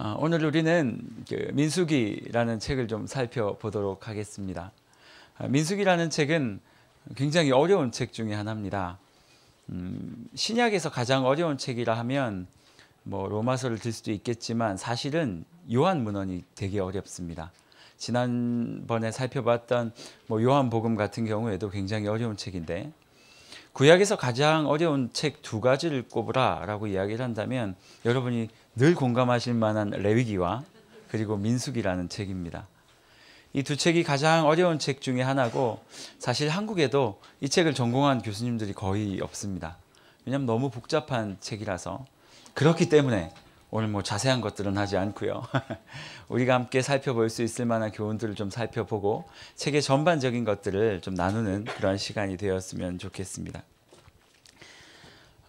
어, 오늘 우리는 그 민수기라는 책을 좀 살펴보도록 하겠습니다. 어, 민수기라는 책은 굉장히 어려운 책 중에 하나입니다. 음, 신약에서 가장 어려운 책이라 하면 뭐 로마서를 들 수도 있겠지만 사실은 요한 문헌이 되게 어렵습니다. 지난번에 살펴봤던 뭐 요한복음 같은 경우에도 굉장히 어려운 책인데 구약에서 가장 어려운 책 두 가지를 꼽으라라고 이야기를 한다면 여러분이 늘 공감하실 만한 레위기와 그리고 민숙이라는 책입니다. 이 두 책이 가장 어려운 책 중에 하나고 사실 한국에도 이 책을 전공한 교수님들이 거의 없습니다. 왜냐하면 너무 복잡한 책이라서 그렇기 때문에 오늘 뭐 자세한 것들은 하지 않고요. 우리가 함께 살펴볼 수 있을 만한 교훈들을 좀 살펴보고 책의 전반적인 것들을 좀 나누는 그런 시간이 되었으면 좋겠습니다.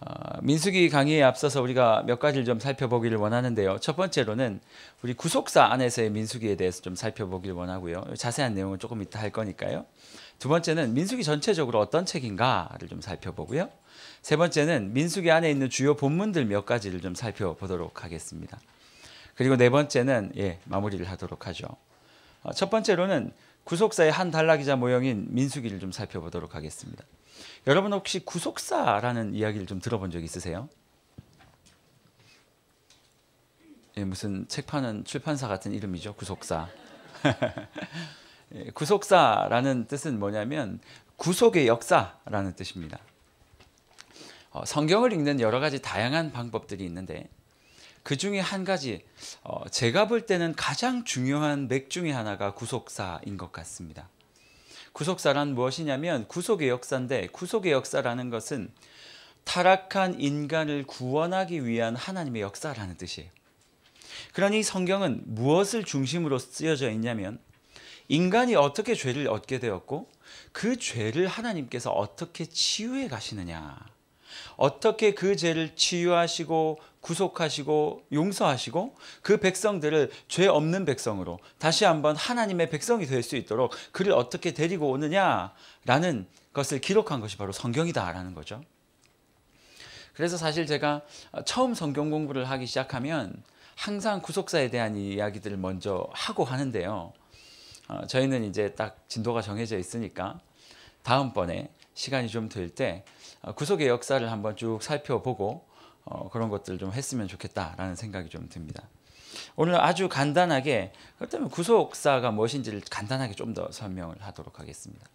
어, 민수기 강의에 앞서서 우리가 몇 가지를 좀 살펴보기를 원하는데요. 첫 번째로는 우리 구속사 안에서의 민수기에 대해서 좀 살펴보길 원하고요. 자세한 내용은 조금 이따 할 거니까요. 두 번째는 민수기 전체적으로 어떤 책인가를 좀 살펴보고요. 세 번째는 민수기 안에 있는 주요 본문들 몇 가지를 좀 살펴보도록 하겠습니다. 그리고 네 번째는 예, 마무리를 하도록 하죠. 어, 첫 번째로는 구속사의 한 단락이자 모형인 민수기를 좀 살펴보도록 하겠습니다. 여러분 혹시 구속사라는 이야기를 좀 들어본 적 있으세요? 예, 무슨 책 파는 출판사 같은 이름이죠. 구속사. 예, 구속사라는 뜻은 뭐냐면 구속의 역사라는 뜻입니다. 어, 성경을 읽는 여러 가지 다양한 방법들이 있는데 그 중에 한 가지 어, 제가 볼 때는 가장 중요한 맥 중에 하나가 구속사인 것 같습니다. 구속사란 무엇이냐면 구속의 역사인데 구속의 역사라는 것은 타락한 인간을 구원하기 위한 하나님의 역사라는 뜻이에요. 그러니 성경은 무엇을 중심으로 쓰여져 있냐면 인간이 어떻게 죄를 얻게 되었고 그 죄를 하나님께서 어떻게 치유해 가시느냐 어떻게 그 죄를 치유하시고 구속하시고 용서하시고 그 백성들을 죄 없는 백성으로 다시 한번 하나님의 백성이 될 수 있도록 그를 어떻게 데리고 오느냐라는 것을 기록한 것이 바로 성경이다라는 거죠. 그래서 사실 제가 처음 성경 공부를 하기 시작하면 항상 구속사에 대한 이야기들을 먼저 하고 하는데요. 어, 저희는 이제 딱 진도가 정해져 있으니까 다음번에 시간이 좀될때 어, 구속의 역사를 한번 쭉 살펴보고 어, 그런 것들 좀 했으면 좋겠다라는 생각이 좀 듭니다. 오늘 아주 간단하게 그렇다면 구속사가 무엇인지를 간단하게 좀 더 설명을 하도록 하겠습니다.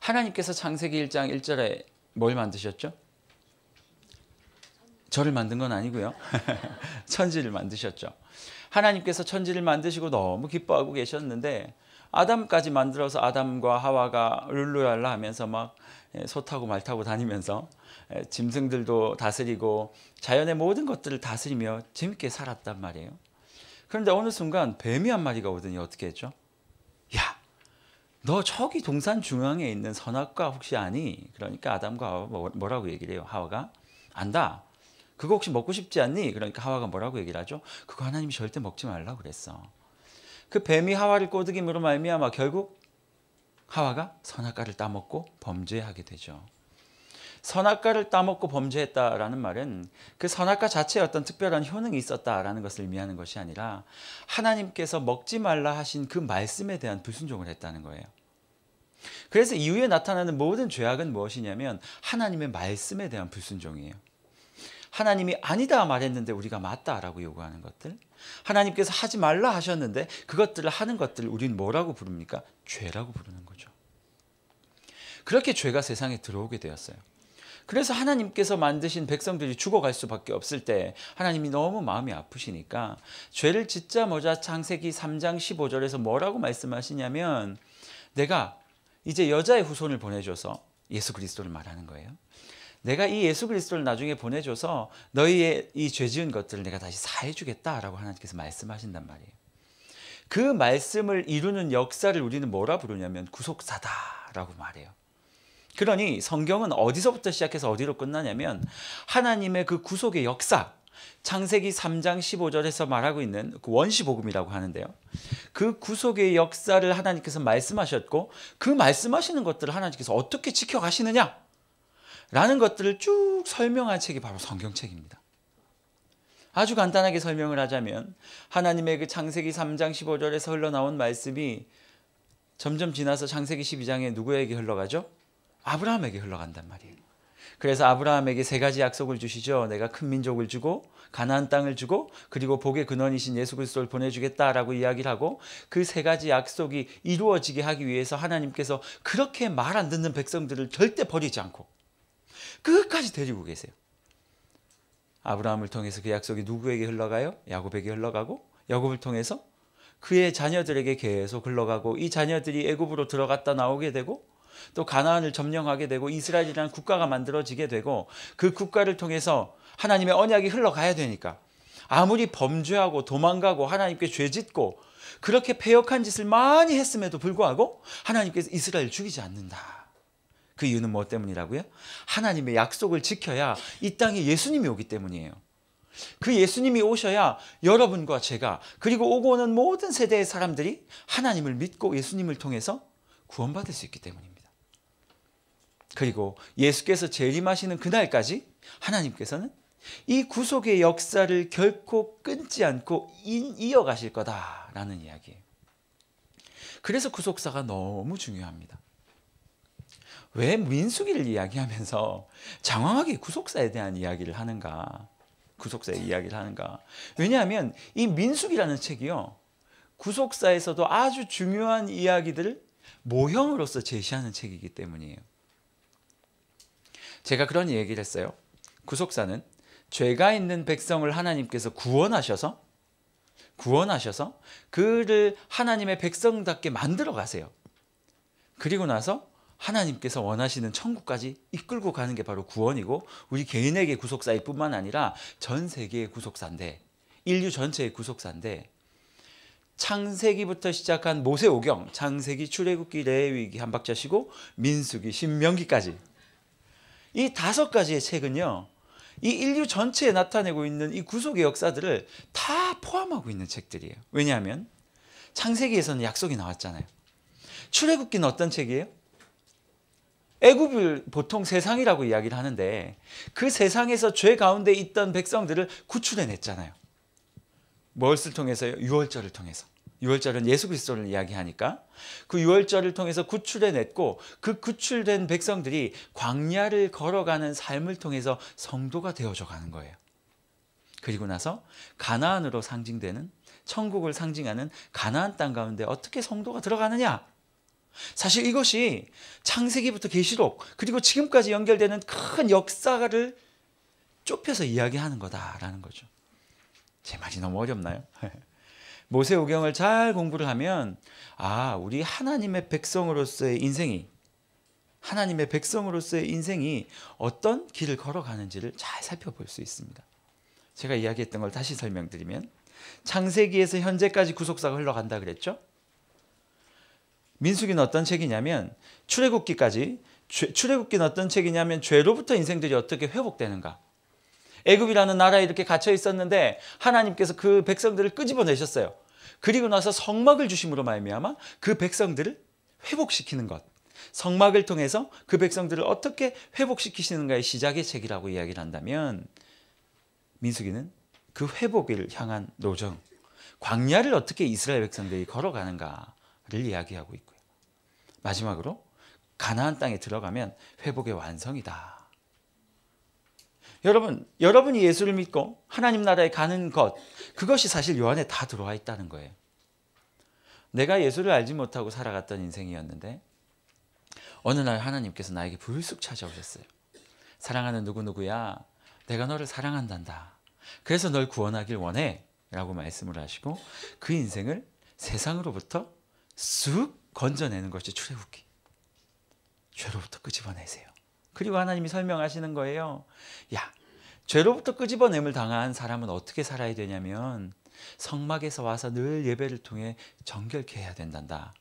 하나님께서 창세기 1장 1절에 뭘 만드셨죠? 저를 만든 건 아니고요. 천지를 만드셨죠. 하나님께서 천지를 만드시고 너무 기뻐하고 계셨는데 아담까지 만들어서 아담과 하와가 룰루랄라 하면서 막 예, 소 타고 말 타고 다니면서 예, 짐승들도 다스리고 자연의 모든 것들을 다스리며 재밌게 살았단 말이에요. 그런데 어느 순간 뱀이 한 마리가 오더니 어떻게 했죠? 야, 너 저기 동산 중앙에 있는 선악과 혹시 아니? 그러니까 아담과 하와 뭐, 뭐라고 얘기를 해요? 하와가 안다. 그거 혹시 먹고 싶지 않니? 그러니까 하와가 뭐라고 얘기를 하죠? 그거 하나님이 절대 먹지 말라 그랬어. 그 뱀이 하와를 꼬드김으로 말미암아 결국 하와가 선악과를 따먹고 범죄하게 되죠. 선악과를 따먹고 범죄했다라는 말은 그 선악과 자체에 어떤 특별한 효능이 있었다라는 것을 의미하는 것이 아니라 하나님께서 먹지 말라 하신 그 말씀에 대한 불순종을 했다는 거예요. 그래서 이후에 나타나는 모든 죄악은 무엇이냐면 하나님의 말씀에 대한 불순종이에요. 하나님이 아니다 말했는데 우리가 맞다라고 요구하는 것들 하나님께서 하지 말라 하셨는데 그것들을 하는 것들을 우리는 뭐라고 부릅니까? 죄라고 부르는 거죠. 그렇게 죄가 세상에 들어오게 되었어요. 그래서 하나님께서 만드신 백성들이 죽어갈 수밖에 없을 때 하나님이 너무 마음이 아프시니까 죄를 짓자모자 창세기 3장 15절에서 뭐라고 말씀하시냐면 내가 이제 여자의 후손을 보내줘서 예수 그리스도를 말하는 거예요. 내가 이 예수 그리스도를 나중에 보내줘서 너희의 이 죄 지은 것들을 내가 다시 사해주겠다라고 하나님께서 말씀하신단 말이에요. 그 말씀을 이루는 역사를 우리는 뭐라 부르냐면 구속사다라고 말해요. 그러니 성경은 어디서부터 시작해서 어디로 끝나냐면 하나님의 그 구속의 역사, 창세기 3장 15절에서 말하고 있는 그 원시복음이라고 하는데요. 그 구속의 역사를 하나님께서 말씀하셨고 그 말씀하시는 것들을 하나님께서 어떻게 지켜가시느냐? 라는 것들을 쭉 설명한 책이 바로 성경책입니다. 아주 간단하게 설명을 하자면 하나님의 그 창세기 3장 15절에서 흘러나온 말씀이 점점 지나서 창세기 12장에 누구에게 흘러가죠? 아브라함에게 흘러간단 말이에요. 그래서 아브라함에게 세 가지 약속을 주시죠. 내가 큰 민족을 주고 가나안 땅을 주고 그리고 복의 근원이신 예수 그리스도를 보내주겠다라고 이야기를 하고 그 세 가지 약속이 이루어지게 하기 위해서 하나님께서 그렇게 말 안 듣는 백성들을 절대 버리지 않고 끝까지 데리고 계세요. 아브라함을 통해서 그 약속이 누구에게 흘러가요? 야곱에게 흘러가고 야곱을 통해서 그의 자녀들에게 계속 흘러가고 이 자녀들이 애굽으로 들어갔다 나오게 되고 또 가나안을 점령하게 되고 이스라엘이라는 국가가 만들어지게 되고 그 국가를 통해서 하나님의 언약이 흘러가야 되니까 아무리 범죄하고 도망가고 하나님께 죄짓고 그렇게 폐역한 짓을 많이 했음에도 불구하고 하나님께서 이스라엘 죽이지 않는다. 그 이유는 뭐 때문이라고요? 하나님의 약속을 지켜야 이 땅에 예수님이 오기 때문이에요. 그 예수님이 오셔야 여러분과 제가 그리고 오고 오는 모든 세대의 사람들이 하나님을 믿고 예수님을 통해서 구원받을 수 있기 때문입니다. 그리고 예수께서 재림하시는 그날까지 하나님께서는 이 구속의 역사를 결코 끊지 않고 이어가실 거다라는 이야기예요. 그래서 구속사가 너무 중요합니다. 왜 민수기를 이야기하면서 장황하게 구속사에 대한 이야기를 하는가? 구속사의 이야기를 하는가? 왜냐하면 이 민수기라는 책이요. 구속사에서도 아주 중요한 이야기들 모형으로서 제시하는 책이기 때문이에요. 제가 그런 얘기를 했어요. 구속사는 죄가 있는 백성을 하나님께서 구원하셔서 구원하셔서 그를 하나님의 백성답게 만들어 가세요. 그리고 나서 하나님께서 원하시는 천국까지 이끌고 가는 게 바로 구원이고 우리 개인에게 구속사일 뿐만 아니라 전 세계의 구속사인데 인류 전체의 구속사인데 창세기부터 시작한 모세오경, 창세기, 출애굽기, 레위기 한 박자 시고 민수기, 신명기까지 이 다섯 가지의 책은요 이 인류 전체에 나타내고 있는 이 구속의 역사들을 다 포함하고 있는 책들이에요 왜냐하면 창세기에서는 약속이 나왔잖아요 출애굽기는 어떤 책이에요? 애굽을 보통 세상이라고 이야기를 하는데 그 세상에서 죄 가운데 있던 백성들을 구출해 냈잖아요. 무엇을 통해서요? 유월절을 통해서. 유월절은 예수 그리스도를 이야기하니까 그 유월절을 통해서 구출해 냈고 그 구출된 백성들이 광야를 걸어가는 삶을 통해서 성도가 되어져 가는 거예요. 그리고 나서 가나안으로 상징되는 천국을 상징하는 가나안 땅 가운데 어떻게 성도가 들어가느냐? 사실 이것이 창세기부터 계시록 그리고 지금까지 연결되는 큰 역사를 좁혀서 이야기하는 거다라는 거죠. 제 말이 너무 어렵나요? 모세오경을 잘 공부를 하면 아 우리 하나님의 백성으로서의 인생이 하나님의 백성으로서의 인생이 어떤 길을 걸어가는지를 잘 살펴볼 수 있습니다. 제가 이야기했던 걸 다시 설명드리면 창세기에서 현재까지 구속사가 흘러간다 그랬죠? 민숙이는 어떤 책이냐면 출애굽기까지 출애굽기는 어떤 책이냐면 죄로부터 인생들이 어떻게 회복되는가. 애굽이라는 나라에 이렇게 갇혀 있었는데 하나님께서 그 백성들을 끄집어내셨어요. 그리고 나서 성막을 주심으로 말미암아 그 백성들을 회복시키는 것. 성막을 통해서 그 백성들을 어떻게 회복시키시는가의 시작의 책이라고 이야기를 한다면 민숙이는 그 회복을 향한 노정, 광야를 어떻게 이스라엘 백성들이 걸어가는가 이야기하고 있고요. 마지막으로 가나안 땅에 들어가면 회복의 완성이다. 여러분, 여러분이 예수를 믿고 하나님 나라에 가는 것, 그것이 사실 요한에 다 들어와 있다는 거예요. 내가 예수를 알지 못하고 살아갔던 인생이었는데 어느 날 하나님께서 나에게 불쑥 찾아오셨어요. 사랑하는 누구누구야, 내가 너를 사랑한단다. 그래서 널 구원하길 원해. 라고 말씀을 하시고 그 인생을 세상으로부터 쓱 건져내는 것이 출애굽기. 죄로부터 끄집어내세요. 그리고 하나님이 설명하시는 거예요. 야, 죄로부터 끄집어냄을 당한 사람은 어떻게 살아야 되냐면 성막에서 와서 늘 예배를 통해 정결케 해야 된단다.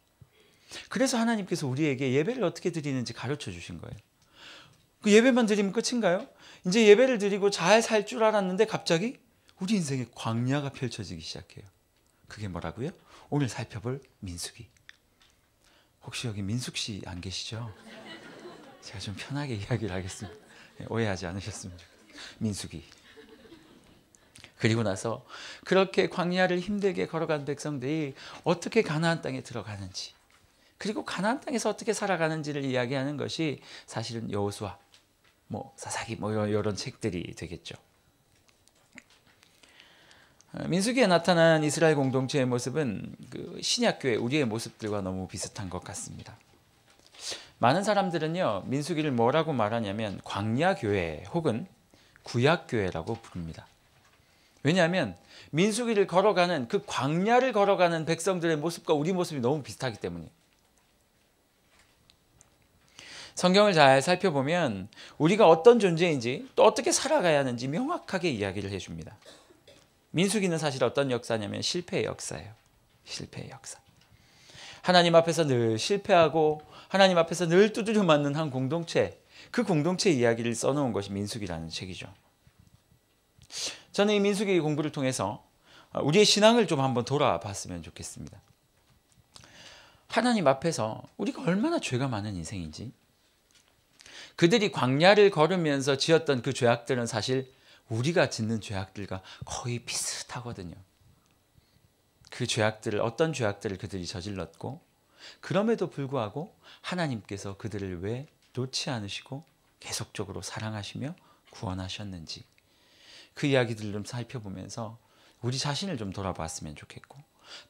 그래서 하나님께서 우리에게 예배를 어떻게 드리는지 가르쳐 주신 거예요. 그 예배만 드리면 끝인가요? 이제 예배를 드리고 잘 살 줄 알았는데 갑자기 우리 인생에 광야가 펼쳐지기 시작해요. 그게 뭐라고요? 오늘 살펴볼 민숙이. 혹시 여기 민숙 씨 안 계시죠? 제가 좀 편하게 이야기를 하겠습니다. 네, 오해하지 않으셨으면 좋겠습니다. 민숙이. 그리고 나서 그렇게 광야를 힘들게 걸어간 백성들이 어떻게 가나안 땅에 들어가는지 그리고 가나안 땅에서 어떻게 살아가는지를 이야기하는 것이 사실은 여호수아 뭐 사사기 뭐 이런, 책들이 되겠죠. 어, 민수기에 나타난 이스라엘 공동체의 모습은 그 신약교회 우리의 모습들과 너무 비슷한 것 같습니다. 많은 사람들은요 민수기를 뭐라고 말하냐면 광야 교회 혹은 구약 교회라고 부릅니다. 왜냐하면 민수기를 걸어가는 그 광야를 걸어가는 백성들의 모습과 우리 모습이 너무 비슷하기 때문이에요. 성경을 잘 살펴보면 우리가 어떤 존재인지 또 어떻게 살아가야 하는지 명확하게 이야기를 해줍니다. 민수기는 사실 어떤 역사냐면 실패의 역사예요. 실패의 역사. 하나님 앞에서 늘 실패하고 하나님 앞에서 늘 두드려 맞는 한 공동체. 그 공동체 이야기를 써놓은 것이 민수기라는 책이죠. 저는 이 민수기 공부를 통해서 우리의 신앙을 좀 한번 돌아봤으면 좋겠습니다. 하나님 앞에서 우리가 얼마나 죄가 많은 인생인지 그들이 광야를 걸으면서 지었던 그 죄악들은 사실 우리가 짓는 죄악들과 거의 비슷하거든요. 그 죄악들을 어떤 죄악들을 그들이 저질렀고 그럼에도 불구하고 하나님께서 그들을 왜 놓지 않으시고 계속적으로 사랑하시며 구원하셨는지 그 이야기들을 좀 살펴보면서 우리 자신을 좀 돌아봤으면 좋겠고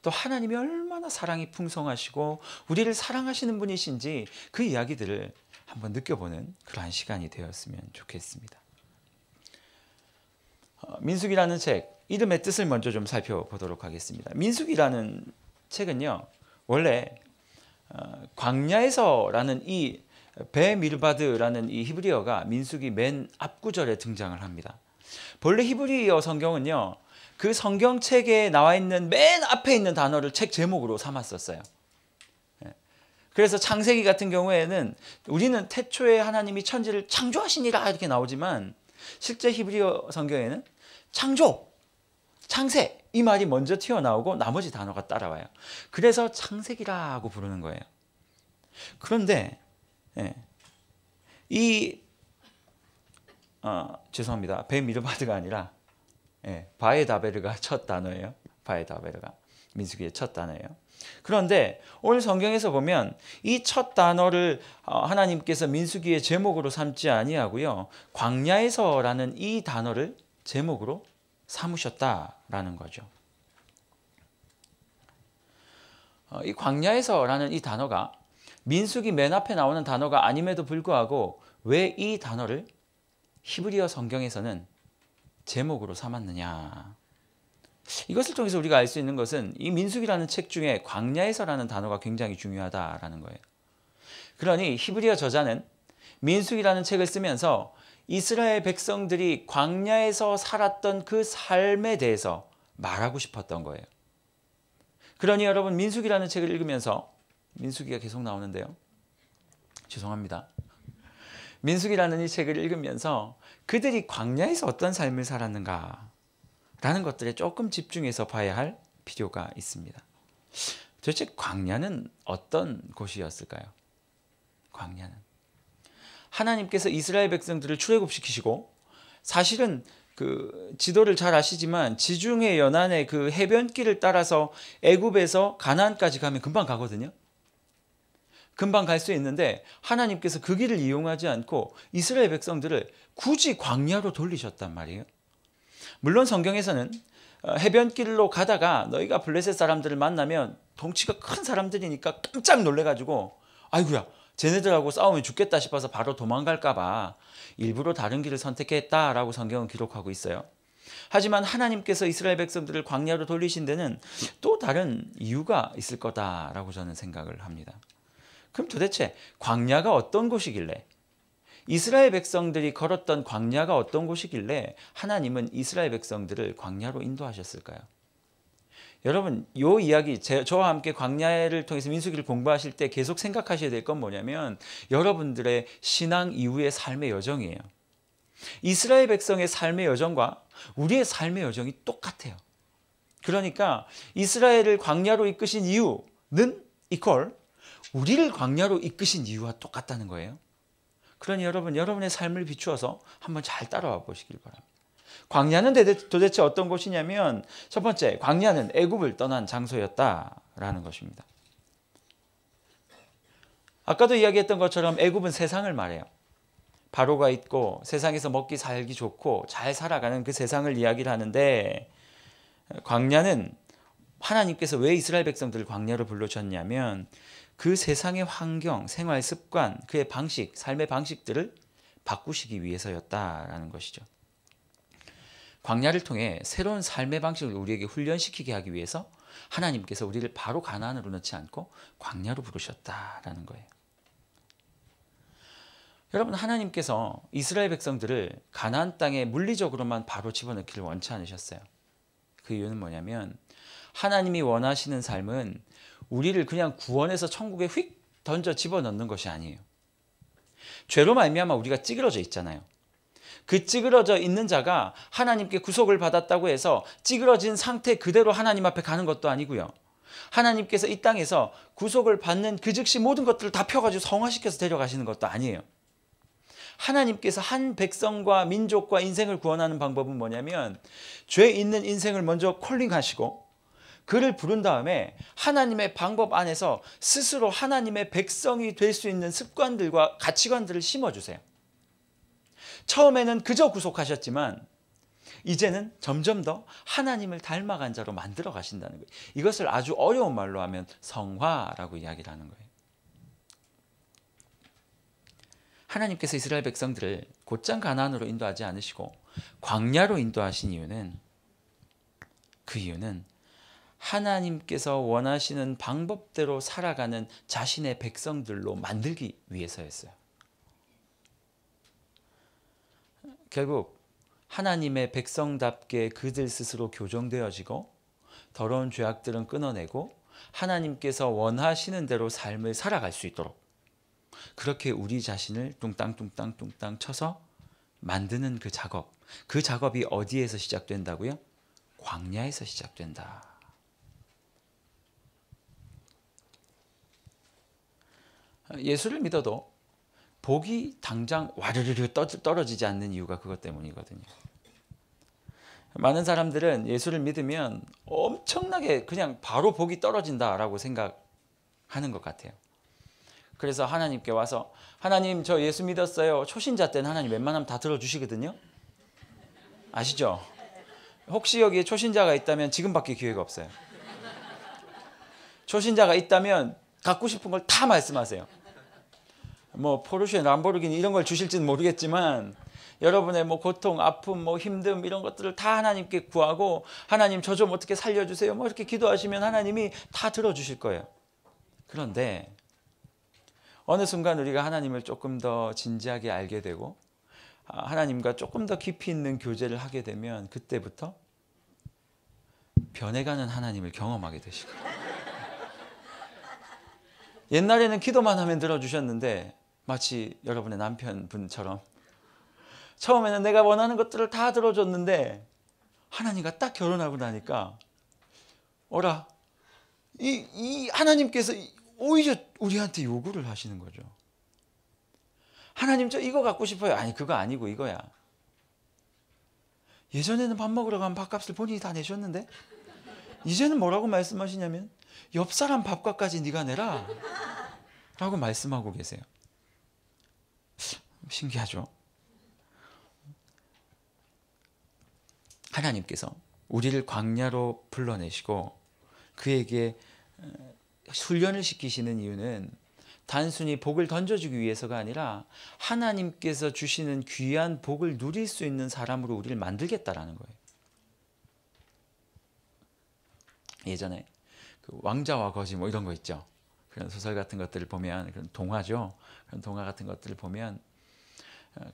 또 하나님이 얼마나 사랑이 풍성하시고 우리를 사랑하시는 분이신지 그 이야기들을 한번 느껴보는 그러한 시간이 되었으면 좋겠습니다. 민숙이라는 책 이름의 뜻을 먼저 좀 살펴보도록 하겠습니다. 민숙이라는 책은요 원래 어, 광야에서라는 이 베밀바드라는 이 히브리어가 민숙이 맨 앞구절에 등장을 합니다. 본래 히브리어 성경은요 그 성경책에 나와 있는 맨 앞에 있는 단어를 책 제목으로 삼았었어요. 예. 그래서 창세기 같은 경우에는 우리는 태초에 하나님이 천지를 창조하시니라 이렇게 나오지만 실제 히브리어 성경에는 창조, 창세 이 말이 먼저 튀어나오고 나머지 단어가 따라와요. 그래서 창세기라고 부르는 거예요. 그런데 예, 이 어, 죄송합니다. 뱀미르바드가 아니라 예, 바에다베르가 첫 단어예요. 바에다베르가 민수기의 첫 단어예요. 그런데 오늘 성경에서 보면 이 첫 단어를 어, 하나님께서 민수기의 제목으로 삼지 아니하고요. 광야에서라는 이 단어를 제목으로 삼으셨다라는 거죠. 어, 이 광야에서라는 이 단어가 민숙이 맨 앞에 나오는 단어가 아님에도 불구하고 왜 이 단어를 히브리어 성경에서는 제목으로 삼았느냐. 이것을 통해서 우리가 알 수 있는 것은 이 민숙이라는 책 중에 광야에서라는 단어가 굉장히 중요하다라는 거예요. 그러니 히브리어 저자는 민숙이라는 책을 쓰면서 이스라엘 백성들이 광야에서 살았던 그 삶에 대해서 말하고 싶었던 거예요. 그러니 여러분 민수기라는 책을 읽으면서 민수기가 계속 나오는데요. 죄송합니다. 민수기라는 이 책을 읽으면서 그들이 광야에서 어떤 삶을 살았는가 라는 것들에 조금 집중해서 봐야 할 필요가 있습니다. 도대체 광야는 어떤 곳이었을까요? 광야는 하나님께서 이스라엘 백성들을 출애굽시키시고 사실은 그 지도를 잘 아시지만 지중해 연안의 그 해변길을 따라서 애굽에서 가나안까지 가면 금방 가거든요. 금방 갈 수 있는데 하나님께서 그 길을 이용하지 않고 이스라엘 백성들을 굳이 광야로 돌리셨단 말이에요. 물론 성경에서는 어, 해변길로 가다가 너희가 블레셋 사람들을 만나면 덩치가 큰 사람들이니까 깜짝 놀래가지고 아이구야 쟤네들하고 싸우면 죽겠다 싶어서 바로 도망갈까봐 일부러 다른 길을 선택했다라고 성경은 기록하고 있어요. 하지만 하나님께서 이스라엘 백성들을 광야로 돌리신 데는 또 다른 이유가 있을 거다라고 저는 생각을 합니다. 그럼 도대체 광야가 어떤 곳이길래 이스라엘 백성들이 걸었던 광야가 어떤 곳이길래 하나님은 이스라엘 백성들을 광야로 인도하셨을까요? 여러분 이 이야기 제, 저와 함께 광야를 통해서 민수기를 공부하실 때 계속 생각하셔야 될 건 뭐냐면 여러분들의 신앙 이후의 삶의 여정이에요. 이스라엘 백성의 삶의 여정과 우리의 삶의 여정이 똑같아요. 그러니까 이스라엘을 광야로 이끄신 이유는 이퀄 우리를 광야로 이끄신 이유와 똑같다는 거예요. 그러니 여러분 여러분의 삶을 비추어서 한번 잘 따라와 보시길 바랍니다. 광야는 도대체 어떤 곳이냐면 첫 번째 광야는 애굽을 떠난 장소였다라는 것입니다. 아까도 이야기했던 것처럼 애굽은 세상을 말해요. 바로가 있고 세상에서 먹기 살기 좋고 잘 살아가는 그 세상을 이야기를 하는데 광야는 하나님께서 왜 이스라엘 백성들을 광야로 불러셨냐면 그 세상의 환경, 생활 습관, 그의 방식, 삶의 방식들을 바꾸시기 위해서였다라는 것이죠. 광야를 통해 새로운 삶의 방식을 우리에게 훈련시키게 하기 위해서 하나님께서 우리를 바로 가나안으로 넣지 않고 광야로 부르셨다라는 거예요. 여러분 하나님께서 이스라엘 백성들을 가나안 땅에 물리적으로만 바로 집어넣기를 원치 않으셨어요. 그 이유는 뭐냐면 하나님이 원하시는 삶은 우리를 그냥 구원해서 천국에 휙 던져 집어넣는 것이 아니에요. 죄로 말미암아 우리가 찌그러져 있잖아요. 그 찌그러져 있는 자가 하나님께 구속을 받았다고 해서 찌그러진 상태 그대로 하나님 앞에 가는 것도 아니고요. 하나님께서 이 땅에서 구속을 받는 그 즉시 모든 것들을 다 펴가지고 성화시켜서 데려가시는 것도 아니에요. 하나님께서 한 백성과 민족과 인생을 구원하는 방법은 뭐냐면 죄 있는 인생을 먼저 콜링하시고 그를 부른 다음에 하나님의 방법 안에서 스스로 하나님의 백성이 될 수 있는 습관들과 가치관들을 심어주세요. 처음에는 그저 구속하셨지만 이제는 점점 더 하나님을 닮아간 자로 만들어 가신다는 거예요. 이것을 아주 어려운 말로 하면 성화라고 이야기를 하는 거예요. 하나님께서 이스라엘 백성들을 곧장 가나으로 인도하지 않으시고 광야로 인도하신 이유는 그 이유는 하나님께서 원하시는 방법대로 살아가는 자신의 백성들로 만들기 위해서였어요. 결국 하나님의 백성답게 그들 스스로 교정되어지고 더러운 죄악들은 끊어내고 하나님께서 원하시는 대로 삶을 살아갈 수 있도록 그렇게 우리 자신을 뚱땅뚱땅뚱땅 쳐서 만드는 그 작업 그 작업이 어디에서 시작된다고요? 광야에서 시작된다. 예수를 믿어도 복이 당장 와르르 르 떨어지지 않는 이유가 그것 때문이거든요. 많은 사람들은 예수를 믿으면 엄청나게 그냥 바로 복이 떨어진다라고 생각하는 것 같아요. 그래서 하나님께 와서 하나님 저 예수 믿었어요. 초신자 때는 하나님 웬만하면 다 들어주시거든요. 아시죠? 혹시 여기에 초신자가 있다면 지금밖에 기회가 없어요. 초신자가 있다면 갖고 싶은 걸 다 말씀하세요. 뭐 포르쉐, 람보르기니 이런 걸 주실지는 모르겠지만 여러분의 뭐 고통, 아픔, 뭐 힘듦 이런 것들을 다 하나님께 구하고 하나님 저 좀 어떻게 살려주세요. 뭐 이렇게 기도하시면 하나님이 다 들어주실 거예요. 그런데 어느 순간 우리가 하나님을 조금 더 진지하게 알게 되고 아, 하나님과 조금 더 깊이 있는 교제를 하게 되면 그때부터 변해가는 하나님을 경험하게 되시고 옛날에는 기도만 하면 들어주셨는데 마치 여러분의 남편분처럼 처음에는 내가 원하는 것들을 다 들어줬는데 하나님과 딱 결혼하고 나니까 어라 이, 이 하나님께서 오히려 우리한테 요구를 하시는 거죠. 하나님 저 이거 갖고 싶어요. 아니 그거 아니고 이거야. 예전에는 밥 먹으러 가면 밥값을 본인이 다 내셨는데 이제는 뭐라고 말씀하시냐면 옆 사람 밥값까지 네가 내라 라고 말씀하고 계세요. 신기하죠? 하나님께서 우리를 광야로 불러내시고 그에게 어, 훈련을 시키시는 이유는 단순히 복을 던져주기 위해서가 아니라 하나님께서 주시는 귀한 복을 누릴 수 있는 사람으로 우리를 만들겠다라는 거예요. 예전에 그 왕자와 거지 뭐 이런 거 있죠. 그런 소설 같은 것들을 보면 그런 동화죠. 그런 동화 같은 것들을 보면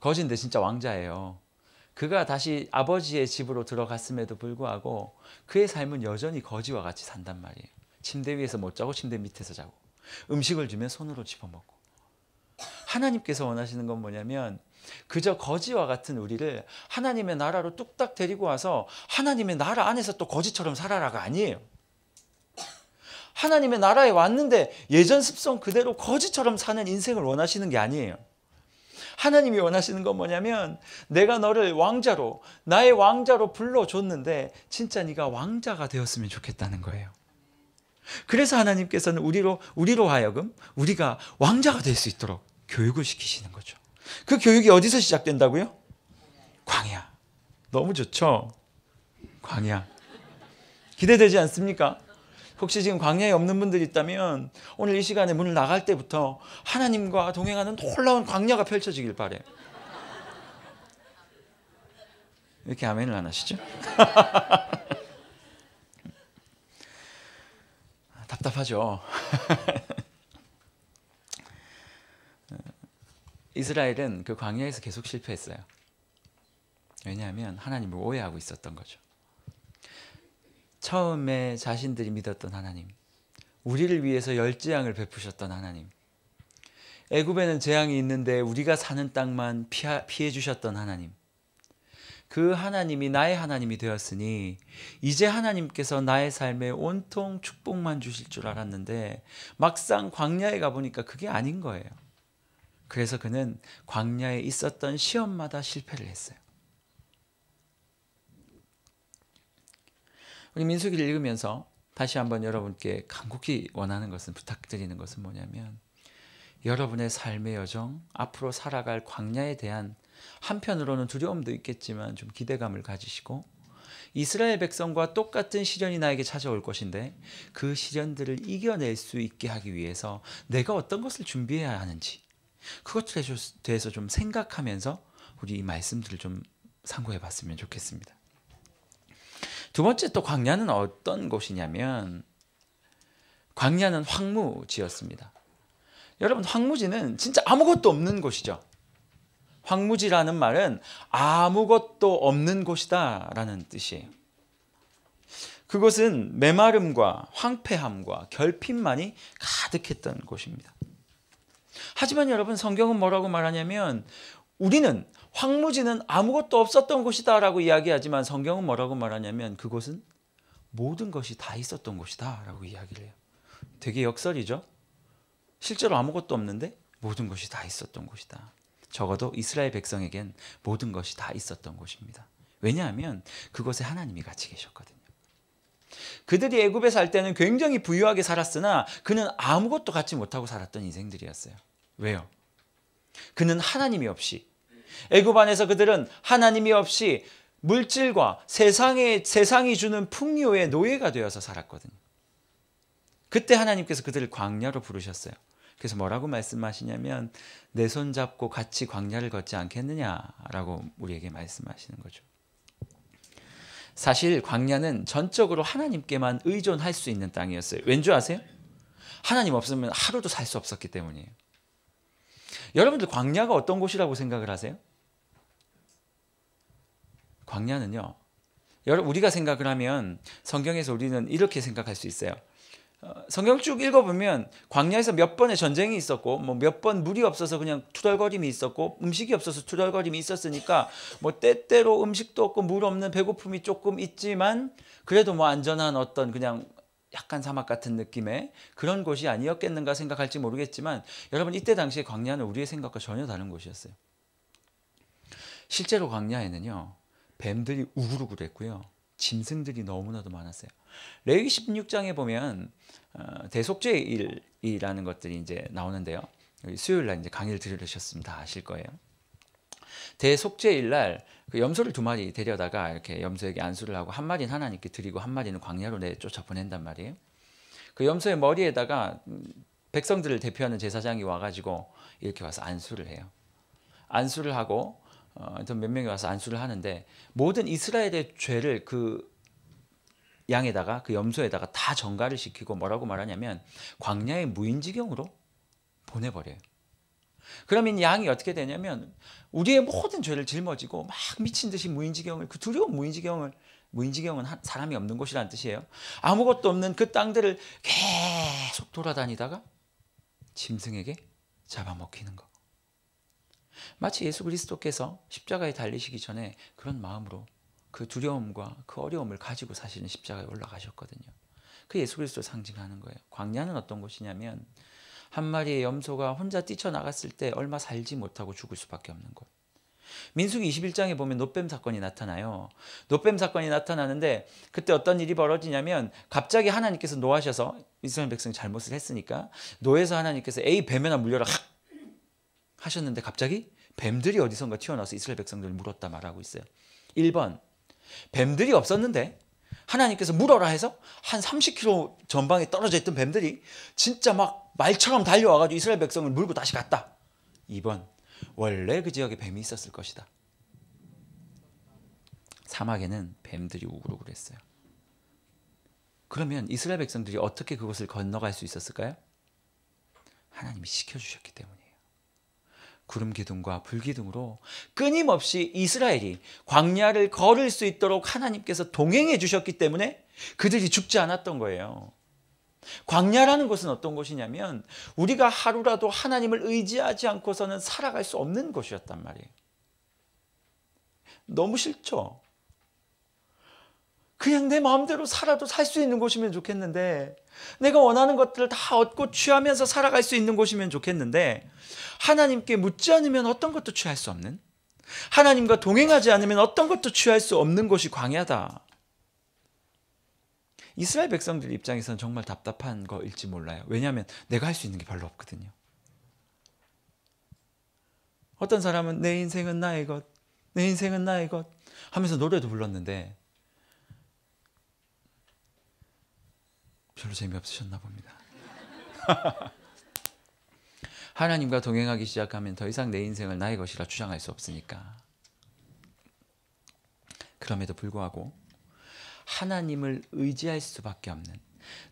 거진데 진짜 왕자예요. 그가 다시 아버지의 집으로 들어갔음에도 불구하고 그의 삶은 여전히 거지와 같이 산단 말이에요. 침대 위에서 못 자고 침대 밑에서 자고 음식을 주면 손으로 집어먹고 하나님께서 원하시는 건 뭐냐면 그저 거지와 같은 우리를 하나님의 나라로 뚝딱 데리고 와서 하나님의 나라 안에서 또 거지처럼 살아라가 아니에요. 하나님의 나라에 왔는데 예전 습성 그대로 거지처럼 사는 인생을 원하시는 게 아니에요. 하나님이 원하시는 건 뭐냐면 내가 너를 왕자로 나의 왕자로 불러줬는데 진짜 네가 왕자가 되었으면 좋겠다는 거예요. 그래서 하나님께서는 우리로 우리로 하여금 우리가 왕자가 될 수 있도록 교육을 시키시는 거죠. 그 교육이 어디서 시작된다고요? 광야. 너무 좋죠. 광야. 기대되지 않습니까? 혹시 지금 광야에 없는 분들 있다면 오늘 이 시간에 문을 나갈 때부터 하나님과 동행하는 놀라운 광야가 펼쳐지길 바래요. 이렇게 아멘을 안 하시죠? 답답하죠. 이스라엘은 그 광야에서 계속 실패했어요. 왜냐하면 하나님을 오해하고 있었던 거죠. 처음에 자신들이 믿었던 하나님, 우리를 위해서 열재앙을 베푸셨던 하나님, 애굽에는 재앙이 있는데 우리가 사는 땅만 피 피해 주셨던 하나님, 그 하나님이 나의 하나님이 되었으니 이제 하나님께서 나의 삶에 온통 축복만 주실 줄 알았는데 막상 광야에 가보니까 그게 아닌 거예요. 그래서 그는 광야에 있었던 시험마다 실패를 했어요. 우리 민수기를 읽으면서 다시 한번 여러분께 간곡히 원하는 것은 부탁드리는 것은 뭐냐면 여러분의 삶의 여정, 앞으로 살아갈 광야에 대한 한편으로는 두려움도 있겠지만 좀 기대감을 가지시고 이스라엘 백성과 똑같은 시련이 나에게 찾아올 것인데 그 시련들을 이겨낼 수 있게 하기 위해서 내가 어떤 것을 준비해야 하는지 그것에 대해서 좀 생각하면서 우리 이 말씀들을 좀 상고해 봤으면 좋겠습니다. 두 번째 또 광야는 어떤 곳이냐면 광야는 황무지였습니다. 여러분 황무지는 진짜 아무것도 없는 곳이죠. 황무지라는 말은 아무것도 없는 곳이다 라는 뜻이에요. 그곳은 메마름과 황폐함과 결핍만이 가득했던 곳입니다. 하지만 여러분 성경은 뭐라고 말하냐면 우리는 황무지는 아무것도 없었던 곳이다 라고 이야기하지만 성경은 뭐라고 말하냐면 그곳은 모든 것이 다 있었던 곳이다 라고 이야기를 해요. 되게 역설이죠. 실제로 아무것도 없는데 모든 것이 다 있었던 곳이다. 적어도 이스라엘 백성에겐 모든 것이 다 있었던 곳입니다. 왜냐하면 그곳에 하나님이 같이 계셨거든요. 그들이 애굽에 살 때는 굉장히 부유하게 살았으나 그는 아무것도 갖지 못하고 살았던 인생들이었어요. 왜요? 그는 하나님이 없이 애굽 안에서 그들은 하나님이 없이 물질과 세상의 세상이 주는 풍요의 노예가 되어서 살았거든요. 그때 하나님께서 그들을 광야로 부르셨어요. 그래서 뭐라고 말씀하시냐면 내 손 잡고 같이 광야를 걷지 않겠느냐라고 우리에게 말씀하시는 거죠. 사실 광야는 전적으로 하나님께만 의존할 수 있는 땅이었어요. 왠줄 아세요? 하나님 없으면 하루도 살 수 없었기 때문이에요. 여러분들 광야가 어떤 곳이라고 생각을 하세요? 광야는요. 여러분 우리가 생각을 하면 성경에서 우리는 이렇게 생각할 수 있어요. 어, 성경 쭉 읽어보면 광야에서 몇 번의 전쟁이 있었고 뭐 몇 번 물이 없어서 그냥 투덜거림이 있었고 음식이 없어서 투덜거림이 있었으니까 뭐 때때로 음식도 없고 물 없는 배고픔이 조금 있지만 그래도 뭐 안전한 어떤 그냥 약간 사막 같은 느낌의 그런 곳이 아니었겠는가 생각할지 모르겠지만 여러분 이때 당시에 광야는 우리의 생각과 전혀 다른 곳이었어요. 실제로 광야에는요. 뱀들이 우글우글했고요. 짐승들이 너무나도 많았어요. 레위 16장에 보면 어, 대속죄의 일이라는 것들이 이제 나오는데요. 수요일 날 이제 강의를 들으셨습니다. 아실 거예요. 대속죄일날그 염소를 두 마리 데려다가 이렇게 염소에게 안수를 하고 한 마리는 하나님께 드리고 한 마리는 광야로 내쫓아 보낸단 말이에요. 그 염소의 머리에다가 백성들을 대표하는 제사장이 와가지고 이렇게 와서 안수를 해요. 안수를 하고 어, 몇 명이 와서 안수를 하는데 모든 이스라엘의 죄를 그 양에다가 그 염소에다가 다 정가를 시키고 뭐라고 말하냐면 광야의 무인지경으로 보내버려요. 그러면 양이 어떻게 되냐면 우리의 모든 죄를 짊어지고 막 미친 듯이 무인지경을 그 두려운 무인지경을 무인지경은 사람이 없는 곳이라는 뜻이에요. 아무것도 없는 그 땅들을 계속 돌아다니다가 짐승에게 잡아먹히는 것. 마치 예수 그리스도께서 십자가에 달리시기 전에 그런 마음으로 그 두려움과 그 어려움을 가지고 사실은 십자가에 올라가셨거든요. 그 예수 그리스도 상징하는 거예요. 광야는 어떤 곳이냐면 한 마리의 염소가 혼자 뛰쳐나갔을 때 얼마 살지 못하고 죽을 수밖에 없는 것. 민숙이 21장에 보면 노뱀 사건이 나타나요. 노뱀 사건이 나타나는데 그때 어떤 일이 벌어지냐면 갑자기 하나님께서 노하셔서 이스라엘 백성이 잘못을 했으니까 노에서 하나님께서 에이 뱀에나 물려라 하셨는데 갑자기 뱀들이 어디선가 튀어나와서 이스라엘 백성들을 물었다 말하고 있어요. 1번 뱀들이 없었는데 하나님께서 물어라 해서 한 30km 전방에 떨어져 있던 뱀들이 진짜 막 말처럼 달려와가지고 이스라엘 백성을 물고 다시 갔다. 2번 원래 그 지역에 뱀이 있었을 것이다. 사막에는 뱀들이 우글우글 했어요. 그러면 이스라엘 백성들이 어떻게 그것을 건너갈 수 있었을까요? 하나님이 시켜주셨기 때문이에요. 구름 기둥과 불 기둥으로 끊임없이 이스라엘이 광야를 걸을 수 있도록 하나님께서 동행해 주셨기 때문에 그들이 죽지 않았던 거예요. 광야라는 것은 어떤 곳이냐면 우리가 하루라도 하나님을 의지하지 않고서는 살아갈 수 없는 곳이었단 말이에요. 너무 싫죠? 그냥 내 마음대로 살아도 살 수 있는 곳이면 좋겠는데 내가 원하는 것들을 다 얻고 취하면서 살아갈 수 있는 곳이면 좋겠는데 하나님께 묻지 않으면 어떤 것도 취할 수 없는 하나님과 동행하지 않으면 어떤 것도 취할 수 없는 곳이 광야다. 이스라엘 백성들 입장에서는 정말 답답한 거일지 몰라요. 왜냐하면 내가 할 수 있는 게 별로 없거든요. 어떤 사람은 내 인생은 나의 것, 내 인생은 나의 것 하면서 노래도 불렀는데 별로 재미없으셨나 봅니다. 하나님과 동행하기 시작하면 더 이상 내 인생을 나의 것이라 주장할 수 없으니까. 그럼에도 불구하고 하나님을 의지할 수밖에 없는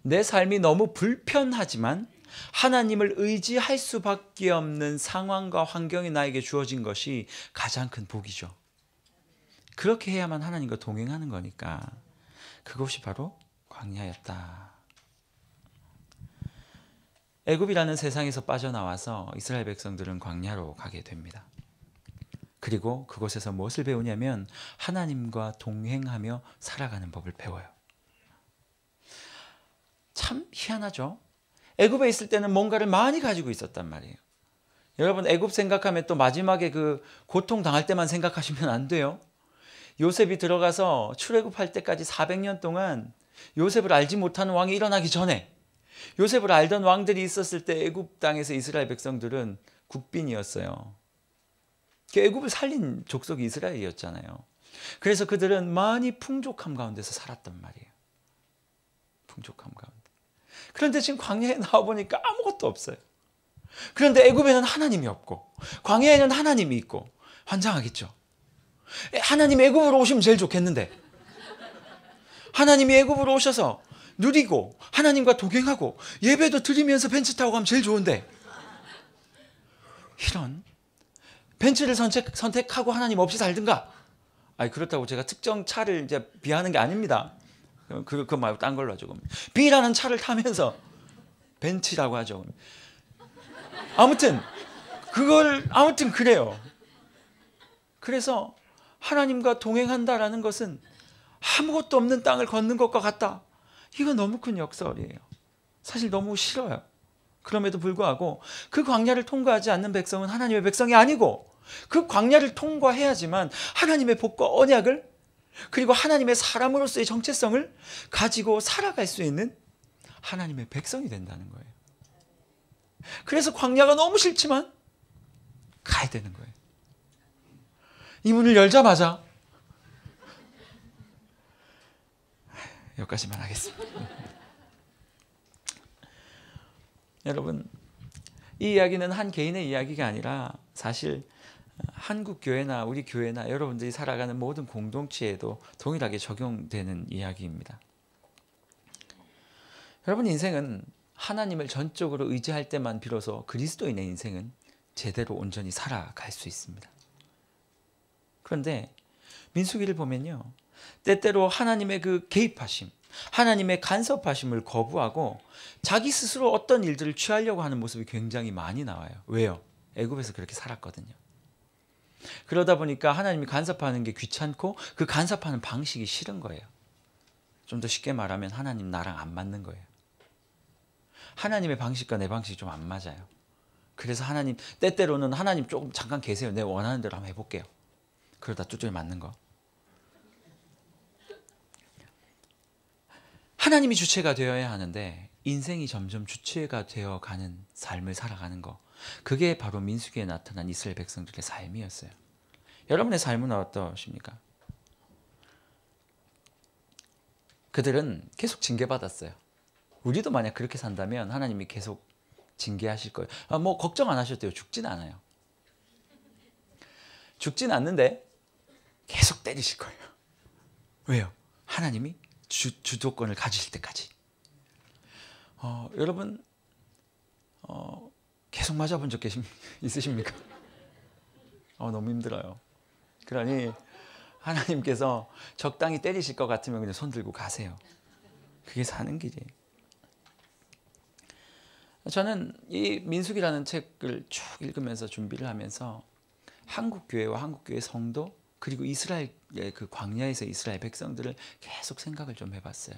내 삶이 너무 불편하지만 하나님을 의지할 수밖에 없는 상황과 환경이 나에게 주어진 것이 가장 큰 복이죠. 그렇게 해야만 하나님과 동행하는 거니까 그것이 바로 광야였다. 애굽이라는 세상에서 빠져나와서 이스라엘 백성들은 광야로 가게 됩니다. 그리고 그곳에서 무엇을 배우냐면 하나님과 동행하며 살아가는 법을 배워요. 참 희한하죠. 애굽에 있을 때는 뭔가를 많이 가지고 있었단 말이에요. 여러분 애굽 생각하면 또 마지막에 그 고통 당할 때만 생각하시면 안 돼요. 요셉이 들어가서 출애굽할 때까지 400년 동안 요셉을 알지 못하는 왕이 일어나기 전에 요셉을 알던 왕들이 있었을 때 애굽 땅에서 이스라엘 백성들은 국빈이었어요. 그 애굽을 살린 족속이 이스라엘이었잖아요. 그래서 그들은 많이 풍족함 가운데서 살았단 말이에요. 풍족함 가운데. 그런데 지금 광야에 나와 보니까 아무것도 없어요. 그런데 애굽에는 하나님이 없고 광야에는 하나님이 있고 환장하겠죠. 하나님 애굽으로 오시면 제일 좋겠는데. 하나님이 애굽으로 오셔서 누리고 하나님과 동행하고 예배도 드리면서 벤츠 타고 가면 제일 좋은데 이런 벤츠를 선택, 선택하고 하나님 없이 살든가 아니 그렇다고 제가 특정 차를 이제 비하는 게 아닙니다 그그 그 말고 딴 걸로 하죠 그 B라는 차를 타면서 벤츠라고 하죠 아무튼 그걸 아무튼 그래요 그래서 하나님과 동행한다라는 것은 아무것도 없는 땅을 걷는 것과 같다 이건 너무 큰 역설이에요. 사실 너무 싫어요. 그럼에도 불구하고 그 광야를 통과하지 않는 백성은 하나님의 백성이 아니고 그 광야를 통과해야지만 하나님의 복과 언약을 그리고 하나님의 사람으로서의 정체성을 가지고 살아갈 수 있는 하나님의 백성이 된다는 거예요. 그래서 광야가 너무 싫지만 가야 되는 거예요. 이 문을 열자마자 여기까지만 하겠습니다. 여러분 이 이야기는 한 개인의 이야기가 아니라 사실 한국 교회나 우리 교회나 여러분들이 살아가는 모든 공동체에도 동일하게 적용되는 이야기입니다. 여러분 인생은 하나님을 전적으로 의지할 때만 비로소 그리스도인의 인생은 제대로 온전히 살아갈 수 있습니다. 그런데 민수기를 보면요. 때때로 하나님의 그 개입하심, 하나님의 간섭하심을 거부하고 자기 스스로 어떤 일들을 취하려고 하는 모습이 굉장히 많이 나와요. 왜요? 애굽에서 그렇게 살았거든요. 그러다 보니까 하나님이 간섭하는 게 귀찮고 그 간섭하는 방식이 싫은 거예요. 좀 더 쉽게 말하면 하나님 나랑 안 맞는 거예요. 하나님의 방식과 내 방식이 좀 안 맞아요. 그래서 하나님 때때로는 하나님 조금 잠깐 계세요. 내 원하는 대로 한번 해볼게요. 그러다 쪼쪼이 맞는 거. 하나님이 주체가 되어야 하는데 인생이 점점 주체가 되어 가는 삶을 살아가는 거. 그게 바로 민수기에 나타난 이스라엘 백성들의 삶이었어요. 여러분의 삶은 어떠십니까? 그들은 계속 징계받았어요. 우리도 만약 그렇게 산다면 하나님이 계속 징계하실 거예요. 아, 뭐 걱정 안 하셔도 요 죽진 않아요. 죽진 않는데 계속 때리실 거예요. 왜요? 하나님이 주, 주도권을 가지실 때까지. 어, 여러분 어, 계속 맞아본 적 계십, 있으십니까? 어, 너무 힘들어요. 그러니 하나님께서 적당히 때리실 것 같으면 그냥 손 들고 가세요. 그게 사는 길이. 저는 이 민숙이라는 책을 쭉 읽으면서 준비를 하면서 한국 교회와 한국 교회 성도 그리고 이스라엘 예, 그 광야에서 이스라엘 백성들을 계속 생각을 좀 해봤어요.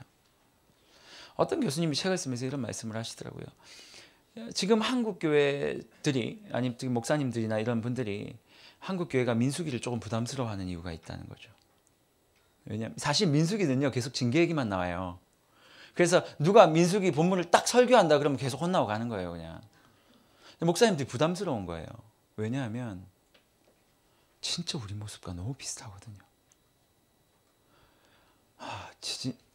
어떤 교수님이 책을 쓰면서 이런 말씀을 하시더라고요. 지금 한국 교회들이 아니면 목사님들이나 이런 분들이 한국 교회가 민수기를 조금 부담스러워하는 이유가 있다는 거죠. 왜냐면 사실 민수기는요 계속 징계 얘기만 나와요. 그래서 누가 민수기 본문을 딱 설교한다 그러면 계속 혼나고 가는 거예요 그냥. 목사님들이 부담스러운 거예요. 왜냐하면 진짜 우리 모습과 너무 비슷하거든요. 아,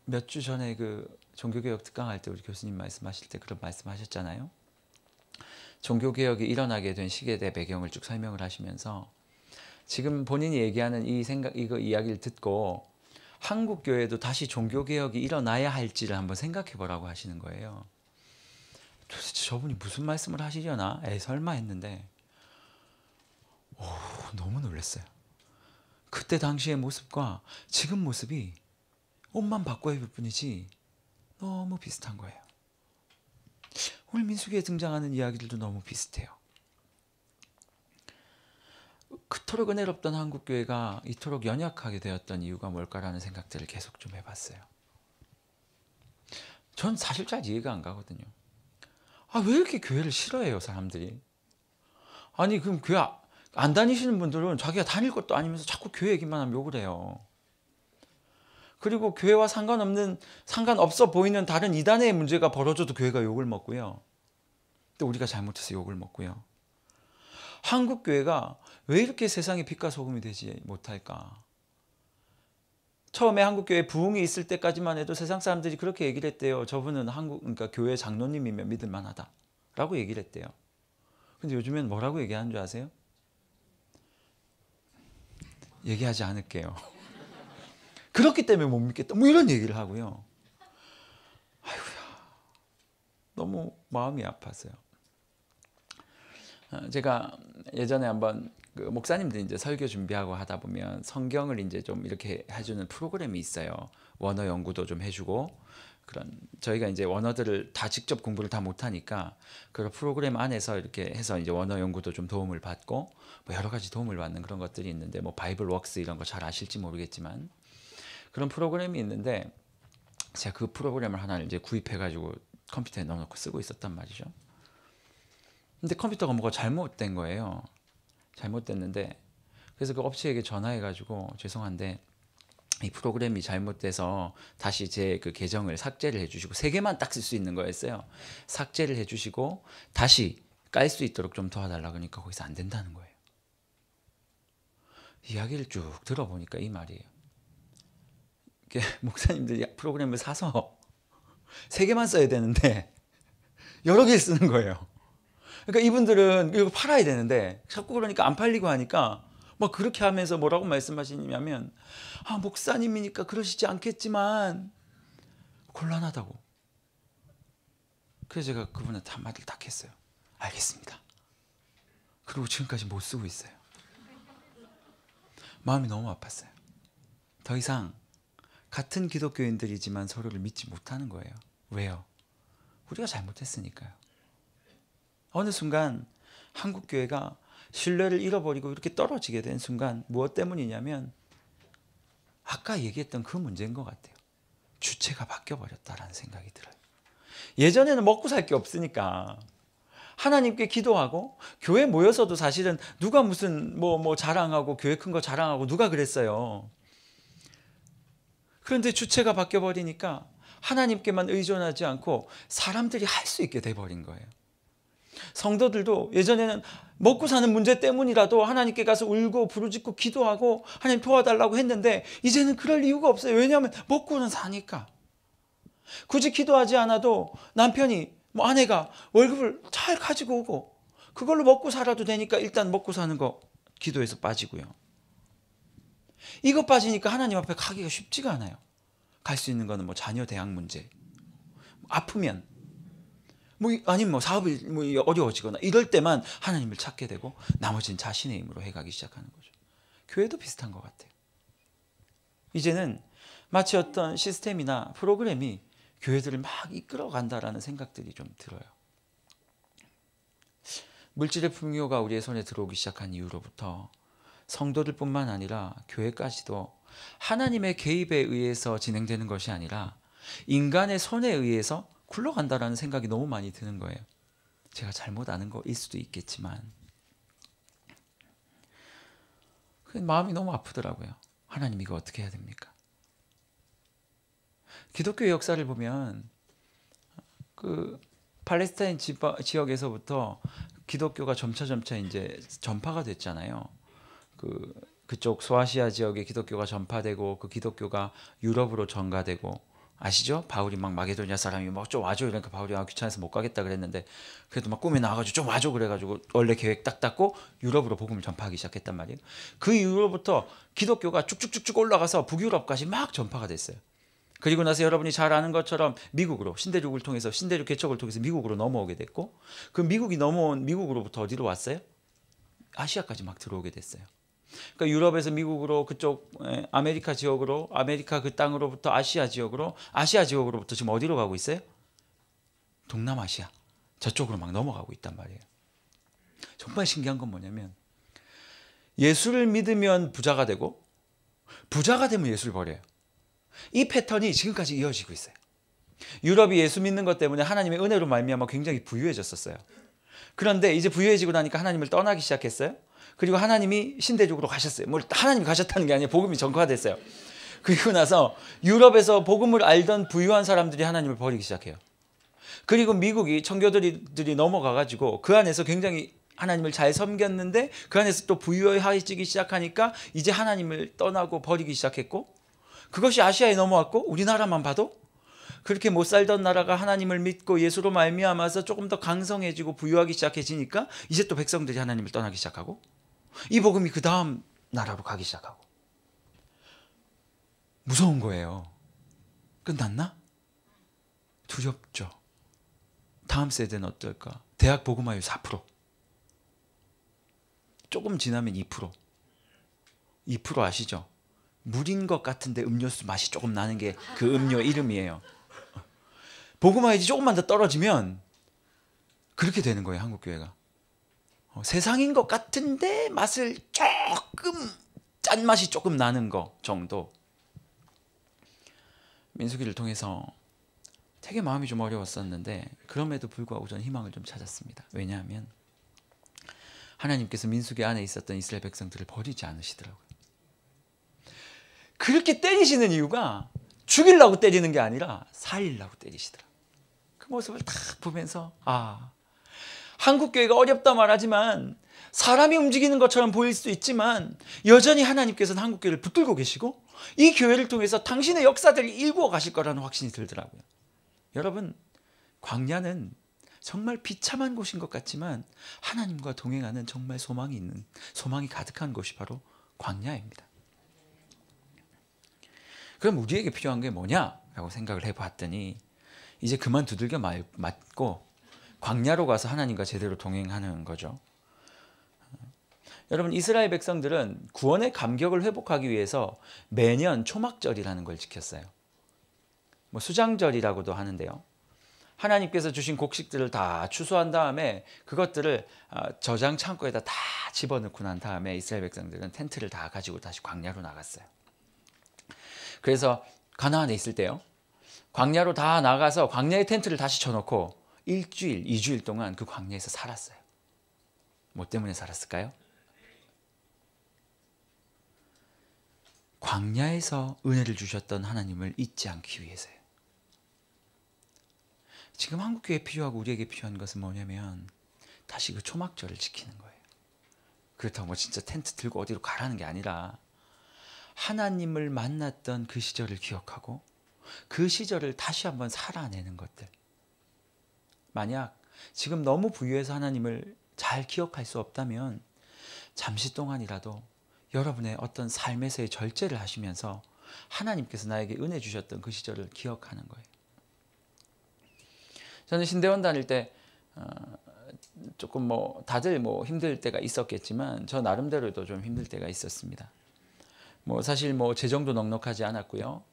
몇주 전에 그 종교개혁 특강할 때 우리 교수님 말씀하실 때 그런 말씀하셨잖아요. 종교개혁이 일어나게 된 시계대 배경을 쭉 설명을 하시면서 지금 본인이 얘기하는 이 생각 이거 이야기를 듣고 한국 교회도 다시 종교 개혁이 일어나야 할지를 한번 생각해 보라고 하시는 거예요. 도대체 저분이 무슨 말씀을 하시려나? 에 설마 했는데 오, 너무 놀랐어요. 그때 당시의 모습과 지금 모습이 옷만 바꿔 입을 뿐이지 너무 비슷한 거예요. 오늘 민수기에 등장하는 이야기들도 너무 비슷해요. 그토록 은혜롭던 한국교회가 이토록 연약하게 되었던 이유가 뭘까라는 생각들을 계속 좀 해봤어요. 전 사실 잘 이해가 안 가거든요. 아, 왜 이렇게 교회를 싫어해요, 사람들이? 아니, 그럼 교회 안 다니시는 분들은 자기가 다닐 것도 아니면서 자꾸 교회 얘기만 하면 욕을 해요. 그리고 교회와 상관없는 상관없어 보이는 다른 이단의 문제가 벌어져도 교회가 욕을 먹고요. 또 우리가 잘못해서 욕을 먹고요. 한국 교회가 왜 이렇게 세상의 빛과 소금이 되지 못할까? 처음에 한국 교회 부흥이 있을 때까지만 해도 세상 사람들이 그렇게 얘기를 했대요. 저분은 한국 그러니까 교회 장로님이면 믿을 만하다라고 얘기를 했대요. 근데 요즘엔 뭐라고 얘기하는 줄 아세요? 얘기하지 않을게요. 그렇기 때문에 못 믿겠다. 뭐 이런 얘기를 하고요. 아이고야. 너무 마음이 아팠어요. 어, 제가 예전에 한번 그 목사님들 이제 설교 준비하고 하다 보면 성경을 이제 좀 이렇게 해주는 프로그램이 있어요. 원어 연구도 좀 해주고 그런 저희가 이제 원어들을 다 직접 공부를 다 못하니까 그런 프로그램 안에서 이렇게 해서 이제 원어 연구도 좀 도움을 받고 뭐 여러 가지 도움을 받는 그런 것들이 있는데 뭐 바이블 웍스 이런 거 잘 아실지 모르겠지만 그런 프로그램이 있는데 제가 그 프로그램을 하나 이제 구입해가지고 컴퓨터에 넣어놓고 쓰고 있었단 말이죠. 근데 컴퓨터가 뭐가 잘못된 거예요. 잘못됐는데 그래서 그 업체에게 전화해가지고 죄송한데 이 프로그램이 잘못돼서 다시 제 그 계정을 삭제를 해주시고 세 개만 딱 쓸 수 있는 거였어요. 삭제를 해주시고 다시 깔 수 있도록 좀 도와달라 그러니까 거기서 안 된다는 거예요. 이야기를 쭉 들어보니까 이 말이에요. 목사님들이 프로그램을 사서 세 개만 써야 되는데 여러 개 쓰는 거예요. 그러니까 이분들은 이거 팔아야 되는데 자꾸 그러니까 안 팔리고 하니까 막 그렇게 하면서 뭐라고 말씀하시냐면 아 목사님이니까 그러시지 않겠지만 곤란하다고. 그래서 제가 그분한테 한마디를 딱 했어요. 알겠습니다. 그리고 지금까지 못 쓰고 있어요. 마음이 너무 아팠어요. 더 이상 같은 기독교인들이지만 서로를 믿지 못하는 거예요. 왜요? 우리가 잘못했으니까요. 어, 어느 순간 한국 교회가 신뢰를 잃어버리고 이렇게 떨어지게 된 순간 무엇 때문이냐면 아까 얘기했던 그 문제인 것 같아요. 주체가 바뀌어 버렸다라는 생각이 들어요. 예전에는 먹고 살 게 없으니까 하나님께 기도하고 교회 모여서도 사실은 누가 무슨 뭐뭐 뭐 자랑하고 교회 큰 거 자랑하고 누가 그랬어요. 그런데 주체가 바뀌어 버리니까 하나님께만 의존하지 않고 사람들이 할 수 있게 돼 버린 거예요. 성도들도 예전에는 먹고 사는 문제 때문이라도 하나님께 가서 울고 부르짖고 기도하고 하나님 도와달라고 했는데 이제는 그럴 이유가 없어요. 왜냐하면 먹고는 사니까. 굳이 기도하지 않아도 남편이 뭐 아내가 월급을 잘 가지고 오고 그걸로 먹고 살아도 되니까 일단 먹고 사는 거 기도에서 빠지고요. 이거 빠지니까 하나님 앞에 가기가 쉽지가 않아요. 갈 수 있는 거는 뭐 자녀 대학 문제, 아프면 뭐 아니면 뭐 사업이 뭐 어려워지거나 이럴 때만 하나님을 찾게 되고 나머지는 자신의 힘으로 해가기 시작하는 거죠. 교회도 비슷한 것 같아요. 이제는 마치 어떤 시스템이나 프로그램이 교회들을 막 이끌어 간다라는 생각들이 좀 들어요. 물질의 풍요가 우리의 손에 들어오기 시작한 이후로부터 성도들뿐만 아니라 교회까지도 하나님의 개입에 의해서 진행되는 것이 아니라 인간의 손에 의해서 굴러간다라는 생각이 너무 많이 드는 거예요. 제가 잘못 아는 거일 수도 있겠지만 마음이 너무 아프더라고요. 하나님 이거 어떻게 해야 됩니까? 기독교의 역사를 보면 그 팔레스타인 지역에서부터 기독교가 점차점차 이제 전파가 됐잖아요. 그 그쪽 소아시아 지역에 기독교가 전파되고 그 기독교가 유럽으로 전가되고 아시죠? 바울이 막 마게도니아 사람이 막 좀 와줘 이러니까 바울이 아 귀찮아서 못 가겠다 그랬는데 그래도 막 꿈에 나와가지고 좀 와줘 그래가지고 원래 계획 딱 닦고 유럽으로 복음을 전파하기 시작했단 말이에요. 그 이후로부터 기독교가 쭉쭉쭉쭉 올라가서 북유럽까지 막 전파가 됐어요. 그리고 나서 여러분이 잘 아는 것처럼 미국으로 신대륙을 통해서 신대륙 개척을 통해서 미국으로 넘어오게 됐고 그 미국이 넘어온 미국으로부터 어디로 왔어요? 아시아까지 막 들어오게 됐어요. 그러니까 유럽에서 미국으로 그쪽 아메리카 지역으로 아메리카 그 땅으로부터 아시아 지역으로 아시아 지역으로부터 지금 어디로 가고 있어요? 동남아시아 저쪽으로 막 넘어가고 있단 말이에요. 정말 신기한 건 뭐냐면 예수를 믿으면 부자가 되고 부자가 되면 예수를 버려요. 이 패턴이 지금까지 이어지고 있어요. 유럽이 예수 믿는 것 때문에 하나님의 은혜로 말미암아 굉장히 부유해졌었어요. 그런데 이제 부유해지고 나니까 하나님을 떠나기 시작했어요. 그리고 하나님이 신대적으로 가셨어요. 뭘 하나님 가셨다는 게 아니에요. 복음이 전파됐어요. 그리고 나서 유럽에서 복음을 알던 부유한 사람들이 하나님을 버리기 시작해요. 그리고 미국이 청교들이 넘어가 가지고 그 안에서 굉장히 하나님을 잘 섬겼는데 그 안에서 또 부유해지기 시작하니까 이제 하나님을 떠나고 버리기 시작했고 그것이 아시아에 넘어왔고 우리나라만 봐도 그렇게 못 살던 나라가 하나님을 믿고 예수로 말미암아서 조금 더 강성해지고 부유하기 시작해지니까 이제 또 백성들이 하나님을 떠나기 시작하고 이 복음이 그 다음 나라로 가기 시작하고 무서운 거예요. 끝났나? 두렵죠. 다음 세대는 어떨까? 대학 복음화율 4%. 조금 지나면 2%. 2% 아시죠? 물인 것 같은데 음료수 맛이 조금 나는 게 그 음료 이름이에요. 복음화율이 조금만 더 떨어지면 그렇게 되는 거예요, 한국 교회가. 어, 세상인 것 같은데 맛을 조금 짠맛이 조금 나는 거 정도 민수기를 통해서 되게 마음이 좀 어려웠었는데 그럼에도 불구하고 저는 희망을 좀 찾았습니다 왜냐하면 하나님께서 민수기 안에 있었던 이스라엘 백성들을 버리지 않으시더라고요 그렇게 때리시는 이유가 죽이려고 때리는 게 아니라 살리려고 때리시더라 그 모습을 딱 보면서 아 한국 교회가 어렵다 말하지만 사람이 움직이는 것처럼 보일 수 있지만 여전히 하나님께서는 한국 교회를 붙들고 계시고 이 교회를 통해서 당신의 역사들을 일구어 가실 거라는 확신이 들더라고요. 여러분 광야는 정말 비참한 곳인 것 같지만 하나님과 동행하는 정말 소망이 있는 소망이 가득한 곳이 바로 광야입니다. 그럼 우리에게 필요한 게 뭐냐라고 생각을 해봤더니 이제 그만 두들겨 맞고 광야로 가서 하나님과 제대로 동행하는 거죠. 여러분 이스라엘 백성들은 구원의 감격을 회복하기 위해서 매년 초막절이라는 걸 지켰어요. 뭐 수장절이라고도 하는데요. 하나님께서 주신 곡식들을 다 추수한 다음에 그것들을 아, 저장 창고에다 다 집어넣고 난 다음에 이스라엘 백성들은 텐트를 다 가지고 다시 광야로 나갔어요. 그래서 가나안에 있을 때요. 광야로 다 나가서 광야의 텐트를 다시 쳐놓고 일주일, 이주일 동안 그 광야에서 살았어요. 뭐 때문에 살았을까요? 광야에서 은혜를 주셨던 하나님을 잊지 않기 위해서요. 지금 한국교회에 필요하고 우리에게 필요한 것은 뭐냐면 다시 그 초막절을 지키는 거예요. 그렇다고 뭐 진짜 텐트 들고 어디로 가라는 게 아니라 하나님을 만났던 그 시절을 기억하고 그 시절을 다시 한번 살아내는 것들. 만약 지금 너무 부유해서 하나님을 잘 기억할 수 없다면 잠시 동안이라도 여러분의 어떤 삶에서의 절제를 하시면서 하나님께서 나에게 은혜 주셨던 그 시절을 기억하는 거예요. 저는 신대원 다닐 때 어, 조금 뭐 다들 뭐 힘들 때가 있었겠지만 저 나름대로도 좀 힘들 때가 있었습니다. 뭐 사실 뭐 재정도 넉넉하지 않았고요.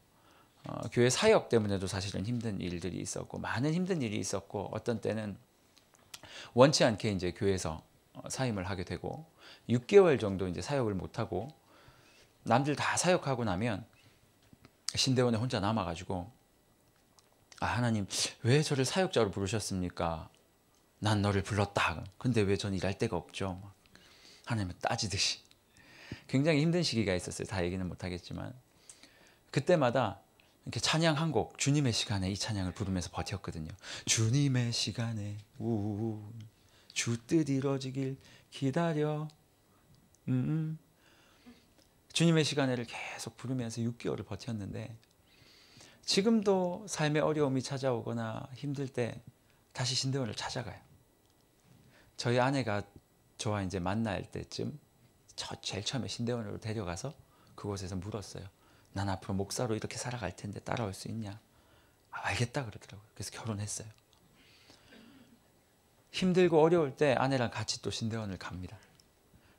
어, 교회 사역 때문에도 사실은 힘든 일들이 있었고 많은 힘든 일이 있었고 어떤 때는 원치 않게 이제 교회에서 어, 사임을 하게 되고 6개월 정도 이제 사역을 못 하고 남들 다 사역하고 나면 신대원에 혼자 남아가지고 아 하나님 왜 저를 사역자로 부르셨습니까? 난 너를 불렀다. 근데 왜 전 일할 데가 없죠? 하나님을 따지듯이 굉장히 힘든 시기가 있었어요. 다 얘기는 못하겠지만 그때마다 이렇게 찬양 한곡 주님의 시간에 이 찬양을 부르면서 버텼거든요. 주님의 시간에 우우 주뜻 이루어지길 기다려. 음. 주님의 시간에를 계속 부르면서 6개월을 버텼는데 지금도 삶의 어려움이 찾아오거나 힘들 때 다시 신대원을 찾아가요. 저희 아내가 저와 이제 만날 때쯤 저 제일 처음에 신대원으로 데려가서 그곳에서 물었어요. 난 앞으로 목사로 이렇게 살아갈 텐데 따라올 수 있냐? 아, 알겠다 그러더라고요. 그래서 결혼했어요. 힘들고 어려울 때 아내랑 같이 또 신대원을 갑니다.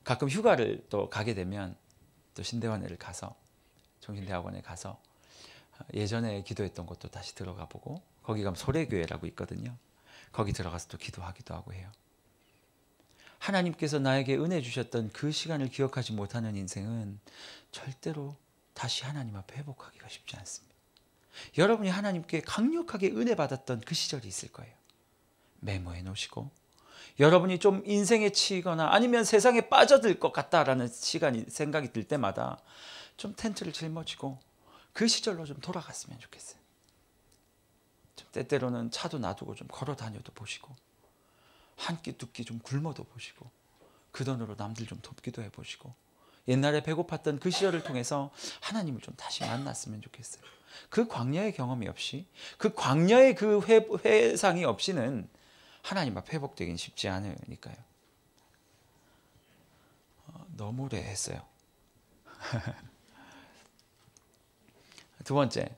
가끔 휴가를 또 가게 되면 또신대원회 가서 정신대학원에 가서 어, 예전에 기도했던 것도 다시 들어가 보고 거기 가면 소래교회라고 있거든요. 거기 들어가서 또 기도하기도 하고 해요. 하나님께서 나에게 은혜 주셨던 그 시간을 기억하지 못하는 인생은 절대로 다시 하나님 앞에 회복하기가 쉽지 않습니다. 여러분이 하나님께 강력하게 은혜 받았던 그 시절이 있을 거예요. 메모해 놓으시고 여러분이 좀 인생에 치거나 아니면 세상에 빠져들 것 같다라는 시간이 생각이 들 때마다 좀 텐트를 짊어지고 그 시절로 좀 돌아갔으면 좋겠어요. 좀 때때로는 차도 놔두고 좀 걸어 다녀도 보시고 한 끼 두 끼 좀 굶어도 보시고 그 돈으로 남들 좀 돕기도 해보시고 옛날에 배고팠던 그 시절을 통해서 하나님을 좀 다시 만났으면 좋겠어요. 그 광야의 경험이 없이 그 광야의 그 회, 회상이 없이는 하나님 앞 회복되긴 쉽지 않으니까요. 어, 너무 오래 했어요. 두 번째,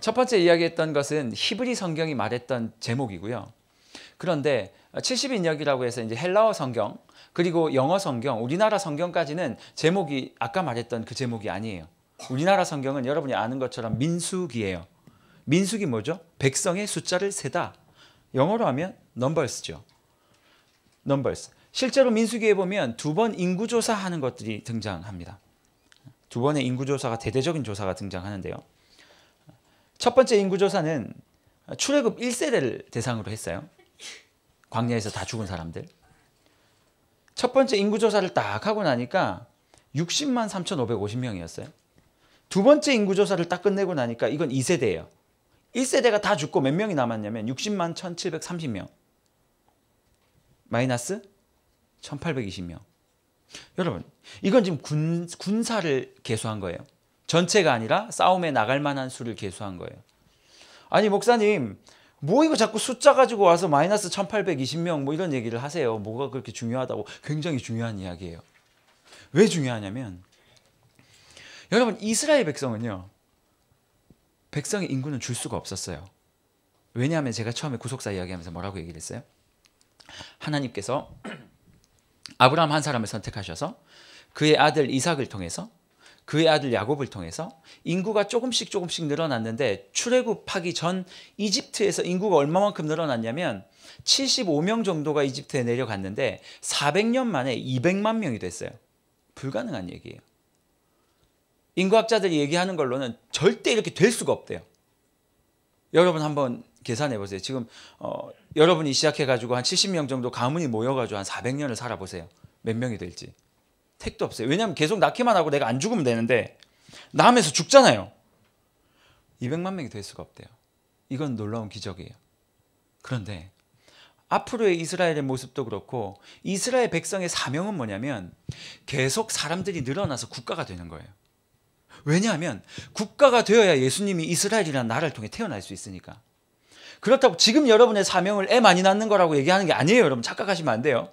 첫 번째 이야기했던 것은 히브리 성경이 말했던 제목이고요. 그런데 70인역이라고 해서 이제 헬라어 성경 그리고 영어 성경, 우리나라 성경까지는 제목이 아까 말했던 그 제목이 아니에요. 우리나라 성경은 여러분이 아는 것처럼 민수기예요. 민수기 뭐죠? 백성의 숫자를 세다. 영어로 하면 넘버스죠. 넘버스. 실제로 민수기에 보면 두 번 인구조사 하는 것들이 등장합니다. 두 번의 인구조사가 대대적인 조사가 등장하는데요. 첫 번째 인구조사는 출애굽 1세대를 대상으로 했어요. 광야에서 다 죽은 사람들. 첫 번째 인구조사를 딱 하고 나니까 60만 3,550명이었어요. 두 번째 인구조사를 딱 끝내고 나니까 이건 2세대예요. 1세대가 다 죽고 몇 명이 남았냐면 60만 1,730명. 마이너스 1,820명. 여러분, 이건 지금 군, 군사를 개수한 거예요. 전체가 아니라 싸움에 나갈 만한 수를 개수한 거예요. 아니, 목사님, 뭐 이거 자꾸 숫자 가지고 와서 마이너스 1820명 뭐 이런 얘기를 하세요. 뭐가 그렇게 중요하다고 굉장히 중요한 이야기예요. 왜 중요하냐면 여러분 이스라엘 백성은요. 백성의 인구는 줄 수가 없었어요. 왜냐하면 제가 처음에 구속사 이야기하면서 뭐라고 얘기를 했어요? 하나님께서 아브라함 한 사람을 선택하셔서 그의 아들 이삭을 통해서 그의 아들 야곱을 통해서 인구가 조금씩 조금씩 늘어났는데 출애굽하기 전 이집트에서 인구가 얼마만큼 늘어났냐면 75명 정도가 이집트에 내려갔는데 400년 만에 200만 명이 됐어요. 불가능한 얘기예요. 인구학자들이 얘기하는 걸로는 절대 이렇게 될 수가 없대요. 여러분 한번 계산해 보세요. 지금 어, 여러분이 시작해 가지고 한 70명 정도 가문이 모여 가지고 한 400년을 살아보세요. 몇 명이 될지. 택도 없어요. 왜냐하면 계속 낳기만 하고 내가 안 죽으면 되는데 남에서 죽잖아요. 200만 명이 될 수가 없대요. 이건 놀라운 기적이에요. 그런데 앞으로의 이스라엘의 모습도 그렇고 이스라엘 백성의 사명은 뭐냐면 계속 사람들이 늘어나서 국가가 되는 거예요. 왜냐하면 국가가 되어야 예수님이 이스라엘이라는 나라를 통해 태어날 수 있으니까. 그렇다고 지금 여러분의 사명을 애 많이 낳는 거라고 얘기하는 게 아니에요. 여러분 착각하시면 안 돼요.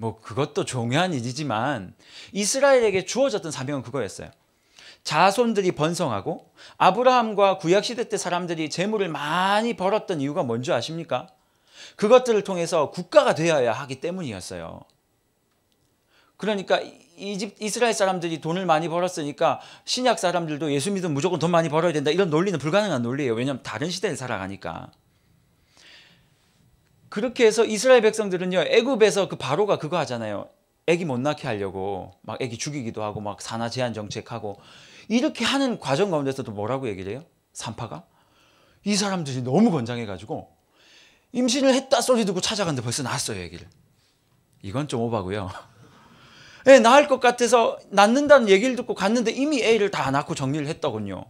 뭐 그것도 중요한 일이지만 이스라엘에게 주어졌던 사명은 그거였어요. 자손들이 번성하고 아브라함과 구약시대 때 사람들이 재물을 많이 벌었던 이유가 뭔지 아십니까? 그것들을 통해서 국가가 되어야 하기 때문이었어요. 그러니까 이집 이스라엘 사람들이 돈을 많이 벌었으니까 신약 사람들도 예수 믿으면 무조건 돈 많이 벌어야 된다 이런 논리는 불가능한 논리예요. 왜냐하면 다른 시대를 살아가니까. 그렇게 해서 이스라엘 백성들은요 애굽에서 그 바로가 그거 하잖아요. 애기 못 낳게 하려고 막 애기 죽이기도 하고 막 산하 제한 정책하고 이렇게 하는 과정 가운데서도 뭐라고 얘기를 해요? 산파가 이 사람들이 너무 권장해가지고 임신을 했다 소리 듣고 찾아갔는데 벌써 낳았어요 얘기를 이건 좀 오바고요 애 예, 낳을 것 같아서 낳는다는 얘기를 듣고 갔는데 이미 애를 다 낳고 정리를 했더군요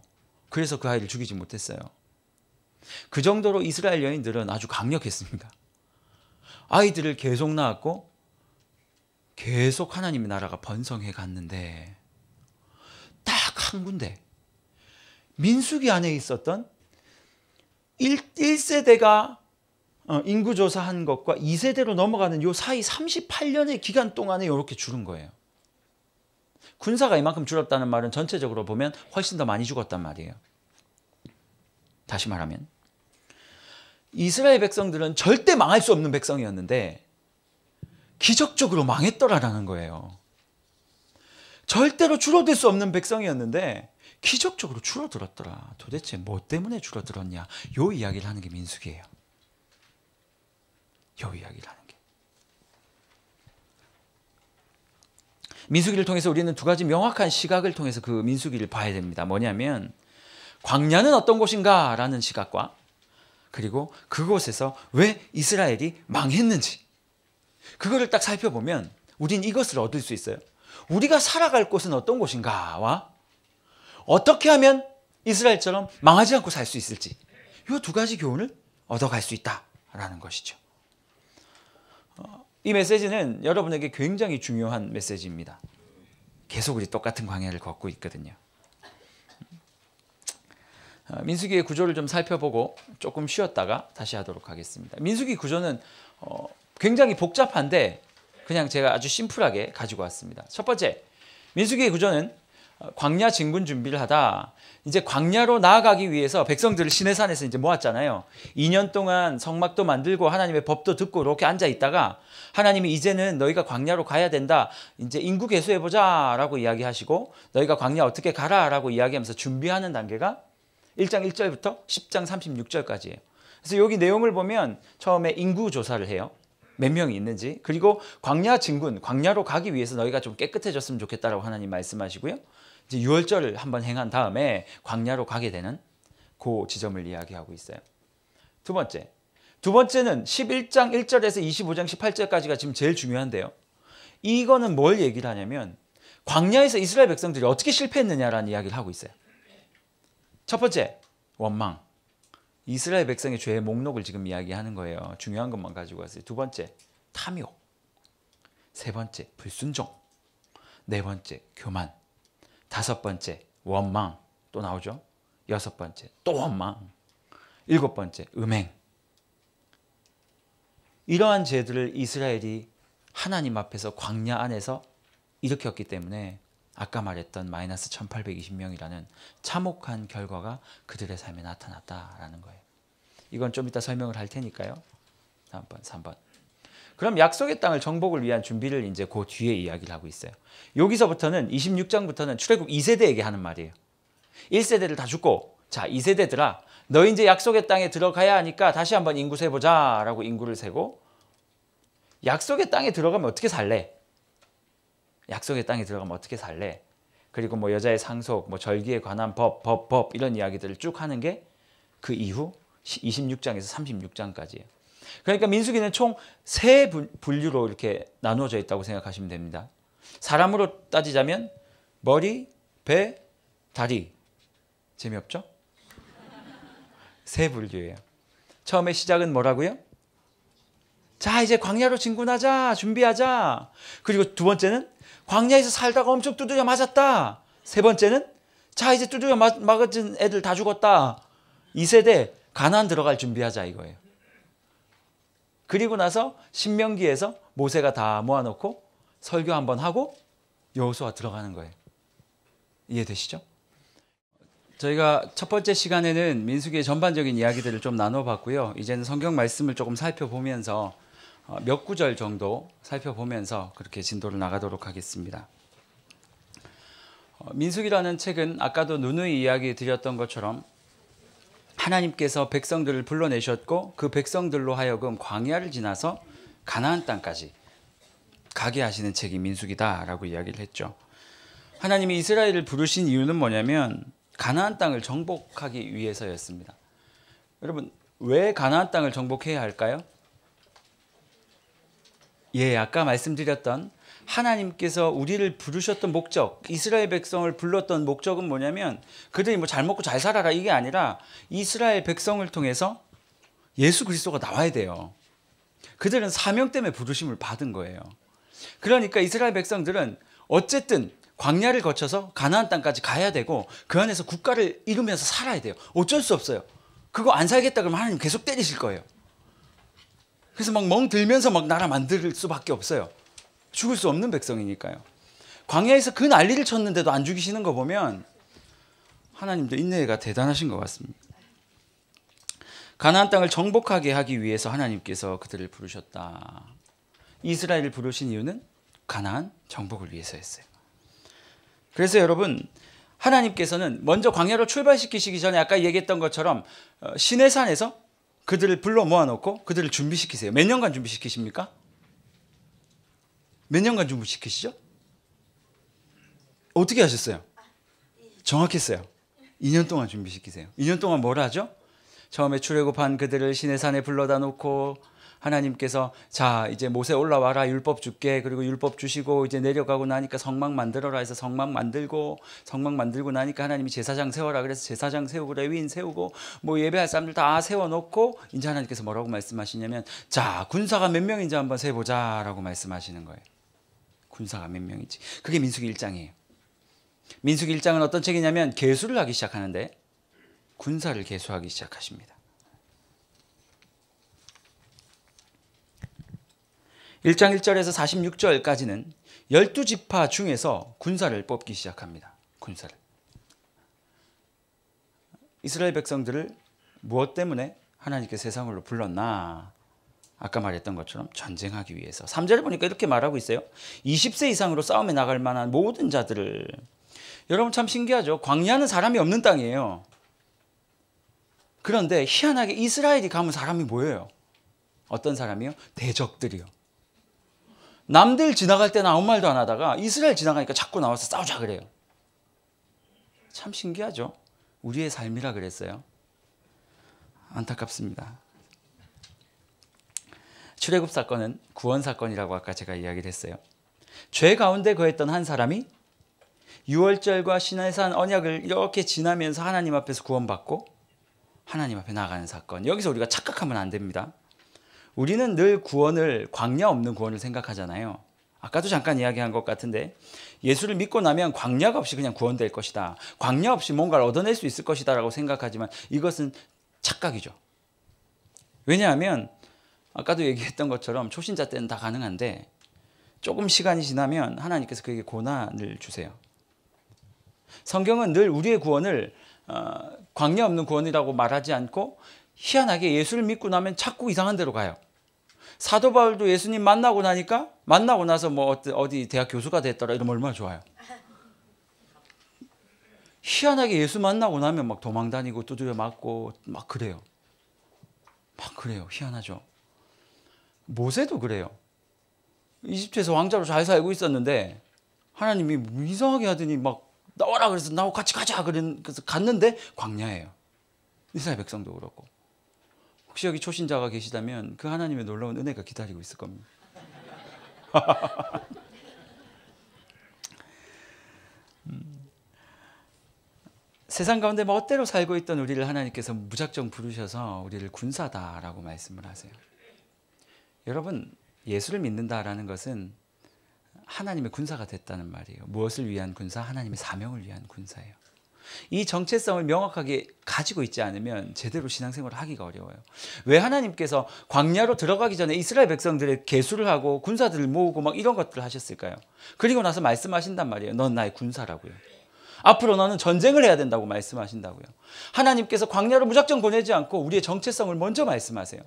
그래서 그 아이를 죽이지 못했어요 그 정도로 이스라엘 여인들은 아주 강력했습니다 아이들을 계속 낳았고 계속 하나님의 나라가 번성해 갔는데 딱 한 군데 민수기 안에 있었던 1, 1세대가 어, 인구조사한 것과 2세대로 넘어가는 이 사이 38년의 기간 동안에 이렇게 줄은 거예요. 군사가 이만큼 줄었다는 말은 전체적으로 보면 훨씬 더 많이 죽었단 말이에요. 다시 말하면 이스라엘 백성들은 절대 망할 수 없는 백성이었는데 기적적으로 망했더라라는 거예요. 절대로 줄어들 수 없는 백성이었는데 기적적으로 줄어들었더라. 도대체 뭐 때문에 줄어들었냐? 요 이야기를 하는 게 민숙이에요. 요 이야기를 하는 게. 민숙이를 통해서 우리는 두 가지 명확한 시각을 통해서 그 민숙이를 봐야 됩니다. 뭐냐면 광야는 어떤 곳인가라는 시각과 그리고 그곳에서 왜 이스라엘이 망했는지 그거를 딱 살펴보면 우린 이것을 얻을 수 있어요. 우리가 살아갈 곳은 어떤 곳인가와 어떻게 하면 이스라엘처럼 망하지 않고 살 수 있을지 이 두 가지 교훈을 얻어갈 수 있다라는 것이죠. 어, 이 메시지는 여러분에게 굉장히 중요한 메시지입니다. 계속 우리 똑같은 광야를 걷고 있거든요. 어, 민수기의 구조를 좀 살펴보고 조금 쉬었다가 다시 하도록 하겠습니다. 민수기 구조는 어, 굉장히 복잡한데 그냥 제가 아주 심플하게 가지고 왔습니다. 첫 번째, 민수기의 구조는 어, 광야 진군 준비를 하다 이제 광야로 나아가기 위해서 백성들을 시내산에서 이제 모았잖아요. 2년 동안 성막도 만들고 하나님의 법도 듣고 이렇게 앉아 있다가 하나님이 이제는 너희가 광야로 가야 된다. 이제 인구 개수해 보자라고 이야기하시고 너희가 광야 어떻게 가라라고 이야기하면서 준비하는 단계가 1장 1절부터 10장 36절까지예요. 그래서 여기 내용을 보면 처음에 인구 조사를 해요. 몇 명이 있는지 그리고 광야 증군 광야로 가기 위해서 너희가 좀 깨끗해졌으면 좋겠다라고 하나님 말씀하시고요. 이제 6월절을 한번 행한 다음에 광야로 가게 되는 그 지점을 이야기하고 있어요. 두 번째. 두 번째는 11장 1절에서 25장 18절까지가 지금 제일 중요한데요. 이거는 뭘 얘기를 하냐면 광야에서 이스라엘 백성들이 어떻게 실패했느냐라는 이야기를 하고 있어요. 첫 번째, 원망. 이스라엘 백성의 죄의 목록을 지금 이야기하는 거예요. 중요한 것만 가지고 왔어요. 두 번째, 탐욕. 세 번째, 불순종. 네 번째, 교만. 다섯 번째, 원망. 또 나오죠? 여섯 번째, 또 원망. 일곱 번째, 음행. 이러한 죄들을 이스라엘이 하나님 앞에서 광야 안에서 일으켰기 때문에 아까 말했던 마이너스 1820명이라는 참혹한 결과가 그들의 삶에 나타났다라는 거예요. 이건 좀 이따 설명을 할 테니까요. 다번 3번. 그럼 약속의 땅을 정복을 위한 준비를 이제 그 뒤에 이야기를 하고 있어요. 여기서부터는 26장부터는 출애굽 2세대에게 하는 말이에요. 1세대를 다 죽고 자 2세대들아 너 이제 약속의 땅에 들어가야 하니까 다시 한번 인구 세보자 라고 인구를 세고 약속의 땅에 들어가면 어떻게 살래? 약속의 땅에 들어가면 어떻게 살래? 그리고 뭐 여자의 상속, 뭐 절기에 관한 법, 법, 법 이런 이야기들을 쭉 하는 게 그 이후 26장에서 36장까지예요. 그러니까 민수기는 총 세 분류로 이렇게 나누어져 있다고 생각하시면 됩니다. 사람으로 따지자면 머리, 배, 다리. 재미없죠? 세 분류예요. 처음에 시작은 뭐라고요? 자 이제 광야로 진군하자 준비하자. 그리고 두 번째는 광야에서 살다가 엄청 두드려 맞았다. 세 번째는 자 이제 두드려 맞, 맞은 애들 다 죽었다. 2세대 가난 들어갈 준비하자 이거예요. 그리고 나서 신명기에서 모세가 다 모아놓고 설교 한번 하고 여호수아 들어가는 거예요. 이해되시죠? 저희가 첫 번째 시간에는 민수기의 전반적인 이야기들을 좀 나눠봤고요. 이제는 성경 말씀을 조금 살펴보면서 어, 몇 구절 정도 살펴보면서 그렇게 진도를 나가도록 하겠습니다. 어, 민숙이라는 책은 아까도 누누이 이야기 드렸던 것처럼 하나님께서 백성들을 불러내셨고 그 백성들로 하여금 광야를 지나서 가나안 땅까지 가게 하시는 책이 민숙이다라고 이야기를 했죠. 하나님이 이스라엘을 부르신 이유는 뭐냐면 가나안 땅을 정복하기 위해서였습니다. 여러분 왜 가나안 땅을 정복해야 할까요? 예, 아까 말씀드렸던 하나님께서 우리를 부르셨던 목적, 이스라엘 백성을 불렀던 목적은 뭐냐면 그들이 뭐 잘 먹고 잘 살아라 이게 아니라 이스라엘 백성을 통해서 예수 그리스도가 나와야 돼요. 그들은 사명 때문에 부르심을 받은 거예요. 그러니까 이스라엘 백성들은 어쨌든 광야를 거쳐서 가나안 땅까지 가야 되고 그 안에서 국가를 이루면서 살아야 돼요. 어쩔 수 없어요. 그거 안 살겠다 그러면 하나님 계속 때리실 거예요. 그래서 막 멍들면서 막 나라 만들 수밖에 없어요. 죽을 수 없는 백성이니까요. 광야에서 그 난리를 쳤는데도 안 죽이시는 거 보면 하나님도 인내가 대단하신 것 같습니다. 가나안 땅을 정복하게 하기 위해서 하나님께서 그들을 부르셨다. 이스라엘을 부르신 이유는 가나안 정복을 위해서였어요. 그래서 여러분 하나님께서는 먼저 광야로 출발시키시기 전에 아까 얘기했던 것처럼 어, 시내산에서 그들을 불러 모아놓고 그들을 준비시키세요. 몇 년간 준비시키십니까? 몇 년간 준비시키시죠? 어떻게 하셨어요? 정확했어요. 2년 동안 준비시키세요. 2년 동안 뭘 하죠? 처음에 출애굽한 그들을 시내산에 불러다 놓고 하나님께서 자 이제 모세 올라와라 율법 줄게 그리고 율법 주시고 이제 내려가고 나니까 성막 만들어라 해서 성막 만들고 성막 만들고 나니까 하나님이 제사장 세워라 그래서 제사장 세우고 레위인 세우고 뭐 예배할 사람들 다 세워놓고 이제 하나님께서 뭐라고 말씀하시냐면 자 군사가 몇 명인지 한번 세보자라고 말씀하시는 거예요. 군사가 몇 명인지 그게 민수기 1장이에요. 민수기 1장은 어떤 책이냐면 계수를 하기 시작하는데 군사를 계수하기 시작하십니다. 1장 1절에서 46절까지는 12지파 중에서 군사를 뽑기 시작합니다. 군사를. 이스라엘 백성들을 무엇 때문에 하나님께 세상으로 불렀나? 아까 말했던 것처럼 전쟁하기 위해서. 3절에 보니까 이렇게 말하고 있어요. 20세 이상으로 싸움에 나갈 만한 모든 자들을. 여러분 참 신기하죠? 광야는 사람이 없는 땅이에요. 그런데 희한하게 이스라엘이 가면 사람이 뭐예요 어떤 사람이요? 대적들이요. 남들 지나갈 때는 아무 말도 안 하다가 이스라엘 지나가니까 자꾸 나와서 싸우자 그래요. 참 신기하죠? 우리의 삶이라 그랬어요. 안타깝습니다. 출애굽 사건은 구원 사건이라고 아까 제가 이야기를 했어요. 죄 가운데 거했던 한 사람이 유월절과 신해산 언약을 이렇게 지나면서 하나님 앞에서 구원받고 하나님 앞에 나가는 사건. 여기서 우리가 착각하면 안 됩니다. 우리는 늘 구원을 광야 없는 구원을 생각하잖아요. 아까도 잠깐 이야기한 것 같은데 예수를 믿고 나면 광야가 없이 그냥 구원될 것이다. 광야 없이 뭔가를 얻어낼 수 있을 것이다라고 생각하지만 이것은 착각이죠. 왜냐하면 아까도 얘기했던 것처럼 초신자 때는 다 가능한데 조금 시간이 지나면 하나님께서 그에게 고난을 주세요. 성경은 늘 우리의 구원을 어, 광야 없는 구원이라고 말하지 않고 희한하게 예수를 믿고 나면 자꾸 이상한 데로 가요. 사도 바울도 예수님 만나고 나니까 만나고 나서 뭐 어디 대학 교수가 됐더라 이러면 얼마나 좋아요. 희한하게 예수 만나고 나면 막 도망 다니고 두드려 맞고 막 그래요. 막 그래요. 희한하죠. 모세도 그래요. 이집트에서 왕자로 잘 살고 있었는데 하나님이 뭐 이상하게 하더니 막 나와라 그래서 나와 같이 가자 그래서 갔는데 광야예요. 이스라엘 백성도 그렇고 혹시 여기 초신자가 계시다면 그 하나님의 놀라운 은혜가 기다리고 있을 겁니다. 음. 세상 가운데 멋대로 뭐 살고 있던 우리를 하나님께서 무작정 부르셔서 우리를 군사다라고 말씀을 하세요. 여러분, 예수를 믿는다라는 것은 하나님의 군사가 됐다는 말이에요. 무엇을 위한 군사? 하나님의 사명을 위한 군사예요. 이 정체성을 명확하게 가지고 있지 않으면 제대로 신앙생활을 하기가 어려워요. 왜 하나님께서 광야로 들어가기 전에 이스라엘 백성들의 개수를 하고 군사들을 모으고 막 이런 것들을 하셨을까요? 그리고 나서 말씀하신단 말이에요. 넌 나의 군사라고요. 앞으로 너는 전쟁을 해야 된다고 말씀하신다고요. 하나님께서 광야로 무작정 보내지 않고 우리의 정체성을 먼저 말씀하세요.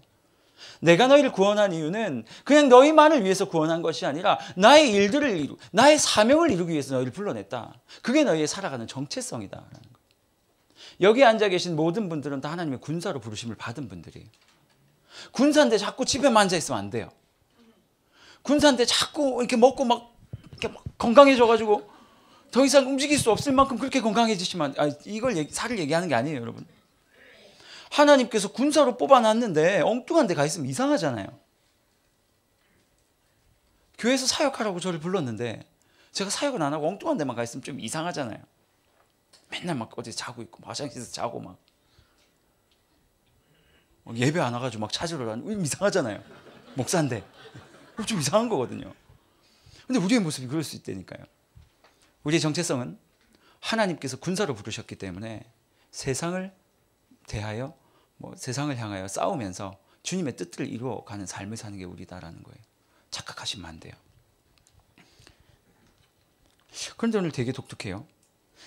내가 너희를 구원한 이유는 그냥 너희만을 위해서 구원한 것이 아니라 나의 일들을 이루, 나의 사명을 이루기 위해서 너희를 불러냈다. 그게 너희의 살아가는 정체성이다. 여기 앉아 계신 모든 분들은 다 하나님의 군사로 부르심을 받은 분들이에요. 군사인데 자꾸 집에만 앉아 있으면 안 돼요. 군사인데 자꾸 이렇게 먹고 막 이렇게 막 건강해져가지고 더 이상 움직일 수 없을 만큼 그렇게 건강해지시면 아 이걸 얘기, 살을 얘기하는 게 아니에요, 여러분. 하나님께서 군사로 뽑아놨는데 엉뚱한 데 가 있으면 이상하잖아요. 교회에서 사역하라고 저를 불렀는데 제가 사역을 안 하고 엉뚱한 데만 가 있으면 좀 이상하잖아요. 맨날 막 어디 자고 있고 화장실에서 자고 막 예배 안 와가지고 막 찾으러 가는 이상하잖아요. 목사인데 좀 이상한 거거든요. 근데 우리의 모습이 그럴 수 있다니까요. 우리의 정체성은 하나님께서 군사로 부르셨기 때문에 세상을 대하여 뭐 세상을 향하여 싸우면서 주님의 뜻을 이루어 가는 삶을 사는 게 우리다라는 거예요. 착각하시면 안 돼요. 그런데 오늘 되게 독특해요.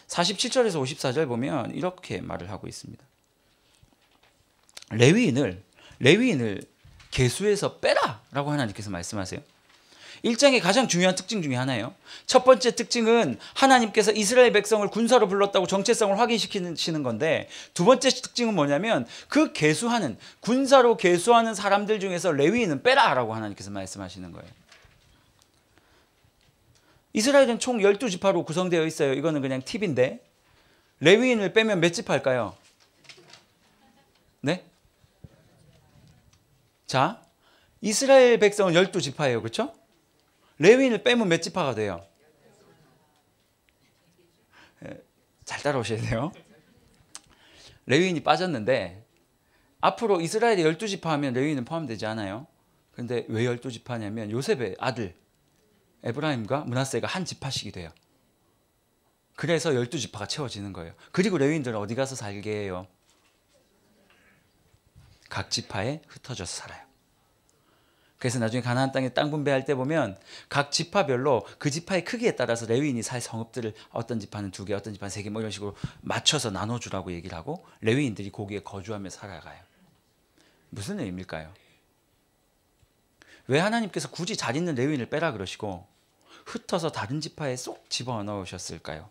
47절에서 54절 보면 이렇게 말을 하고 있습니다. 레위인을 레위인을 계수에서 빼라라고 하나님께서 말씀하세요. 1장의 가장 중요한 특징 중의 하나예요. 첫 번째 특징은 하나님께서 이스라엘 백성을 군사로 불렀다고 정체성을 확인시키는 건데 두 번째 특징은 뭐냐면 그 개수하는 군사로 개수하는 사람들 중에서 레위인은 빼라라고 하나님께서 말씀하시는 거예요. 이스라엘은 총 12지파로 구성되어 있어요. 이거는 그냥 팁인데 레위인을 빼면 몇 지파일까요? 네? 자, 이스라엘 백성은 12지파예요. 그렇죠? 레위인을 빼면 몇 지파가 돼요? 예, 잘 따라오셔야 돼요. 레위인이 빠졌는데 앞으로 이스라엘이 12지파 하면 레위인은 포함되지 않아요. 근데 왜 12지파냐면 요셉의 아들 에브라임과 문하세가 한 지파씩이 돼요. 그래서 12지파가 채워지는 거예요. 그리고 레위인들은 어디 가서 살게 해요? 각 지파에 흩어져서 살아요. 그래서 나중에 가나안 땅에 땅 분배할 때 보면 각 지파별로 그 지파의 크기에 따라서 레위인이 살 성읍들을 어떤 지파는 두 개, 어떤 지파는 세개뭐 이런 식으로 맞춰서 나눠주라고 얘기를 하고 레위인들이 거기에 거주하며 살아가요. 무슨 의미일까요? 왜 하나님께서 굳이 잘 있는 레위인을 빼라 그러시고 흩어서 다른 지파에 쏙 집어 넣으셨을까요?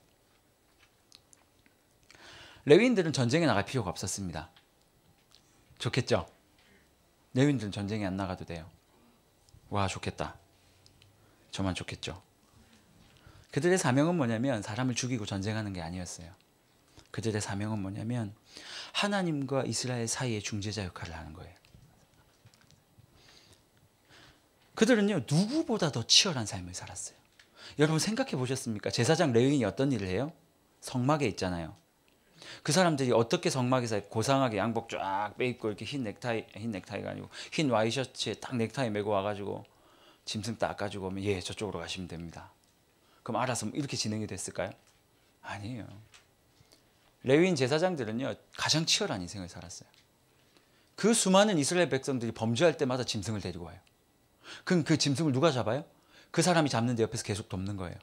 레위인들은 전쟁에 나갈 필요가 없었습니다. 좋겠죠? 레위인들은 전쟁에 안 나가도 돼요. 와 좋겠다. 저만 좋겠죠. 그들의 사명은 뭐냐면 사람을 죽이고 전쟁하는 게 아니었어요. 그들의 사명은 뭐냐면 하나님과 이스라엘 사이의 중재자 역할을 하는 거예요. 그들은요 누구보다 더 치열한 삶을 살았어요. 여러분 생각해 보셨습니까? 제사장 레위인이 어떤 일을 해요? 성막에 있잖아요. 그 사람들이 어떻게 성막에서 고상하게 양복 쫙 빼입고 이렇게 흰 넥타이 흰 넥타이가 아니고 흰 와이셔츠에 딱 넥타이 메고 와가지고 짐승 딱 가지고 오면 예 저쪽으로 가시면 됩니다. 그럼 알아서 이렇게 진행이 됐을까요? 아니에요. 레위인 제사장들은요 가장 치열한 인생을 살았어요. 그 수많은 이스라엘 백성들이 범죄할 때마다 짐승을 데리고 와요. 그럼 그 짐승을 누가 잡아요? 그 사람이 잡는데 옆에서 계속 돕는 거예요.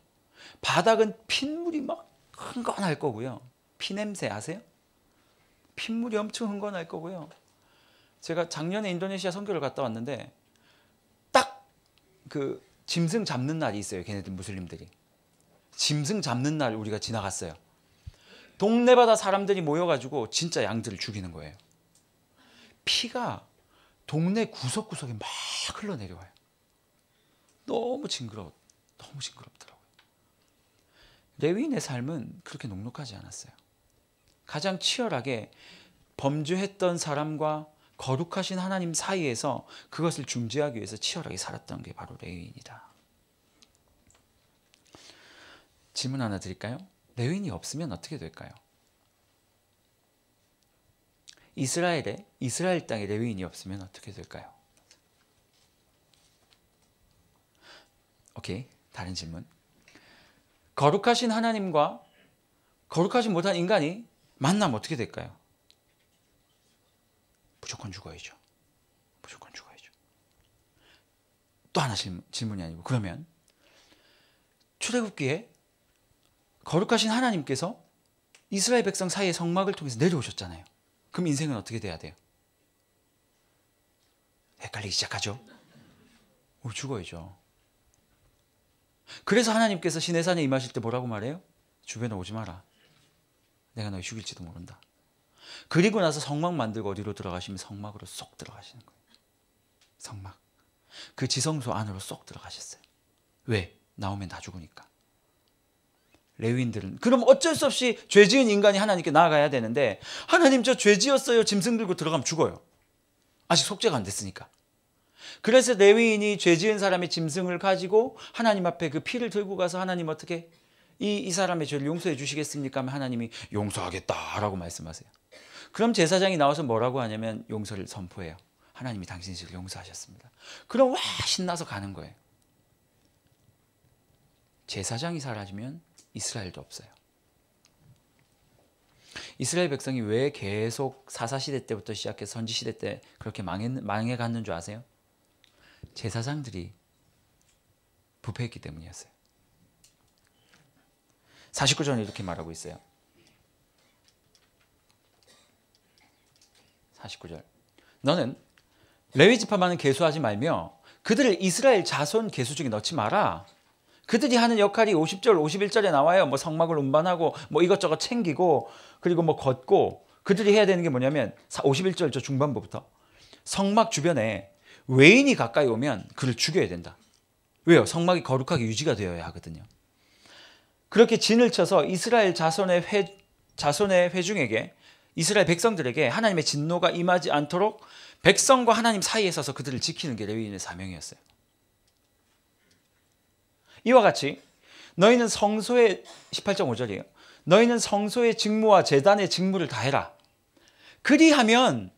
바닥은 핏물이 막 흥건할 거고요. 피냄새 아세요? 핏물이 엄청 흥건할 거고요. 제가 작년에 인도네시아 선교를 갔다 왔는데 딱 그 짐승 잡는 날이 있어요. 걔네들 무슬림들이. 짐승 잡는 날 우리가 지나갔어요. 동네마다 사람들이 모여가지고 진짜 양들을 죽이는 거예요. 피가 동네 구석구석에 막 흘러내려와요. 너무 징그러, 너무 징그럽더라고요. 레위인의 삶은 그렇게 녹록하지 않았어요. 가장 치열하게 범죄했던 사람과 거룩하신 하나님 사이에서 그것을 중재하기 위해서 치열하게 살았던 게 바로 레위인이다. 질문 하나 드릴까요? 레위인이 없으면 어떻게 될까요? 이스라엘에 이스라엘 땅에 레위인이 없으면 어떻게 될까요? 오케이 다른 질문 거룩하신 하나님과 거룩하지 못한 인간이 만나면 어떻게 될까요? 무조건 죽어야죠. 무조건 죽어야죠. 또 하나 질문이 아니고 그러면 출애굽기에 거룩하신 하나님께서 이스라엘 백성 사이에 성막을 통해서 내려오셨잖아요. 그럼 인생은 어떻게 돼야 돼요? 헷갈리기 시작하죠. 우 죽어야죠. 그래서 하나님께서 시내산에 임하실 때 뭐라고 말해요? 주변에 오지 마라. 내가 너 죽일지도 모른다. 그리고 나서 성막 만들고 어디로 들어가시면 성막으로 쏙 들어가시는 거예요. 성막. 그 지성소 안으로 쏙 들어가셨어요. 왜? 나오면 다 죽으니까. 레위인들은 그럼 어쩔 수 없이 죄 지은 인간이 하나님께 나아가야 되는데 하나님 저 죄 지었어요. 짐승 들고 들어가면 죽어요. 아직 속죄가 안 됐으니까. 그래서 레위인이 죄 지은 사람의 짐승을 가지고 하나님 앞에 그 피를 들고 가서 하나님 어떻게 이, 이 사람의 죄를 용서해 주시겠습니까? 하면 하나님이 용서하겠다라고 말씀하세요. 그럼 제사장이 나와서 뭐라고 하냐면 용서를 선포해요. 하나님이 당신의 죄를 용서하셨습니다. 그럼 와 신나서 가는 거예요. 제사장이 사라지면 이스라엘도 없어요. 이스라엘 백성이 왜 계속 사사시대 때부터 시작해서 선지시대 때 그렇게 망해, 망해갔는 줄 아세요? 제사장들이 부패했기 때문이었어요. 49절은 이렇게 말하고 있어요. 49절. 너는 레위 지파만은 계수하지 말며 그들을 이스라엘 자손 계수 중에 넣지 마라. 그들이 하는 역할이 50절, 51절에 나와요. 뭐 성막을 운반하고 뭐 이것저것 챙기고 그리고 뭐 걷고 그들이 해야 되는 게 뭐냐면 51절 저 중반부부터 성막 주변에 외인이 가까이 오면 그를 죽여야 된다. 왜요? 성막이 거룩하게 유지가 되어야 하거든요. 그렇게 진을 쳐서 이스라엘 자손의 회, 자손의 회중에게 이스라엘 백성들에게 하나님의 진노가 임하지 않도록 백성과 하나님 사이에 서서 그들을 지키는 게 레위인의 사명이었어요. 이와 같이 너희는 성소의 18.5절이에요. 너희는 성소의 직무와 재단의 직무를 다해라. 그리하면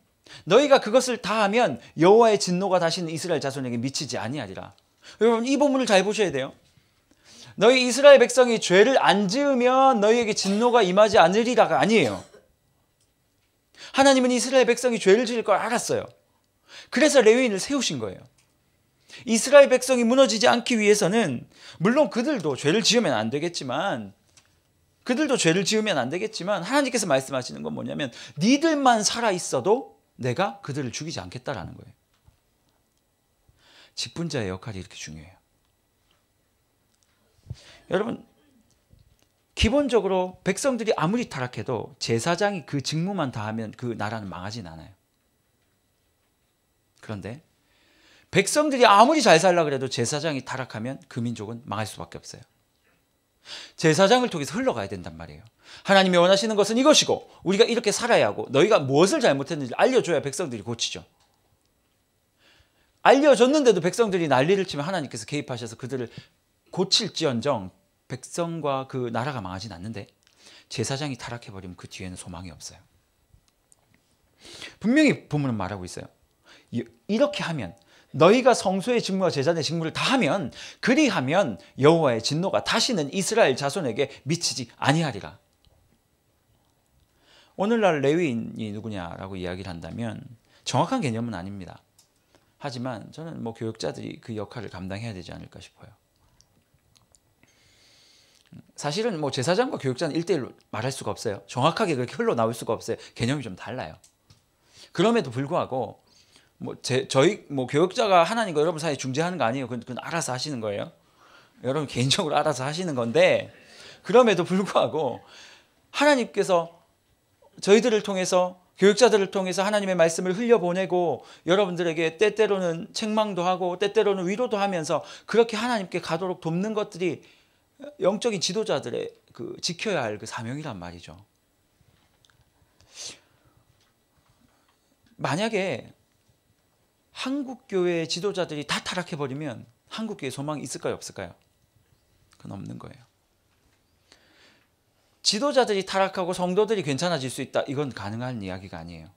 너희가 그것을 다하면 여호와의 진노가 다시는 이스라엘 자손에게 미치지 아니하리라. 여러분 이 본문을 잘 보셔야 돼요. 너희 이스라엘 백성이 죄를 안 지으면 너희에게 진노가 임하지 않으리라가 아니에요. 하나님은 이스라엘 백성이 죄를 지을 걸 알았어요. 그래서 레위인을 세우신 거예요. 이스라엘 백성이 무너지지 않기 위해서는 물론 그들도 죄를 지으면 안 되겠지만 그들도 죄를 지으면 안 되겠지만 하나님께서 말씀하시는 건 뭐냐면 니들만 살아 있어도 내가 그들을 죽이지 않겠다라는 거예요. 직분자의 역할이 이렇게 중요해요. 여러분 기본적으로 백성들이 아무리 타락해도 제사장이 그 직무만 다하면 그 나라는 망하진 않아요. 그런데 백성들이 아무리 잘 살라 그래도 제사장이 타락하면 그 민족은 망할 수밖에 없어요. 제사장을 통해서 흘러가야 된단 말이에요. 하나님이 원하시는 것은 이것이고 우리가 이렇게 살아야 하고 너희가 무엇을 잘못했는지 알려줘야 백성들이 고치죠. 알려줬는데도 백성들이 난리를 치면 하나님께서 개입하셔서 그들을 고칠지언정 백성과 그 나라가 망하진 않는데 제사장이 타락해버리면 그 뒤에는 소망이 없어요. 분명히 본문은 말하고 있어요. 이렇게 하면 너희가 성소의 직무와 제단의 직무를 다 하면 그리하면 여호와의 진노가 다시는 이스라엘 자손에게 미치지 아니하리라. 오늘날 레위인이 누구냐라고 이야기를 한다면 정확한 개념은 아닙니다. 하지만 저는 뭐 교육자들이 그 역할을 감당해야 되지 않을까 싶어요. 사실은 뭐 제사장과 교육자는 일대일로 말할 수가 없어요. 정확하게 그렇게 흘러나올 수가 없어요. 개념이 좀 달라요. 그럼에도 불구하고 뭐 제, 저희 뭐 교육자가 하나님과 여러분 사이에 중재하는 거 아니에요. 그건, 그건 알아서 하시는 거예요. 여러분 개인적으로 알아서 하시는 건데 그럼에도 불구하고 하나님께서 저희들을 통해서 교육자들을 통해서 하나님의 말씀을 흘려보내고 여러분들에게 때때로는 책망도 하고 때때로는 위로도 하면서 그렇게 하나님께 가도록 돕는 것들이 영적인 지도자들의 그 지켜야 할 그 사명이란 말이죠. 만약에 한국 교회 지도자들이 다 타락해 버리면 한국 교회 소망이 있을까요, 없을까요? 그건 없는 거예요. 지도자들이 타락하고 성도들이 괜찮아질 수 있다. 이건 가능한 이야기가 아니에요.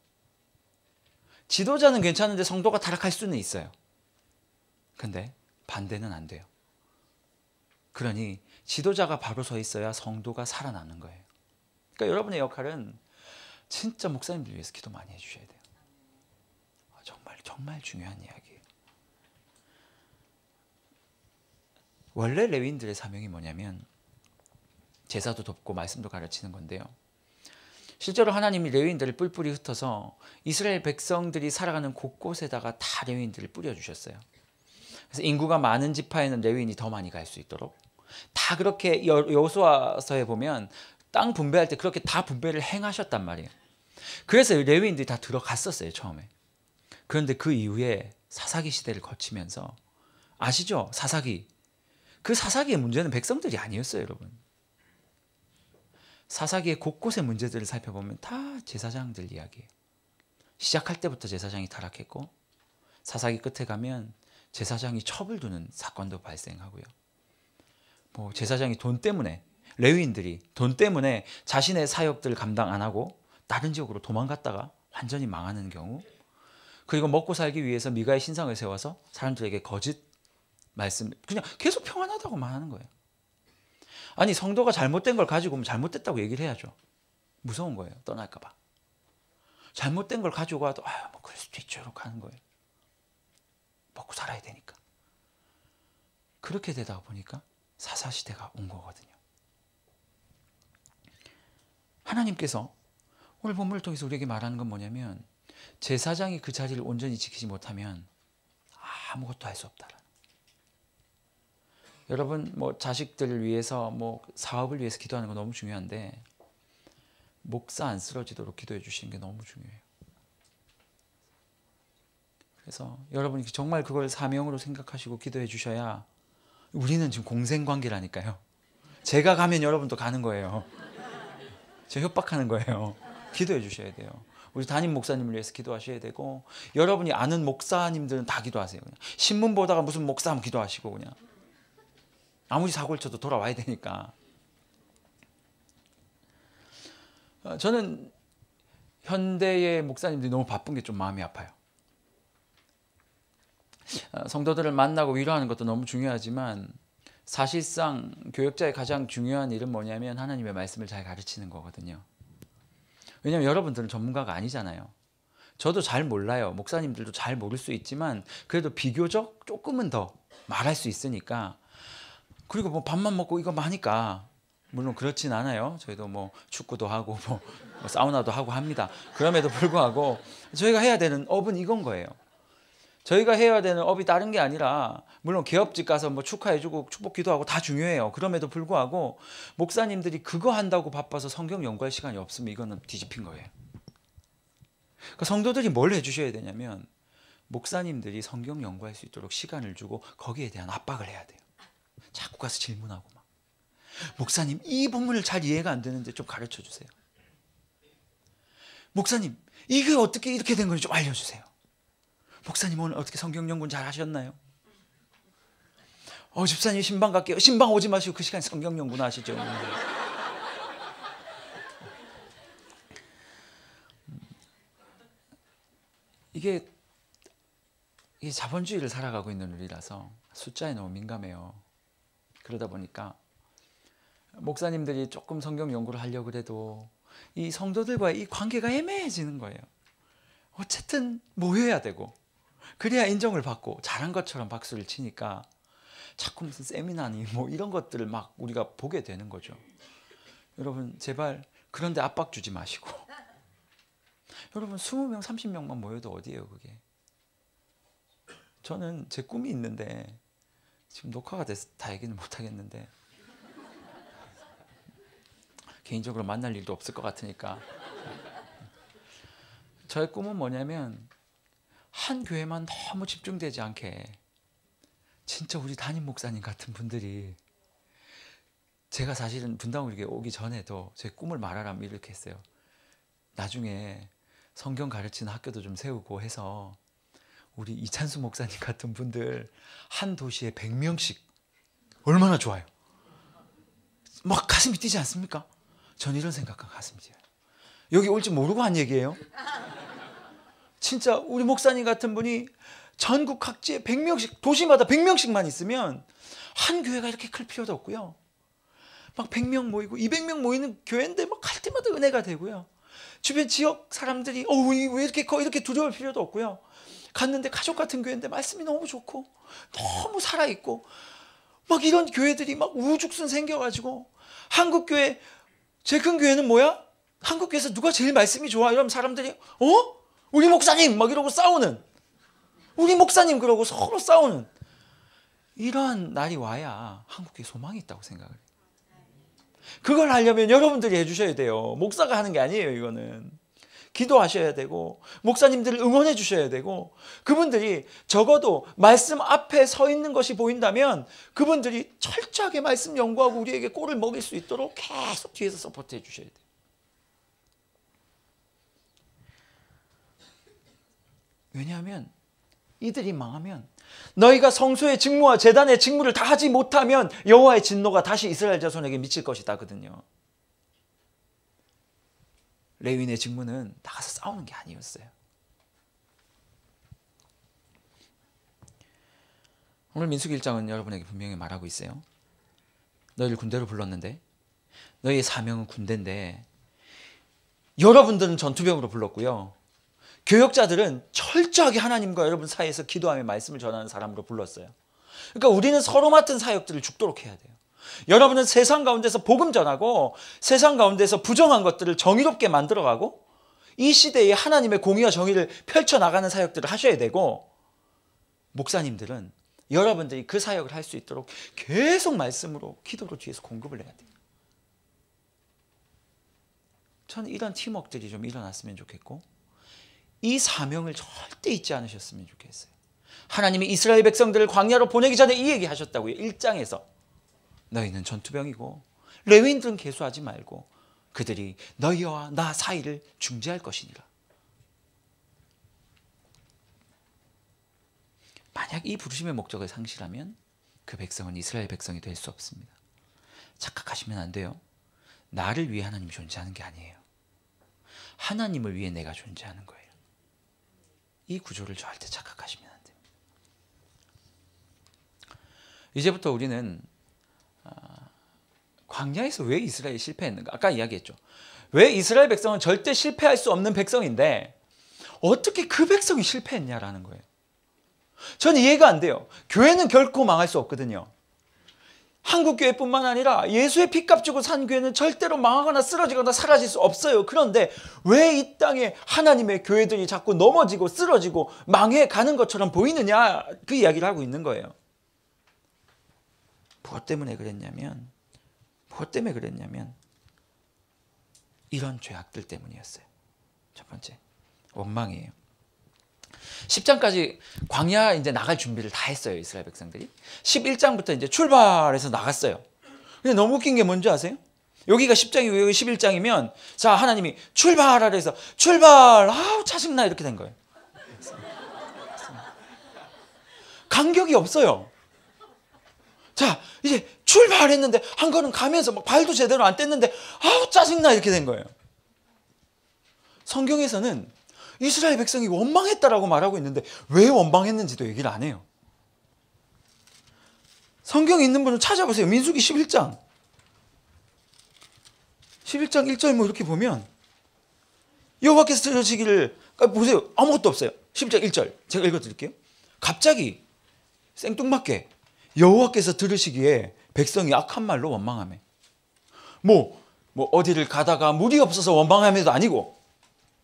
지도자는 괜찮은데 성도가 타락할 수는 있어요. 근데 반대는 안 돼요. 그러니 지도자가 바로 서 있어야 성도가 살아나는 거예요. 그러니까 여러분의 역할은 진짜 목사님들 위해서 기도 많이 해주셔야 돼요. 아, 정말 정말 중요한 이야기예요. 원래 레위인들의 사명이 뭐냐면 제사도 돕고 말씀도 가르치는 건데요. 실제로 하나님이 레위인들을 뿔뿔이 흩어서 이스라엘 백성들이 살아가는 곳곳에다가 다 레위인들을 뿌려 주셨어요. 그래서 인구가 많은 지파에는 레위인이 더 많이 갈 수 있도록 다 그렇게 여호수아서에 보면 땅 분배할 때 그렇게 다 분배를 행하셨단 말이에요. 그래서 레위인들이 다 들어갔었어요 처음에. 그런데 그 이후에 사사기 시대를 거치면서 아시죠 사사기 그 사사기의 문제는 백성들이 아니었어요 여러분. 사사기의 곳곳의 문제들을 살펴보면 다 제사장들 이야기예요. 시작할 때부터 제사장이 타락했고 사사기 끝에 가면 제사장이 첩을 두는 사건도 발생하고요. 뭐 제사장이 돈 때문에 레위인들이 돈 때문에 자신의 사역들 감당 안 하고 다른 지역으로 도망갔다가 완전히 망하는 경우 그리고 먹고 살기 위해서 미가의 신상을 세워서 사람들에게 거짓 말씀 그냥 계속 평안하다고만 하는 거예요. 아니 성도가 잘못된 걸 가지고 오면 잘못됐다고 얘기를 해야죠. 무서운 거예요. 떠날까 봐. 잘못된 걸 가지고 와도 아뭐 그럴 수도 있죠. 이렇게 하는 거예요. 먹고 살아야 되니까. 그렇게 되다 보니까 사사시대가 온 거거든요. 하나님께서 오늘 본문을 통해서 우리에게 말하는 건 뭐냐면 제사장이 그 자리를 온전히 지키지 못하면 아무것도 할 수 없다라는 여러분 뭐 자식들을 위해서 뭐 사업을 위해서 기도하는 건 너무 중요한데 목사 안 쓰러지도록 기도해 주시는 게 너무 중요해요. 그래서 여러분이 정말 그걸 사명으로 생각하시고 기도해 주셔야 우리는 지금 공생 관계라니까요. 제가 가면 여러분도 가는 거예요. 제가 협박하는 거예요. 기도해 주셔야 돼요. 우리 담임 목사님을 위해서 기도하셔야 되고 여러분이 아는 목사님들은 다 기도하세요. 그냥. 신문 보다가 무슨 목사 하면 기도하시고 그냥 아무리 사고를 쳐도 돌아와야 되니까. 어, 저는 현대의 목사님들이 너무 바쁜 게 좀 마음이 아파요. 어, 성도들을 만나고 위로하는 것도 너무 중요하지만 사실상 교역자의 가장 중요한 일은 뭐냐면 하나님의 말씀을 잘 가르치는 거거든요. 왜냐하면 여러분들은 전문가가 아니잖아요. 저도 잘 몰라요. 목사님들도 잘 모를 수 있지만 그래도 비교적 조금은 더 말할 수 있으니까 그리고 뭐 밥만 먹고 이거 마니까 물론 그렇진 않아요. 저희도 뭐 축구도 하고 뭐, 뭐 사우나도 하고 합니다. 그럼에도 불구하고 저희가 해야 되는 업은 이건 거예요. 저희가 해야 되는 업이 다른 게 아니라 물론 개업집 가서 뭐 축하해주고 축복 기도하고 다 중요해요. 그럼에도 불구하고 목사님들이 그거 한다고 바빠서 성경 연구할 시간이 없으면 이거는 뒤집힌 거예요. 그러니까 성도들이 뭘 해주셔야 되냐면 목사님들이 성경 연구할 수 있도록 시간을 주고 거기에 대한 압박을 해야 돼요. 자꾸 가서 질문하고 막 목사님 이 본문을 잘 이해가 안 되는데 좀 가르쳐 주세요. 목사님 이게 어떻게 이렇게 된 건지 좀 알려주세요. 목사님 오늘 어떻게 성경 연구 잘 하셨나요? 어, 집사님 신방 갈게요. 신방 오지 마시고 그 시간에 성경 연구나 하시죠. 음. 이게, 이게 자본주의를 살아가고 있는 우리라서 숫자에 너무 민감해요. 그러다 보니까 목사님들이 조금 성경 연구를 하려고 해도 이 성도들과의 이 관계가 애매해지는 거예요. 어쨌든 모여야 되고 그래야 인정을 받고 잘한 것처럼 박수를 치니까 자꾸 무슨 세미나니 뭐 이런 것들을 막 우리가 보게 되는 거죠. 여러분 제발 그런데 압박 주지 마시고 여러분 20명 30명만 모여도 어디예요 그게 저는 제 꿈이 있는데 지금 녹화가 돼서 다 얘기는 못하겠는데 개인적으로 만날 일도 없을 것 같으니까 저의 꿈은 뭐냐면 한 교회만 너무 집중되지 않게 진짜 우리 담임 목사님 같은 분들이 제가 사실은 분당으로 이렇게 오기 전에도 제 꿈을 말하라 이렇게 했어요. 나중에 성경 가르치는 학교도 좀 세우고 해서 우리 이찬수 목사님 같은 분들 한 도시에 100명씩 얼마나 좋아요. 막 가슴이 뛰지 않습니까? 전 이런 생각과 가슴이 뛰어요. 여기 올지 모르고 한 얘기예요. 진짜 우리 목사님 같은 분이 전국 각지에 100명씩 도시마다 100명씩만 있으면 한 교회가 이렇게 클 필요도 없고요. 막 100명 모이고 200명 모이는 교회인데 막 갈 때마다 은혜가 되고요. 주변 지역 사람들이 어왜 이렇게 커 이렇게 두려울 필요도 없고요. 갔는데 가족 같은 교회인데 말씀이 너무 좋고 너무 살아 있고 막 이런 교회들이 막 우죽순 생겨가지고 한국 교회 제큰 교회는 뭐야? 한국 교회에서 누가 제일 말씀이 좋아? 이러면 사람들이 어? 우리 목사님 막 이러고 싸우는 우리 목사님 그러고 서로 싸우는 이러한 날이 와야 한국에 소망이 있다고 생각을 해요. 그걸 하려면 여러분들이 해주셔야 돼요. 목사가 하는 게 아니에요, 이거는. 기도하셔야 되고, 목사님들을 응원해 주셔야 되고, 그분들이 적어도 말씀 앞에 서 있는 것이 보인다면, 그분들이 철저하게 말씀 연구하고 우리에게 꼴을 먹일 수 있도록 계속 뒤에서 서포트해 주셔야 돼요. 왜냐하면 이들이 망하면 너희가 성소의 직무와 재단의 직무를 다 하지 못하면 여호와의 진노가 다시 이스라엘 자손에게 미칠 것이다거든요. 레윈의 직무는 나가서 싸우는 게 아니었어요. 오늘 민수기 1장은 여러분에게 분명히 말하고 있어요. 너희를 군대로 불렀는데 너희의 사명은 군대인데 여러분들은 전투병으로 불렀고요. 교역자들은 철저하게 하나님과 여러분 사이에서 기도하며 말씀을 전하는 사람으로 불렀어요. 그러니까 우리는 서로 맡은 사역들을 죽도록 해야 돼요. 여러분은 세상 가운데서 복음 전하고 세상 가운데서 부정한 것들을 정의롭게 만들어가고 이 시대에 하나님의 공의와 정의를 펼쳐나가는 사역들을 하셔야 되고 목사님들은 여러분들이 그 사역을 할 수 있도록 계속 말씀으로 기도로 뒤에서 공급을 해야 돼요. 저는 이런 팀워크들이 좀 일어났으면 좋겠고 이 사명을 절대 잊지 않으셨으면 좋겠어요. 하나님이 이스라엘 백성들을 광야로 보내기 전에 이 얘기 하셨다고요. 1장에서. 너희는 전투병이고 레위인들은 개수하지 말고 그들이 너희와 나 사이를 중재할 것이니라. 만약 이 부르심의 목적을 상실하면 그 백성은 이스라엘 백성이 될 수 없습니다. 착각하시면 안 돼요. 나를 위해 하나님이 존재하는 게 아니에요. 하나님을 위해 내가 존재하는 거예요. 이 구조를 절대 착각하시면 안 됩니다. 이제부터 우리는 아, 광야에서 왜 이스라엘이 실패했는가? 아까 이야기했죠. 왜 이스라엘 백성은 절대 실패할 수 없는 백성인데 어떻게 그 백성이 실패했냐라는 거예요. 전 이해가 안 돼요. 교회는 결코 망할 수 없거든요. 한국교회뿐만 아니라 예수의 피값 주고 산 교회는 절대로 망하거나 쓰러지거나 사라질 수 없어요. 그런데 왜 이 땅에 하나님의 교회들이 자꾸 넘어지고 쓰러지고 망해가는 것처럼 보이느냐 그 이야기를 하고 있는 거예요. 무엇 때문에 그랬냐면 무엇 때문에 그랬냐면 이런 죄악들 때문이었어요. 첫 번째 원망이에요. 10장까지 광야 이제 나갈 준비를 다 했어요. 이스라엘 백성들이. 11장부터 이제 출발해서 나갔어요. 근데 너무 웃긴 게 뭔지 아세요? 여기가 10장이고 여기 11장이면 자, 하나님이 출발하라 해서 출발! 아우, 짜증나! 이렇게 된 거예요. 간격이 없어요. 자, 이제 출발했는데 한 걸음 가면서 막 발도 제대로 안 뗐는데 아우, 짜증나! 이렇게 된 거예요. 성경에서는 이스라엘 백성이 원망했다라고 말하고 있는데 왜 원망했는지도 얘기를 안 해요. 성경에 있는 분을 찾아보세요. 민수기 11장. 11장 1절 뭐 이렇게 보면 여호와께서 저시기를 아, 보세요. 아무것도 없어요. 11장 1절. 제가 읽어 드릴게요. 갑자기 생뚱맞게 여호와께서 들으시기에 백성이 악한 말로 원망하며 뭐, 뭐 어디를 가다가 물이 없어서 원망하며도 아니고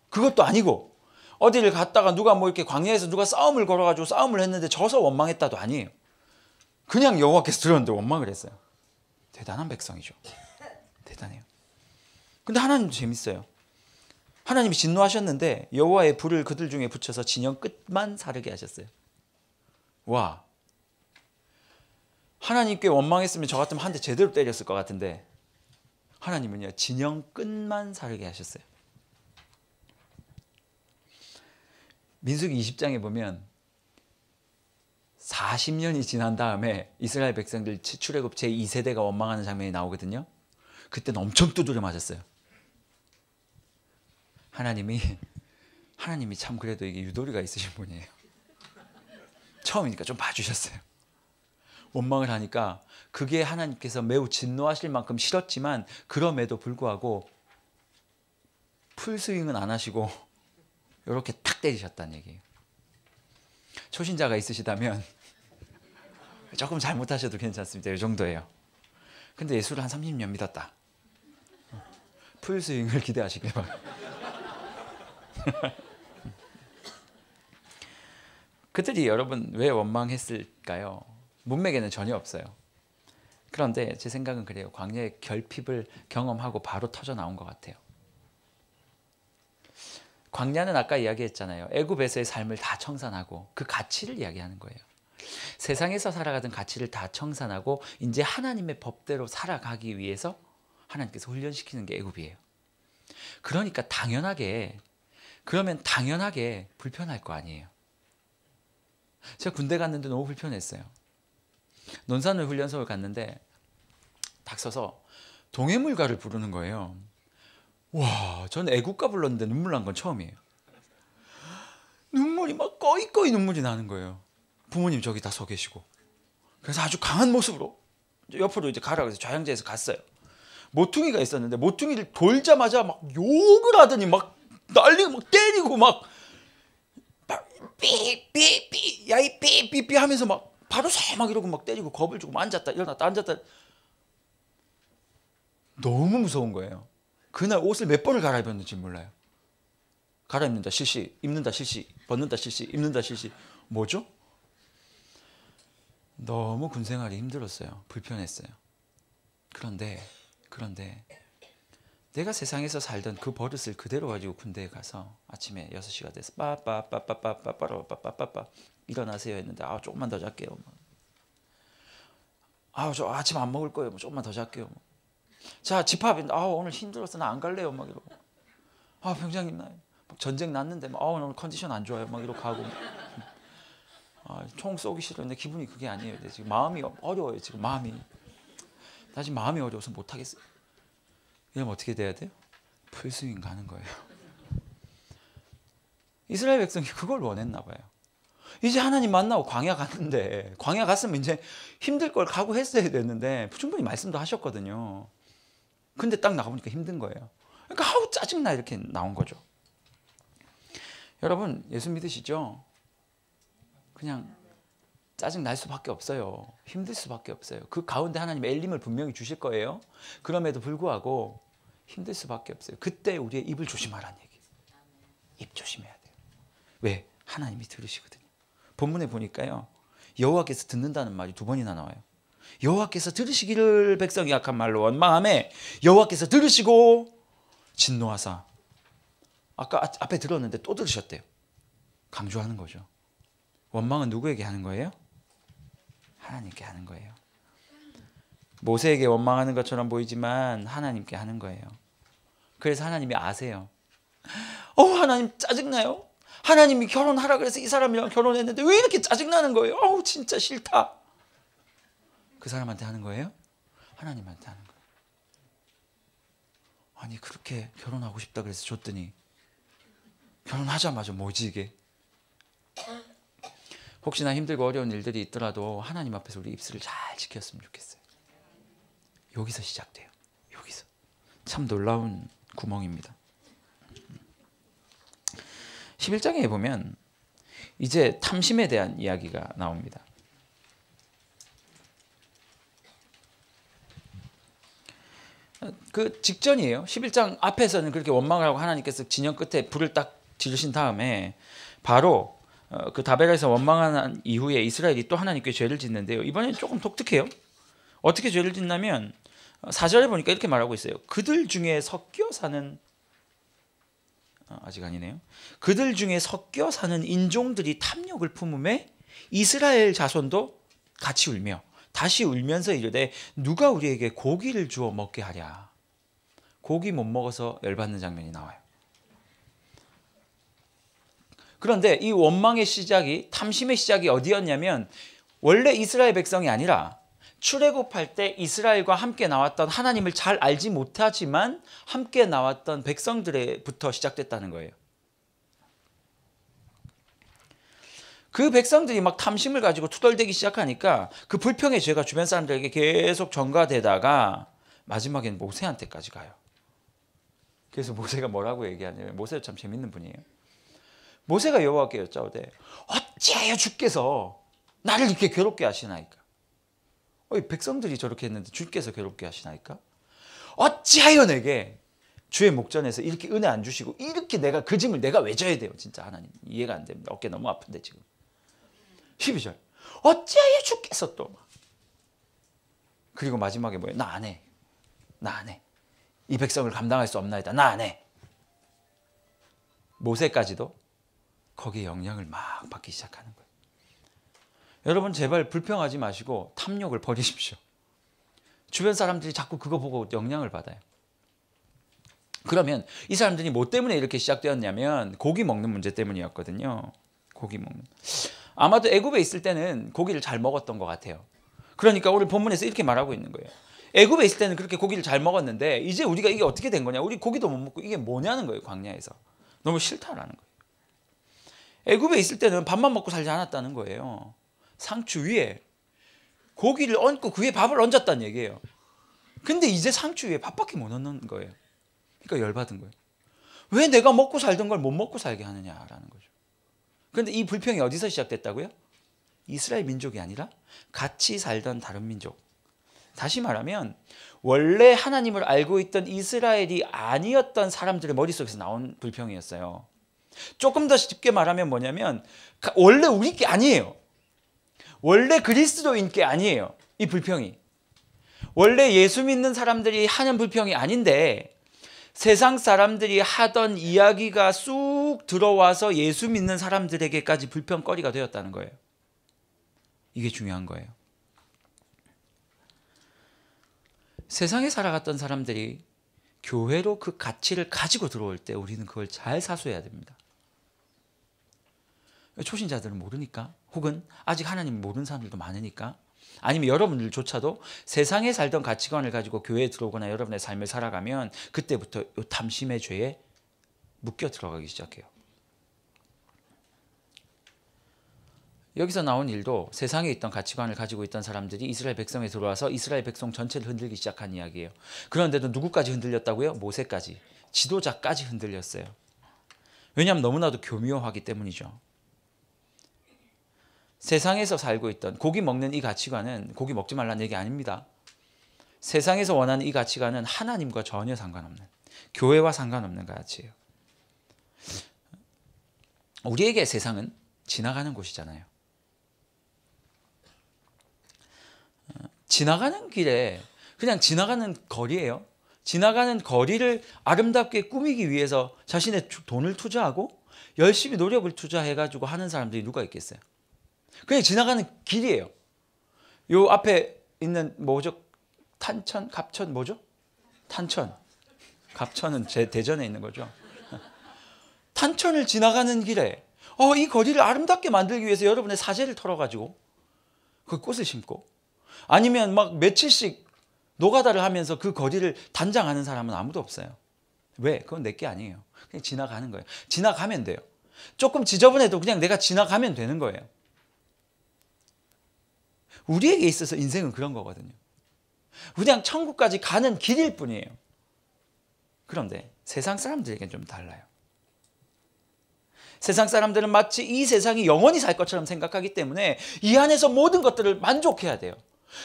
그것도 아니고 어디를 갔다가 누가 뭐 이렇게 광야에서 누가 싸움을 걸어가지고 싸움을 했는데 져서 원망했다도 아니에요. 그냥 여호와께서 들었는데 원망을 했어요. 대단한 백성이죠. 대단해요. 근데 하나님도 재밌어요. 하나님이 진노하셨는데 여호와의 불을 그들 중에 붙여서 진영 끝만 사르게 하셨어요. 와. 하나님께 원망했으면 저 같으면 한 대 제대로 때렸을 것 같은데 하나님은요 진영 끝만 사르게 하셨어요. 민수기 20장에 보면 40년이 지난 다음에 이스라엘 백성들 출애굽 제2세대가 원망하는 장면이 나오거든요. 그때는 엄청 두드려 맞았어요. 하나님이 하나님이 참 그래도 이게 유도리가 있으신 분이에요. 처음이니까 좀 봐주셨어요. 원망을 하니까 그게 하나님께서 매우 진노하실 만큼 싫었지만 그럼에도 불구하고 풀스윙은 안 하시고 이렇게 탁 때리셨다는 얘기예요. 초신자가 있으시다면 조금 잘못하셔도 괜찮습니다. 이 정도예요. 근데 예수를 한 30년 믿었다. 풀스윙을 기대하시길 바랍니다. 그들이 여러분 왜 원망했을까요? 문맥에는 전혀 없어요. 그런데 제 생각은 그래요. 광야의 결핍을 경험하고 바로 터져 나온 것 같아요. 광야는 아까 이야기했잖아요. 애굽에서의 삶을 다 청산하고 그 가치를 이야기하는 거예요. 세상에서 살아가던 가치를 다 청산하고 이제 하나님의 법대로 살아가기 위해서 하나님께서 훈련시키는 게 애굽이에요. 그러니까 당연하게 그러면 당연하게 불편할 거 아니에요. 제가 군대 갔는데 너무 불편했어요. 논산을 훈련소를 갔는데 닥 서서 동해물가를 부르는 거예요. 와, 전 애국가 불렀는데 눈물 난 건 처음이에요. 눈물이 막 꺼이꺼이 눈물이 나는 거예요. 부모님 저기 다 서 계시고. 그래서 아주 강한 모습으로 옆으로 이제 가라 그래서 좌양제에서 갔어요. 모퉁이가 있었는데 모퉁이를 돌자마자 막 욕을 하더니 막난리막 때리고 막 삐삐삐 야이 삐삐삐 하면서 막 바로 서막 이러고 막 때리고 겁을 주고 뭐 앉았다 일어났다 앉았다 너무 무서운 거예요. 그날 옷을 몇 번을 갈아입었는지 몰라요. 갈아입는다 실시, 입는다 실시, 벗는다 실시, 입는다 실시. 뭐죠? 너무 군 생활이 힘들었어요. 불편했어요. 그런데 그런데 내가 세상에서 살던 그 버릇을 그대로 가지고 군대에 가서 아침에 6시가 돼서 빠빠빠빠빠빠빠빠빠빠빠 일어나세요 했는데 아 조금만 더 잘게요. 뭐. 아저 아침 안 먹을 거예요. 뭐, 조금만 더 잘게요. 뭐. 자 집합 아 오늘 힘들어서 나안 갈래요 막 이러고 아병장있나요 전쟁 났는데 막, 아 오늘 컨디션 안 좋아요 막 이러고 가고 아, 총 쏘기 싫었는데 기분이 그게 아니에요 지금 마음이 어려워요 지금 마음이 다시 마음이 어려워서 못 하겠어요 이러면 어떻게 돼야 돼요? 풀스윙 가는 거예요 이스라엘 백성이 그걸 원했나 봐요 이제 하나님 만나고 광야 갔는데 광야 갔으면 이제 힘들 걸 각오했어야 됐는데 충분히 말씀도 하셨거든요. 근데 딱 나가보니까 힘든 거예요. 그러니까 하우 짜증나 이렇게 나온 거죠. 여러분 예수 믿으시죠? 그냥 짜증 날 수밖에 없어요. 힘들 수밖에 없어요. 그 가운데 하나님 엘림을 분명히 주실 거예요. 그럼에도 불구하고 힘들 수밖에 없어요. 그때 우리의 입을 조심하라는 얘기. 입 조심해야 돼요. 왜? 하나님이 들으시거든요. 본문에 보니까요. 여호와께서 듣는다는 말이 두 번이나 나와요. 여호와께서 들으시기를 백성이 약한 말로 원망함에 여호와께서 들으시고 진노하사 아까 앞에 들었는데 또 들으셨대요. 강조하는 거죠. 원망은 누구에게 하는 거예요? 하나님께 하는 거예요. 모세에게 원망하는 것처럼 보이지만 하나님께 하는 거예요. 그래서 하나님이 아세요. 어 하나님 짜증나요. 하나님이 결혼하라 그래서 이 사람이랑 결혼했는데 왜 이렇게 짜증나는 거예요? 어우 진짜 싫다. 그 사람한테 하는 거예요? 하나님한테 하는 거예요. 아니 그렇게 결혼하고 싶다 그래서 줬더니 결혼하자마자 모지게 혹시나 힘들고 어려운 일들이 있더라도 하나님 앞에서 우리 입술을 잘 지켰으면 좋겠어요. 여기서 시작돼요. 여기서 참 놀라운 구멍입니다. 11장에 보면 이제 탐심에 대한 이야기가 나옵니다. 그 직전이에요. 11장 앞에서는 그렇게 원망을 하고 하나님께서 진영 끝에 불을 딱 지르신 다음에 바로 어, 그 다베라에서 원망한 이후에 이스라엘이 또 하나님께 죄를 짓는데요. 이번엔 조금 독특해요. 어떻게 죄를 짓냐면 4절에 어, 보니까 이렇게 말하고 있어요. 그들 중에 섞여 사는 어, 아직 아니네요. 그들 중에 섞여 사는 인종들이 탐욕을 품음에 이스라엘 자손도 같이 울며 다시 울면서 이르되 누가 우리에게 고기를 주어 먹게 하랴. 고기 못 먹어서 열받는 장면이 나와요. 그런데 이 원망의 시작이 탐심의 시작이 어디였냐면 원래 이스라엘 백성이 아니라 출애굽할 때 이스라엘과 함께 나왔던 하나님을 잘 알지 못하지만 함께 나왔던 백성들부터 에 시작됐다는 거예요. 그 백성들이 막 탐심을 가지고 투덜대기 시작하니까 그 불평의 죄가 주변 사람들에게 계속 전가되다가 마지막엔 모세한테까지 가요. 그래서 모세가 뭐라고 얘기하냐면 모세도 참 재밌는 분이에요. 모세가 여호와께 여짜오되 어찌하 주께서 나를 이렇게 괴롭게 하시나이까? 어이 백성들이 저렇게 했는데 주께서 괴롭게 하시나이까? 어찌하여 내게 주의 목전에서 이렇게 은혜 안 주시고 이렇게 내가 그 짐을 내가 왜 져야 돼요 진짜 하나님 이해가 안 됩니다 어깨 너무 아픈데 지금 12절. 어찌하여 죽겠어 또. 그리고 마지막에 뭐예요? 나 안 해. 나 안 해. 이 백성을 감당할 수 없나이다. 나 안 해. 모세까지도 거기에 영향을 막 받기 시작하는 거예요. 여러분 제발 불평하지 마시고 탐욕을 버리십시오. 주변 사람들이 자꾸 그거 보고 영향을 받아요. 그러면 이 사람들이 뭐 때문에 이렇게 시작되었냐면 고기 먹는 문제 때문이었거든요. 고기 먹는. 아마도 애굽에 있을 때는 고기를 잘 먹었던 것 같아요. 그러니까 오늘 본문에서 이렇게 말하고 있는 거예요. 애굽에 있을 때는 그렇게 고기를 잘 먹었는데 이제 우리가 이게 어떻게 된 거냐? 우리 고기도 못 먹고 이게 뭐냐는 거예요. 광야에서 너무 싫다라는 거예요. 애굽에 있을 때는 밥만 먹고 살지 않았다는 거예요. 상추 위에 고기를 얹고 그 위에 밥을 얹었다는 얘기예요. 근데 이제 상추 위에 밥밖에 못 얹는 거예요. 그러니까 열받은 거예요. 왜 내가 먹고 살던 걸 못 먹고 살게 하느냐라는 거죠. 그런데 이 불평이 어디서 시작됐다고요? 이스라엘 민족이 아니라 같이 살던 다른 민족. 다시 말하면 원래 하나님을 알고 있던 이스라엘이 아니었던 사람들의 머릿속에서 나온 불평이었어요. 조금 더 쉽게 말하면 뭐냐면 원래 우리 게 아니에요. 원래 그리스도인 게 아니에요. 이 불평이. 원래 예수 믿는 사람들이 하는 불평이 아닌데 세상 사람들이 하던 이야기가 쑥 들어와서 예수 믿는 사람들에게까지 불평거리가 되었다는 거예요. 이게 중요한 거예요. 세상에 살아갔던 사람들이 교회로 그 가치를 가지고 들어올 때 우리는 그걸 잘 사수해야 됩니다. 초신자들은 모르니까 혹은 아직 하나님 모르는 사람들도 많으니까 아니면 여러분들조차도 세상에 살던 가치관을 가지고 교회에 들어오거나 여러분의 삶을 살아가면 그때부터 이 탐심의 죄에 묶여 들어가기 시작해요. 여기서 나온 일도 세상에 있던 가치관을 가지고 있던 사람들이 이스라엘 백성에 들어와서 이스라엘 백성 전체를 흔들기 시작한 이야기예요. 그런데도 누구까지 흔들렸다고요? 모세까지. 지도자까지 흔들렸어요. 왜냐하면 너무나도 교묘하기 때문이죠. 세상에서 살고 있던 고기 먹는 이 가치관은 고기 먹지 말라는 얘기 아닙니다. 세상에서 원하는 이 가치관은 하나님과 전혀 상관없는 교회와 상관없는 가치예요. 우리에게 세상은 지나가는 곳이잖아요. 지나가는 길에 그냥 지나가는 거리예요. 지나가는 거리를 아름답게 꾸미기 위해서 자신의 돈을 투자하고 열심히 노력을 투자해가지고 하는 사람들이 누가 있겠어요? 그냥 지나가는 길이에요. 요 앞에 있는 뭐죠? 탄천, 갑천 뭐죠? 탄천. 갑천은 제 대전에 있는 거죠. 탄천을 지나가는 길에 어, 이 거리를 아름답게 만들기 위해서 여러분의 사제를 털어가지고 그 꽃을 심고 아니면 막 며칠씩 노가다를 하면서 그 거리를 단장하는 사람은 아무도 없어요. 왜? 그건 내게 아니에요. 그냥 지나가는 거예요. 지나가면 돼요. 조금 지저분해도 그냥 내가 지나가면 되는 거예요. 우리에게 있어서 인생은 그런 거거든요. 그냥 천국까지 가는 길일 뿐이에요. 그런데 세상 사람들에게는 좀 달라요. 세상 사람들은 마치 이 세상이 영원히 살 것처럼 생각하기 때문에 이 안에서 모든 것들을 만족해야 돼요.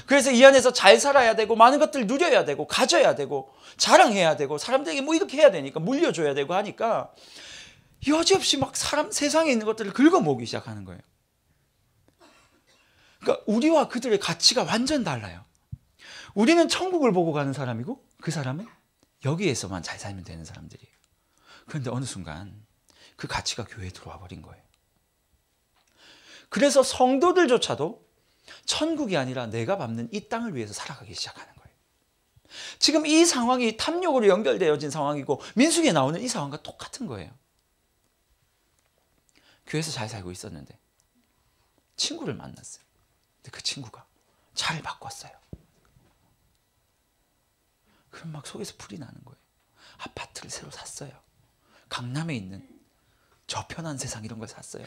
그래서 이 안에서 잘 살아야 되고 많은 것들 누려야 되고 가져야 되고 자랑해야 되고 사람들에게 뭐 이렇게 해야 되니까 물려줘야 되고 하니까 여지없이 막 사람 세상에 있는 것들을 긁어모기 시작하는 거예요. 그러니까 우리와 그들의 가치가 완전 달라요. 우리는 천국을 보고 가는 사람이고 그 사람은 여기에서만 잘 살면 되는 사람들이에요. 그런데 어느 순간 그 가치가 교회에 들어와 버린 거예요. 그래서 성도들조차도 천국이 아니라 내가 밟는 이 땅을 위해서 살아가기 시작하는 거예요. 지금 이 상황이 탐욕으로 연결되어진 상황이고 민숙에 나오는 이 상황과 똑같은 거예요. 교회에서 잘 살고 있었는데 친구를 만났어요. 근데 그 친구가 차를 바꿨어요. 그럼 막 속에서 불이 나는 거예요. 아파트를 새로 샀어요. 강남에 있는 저편한 세상 이런 걸 샀어요.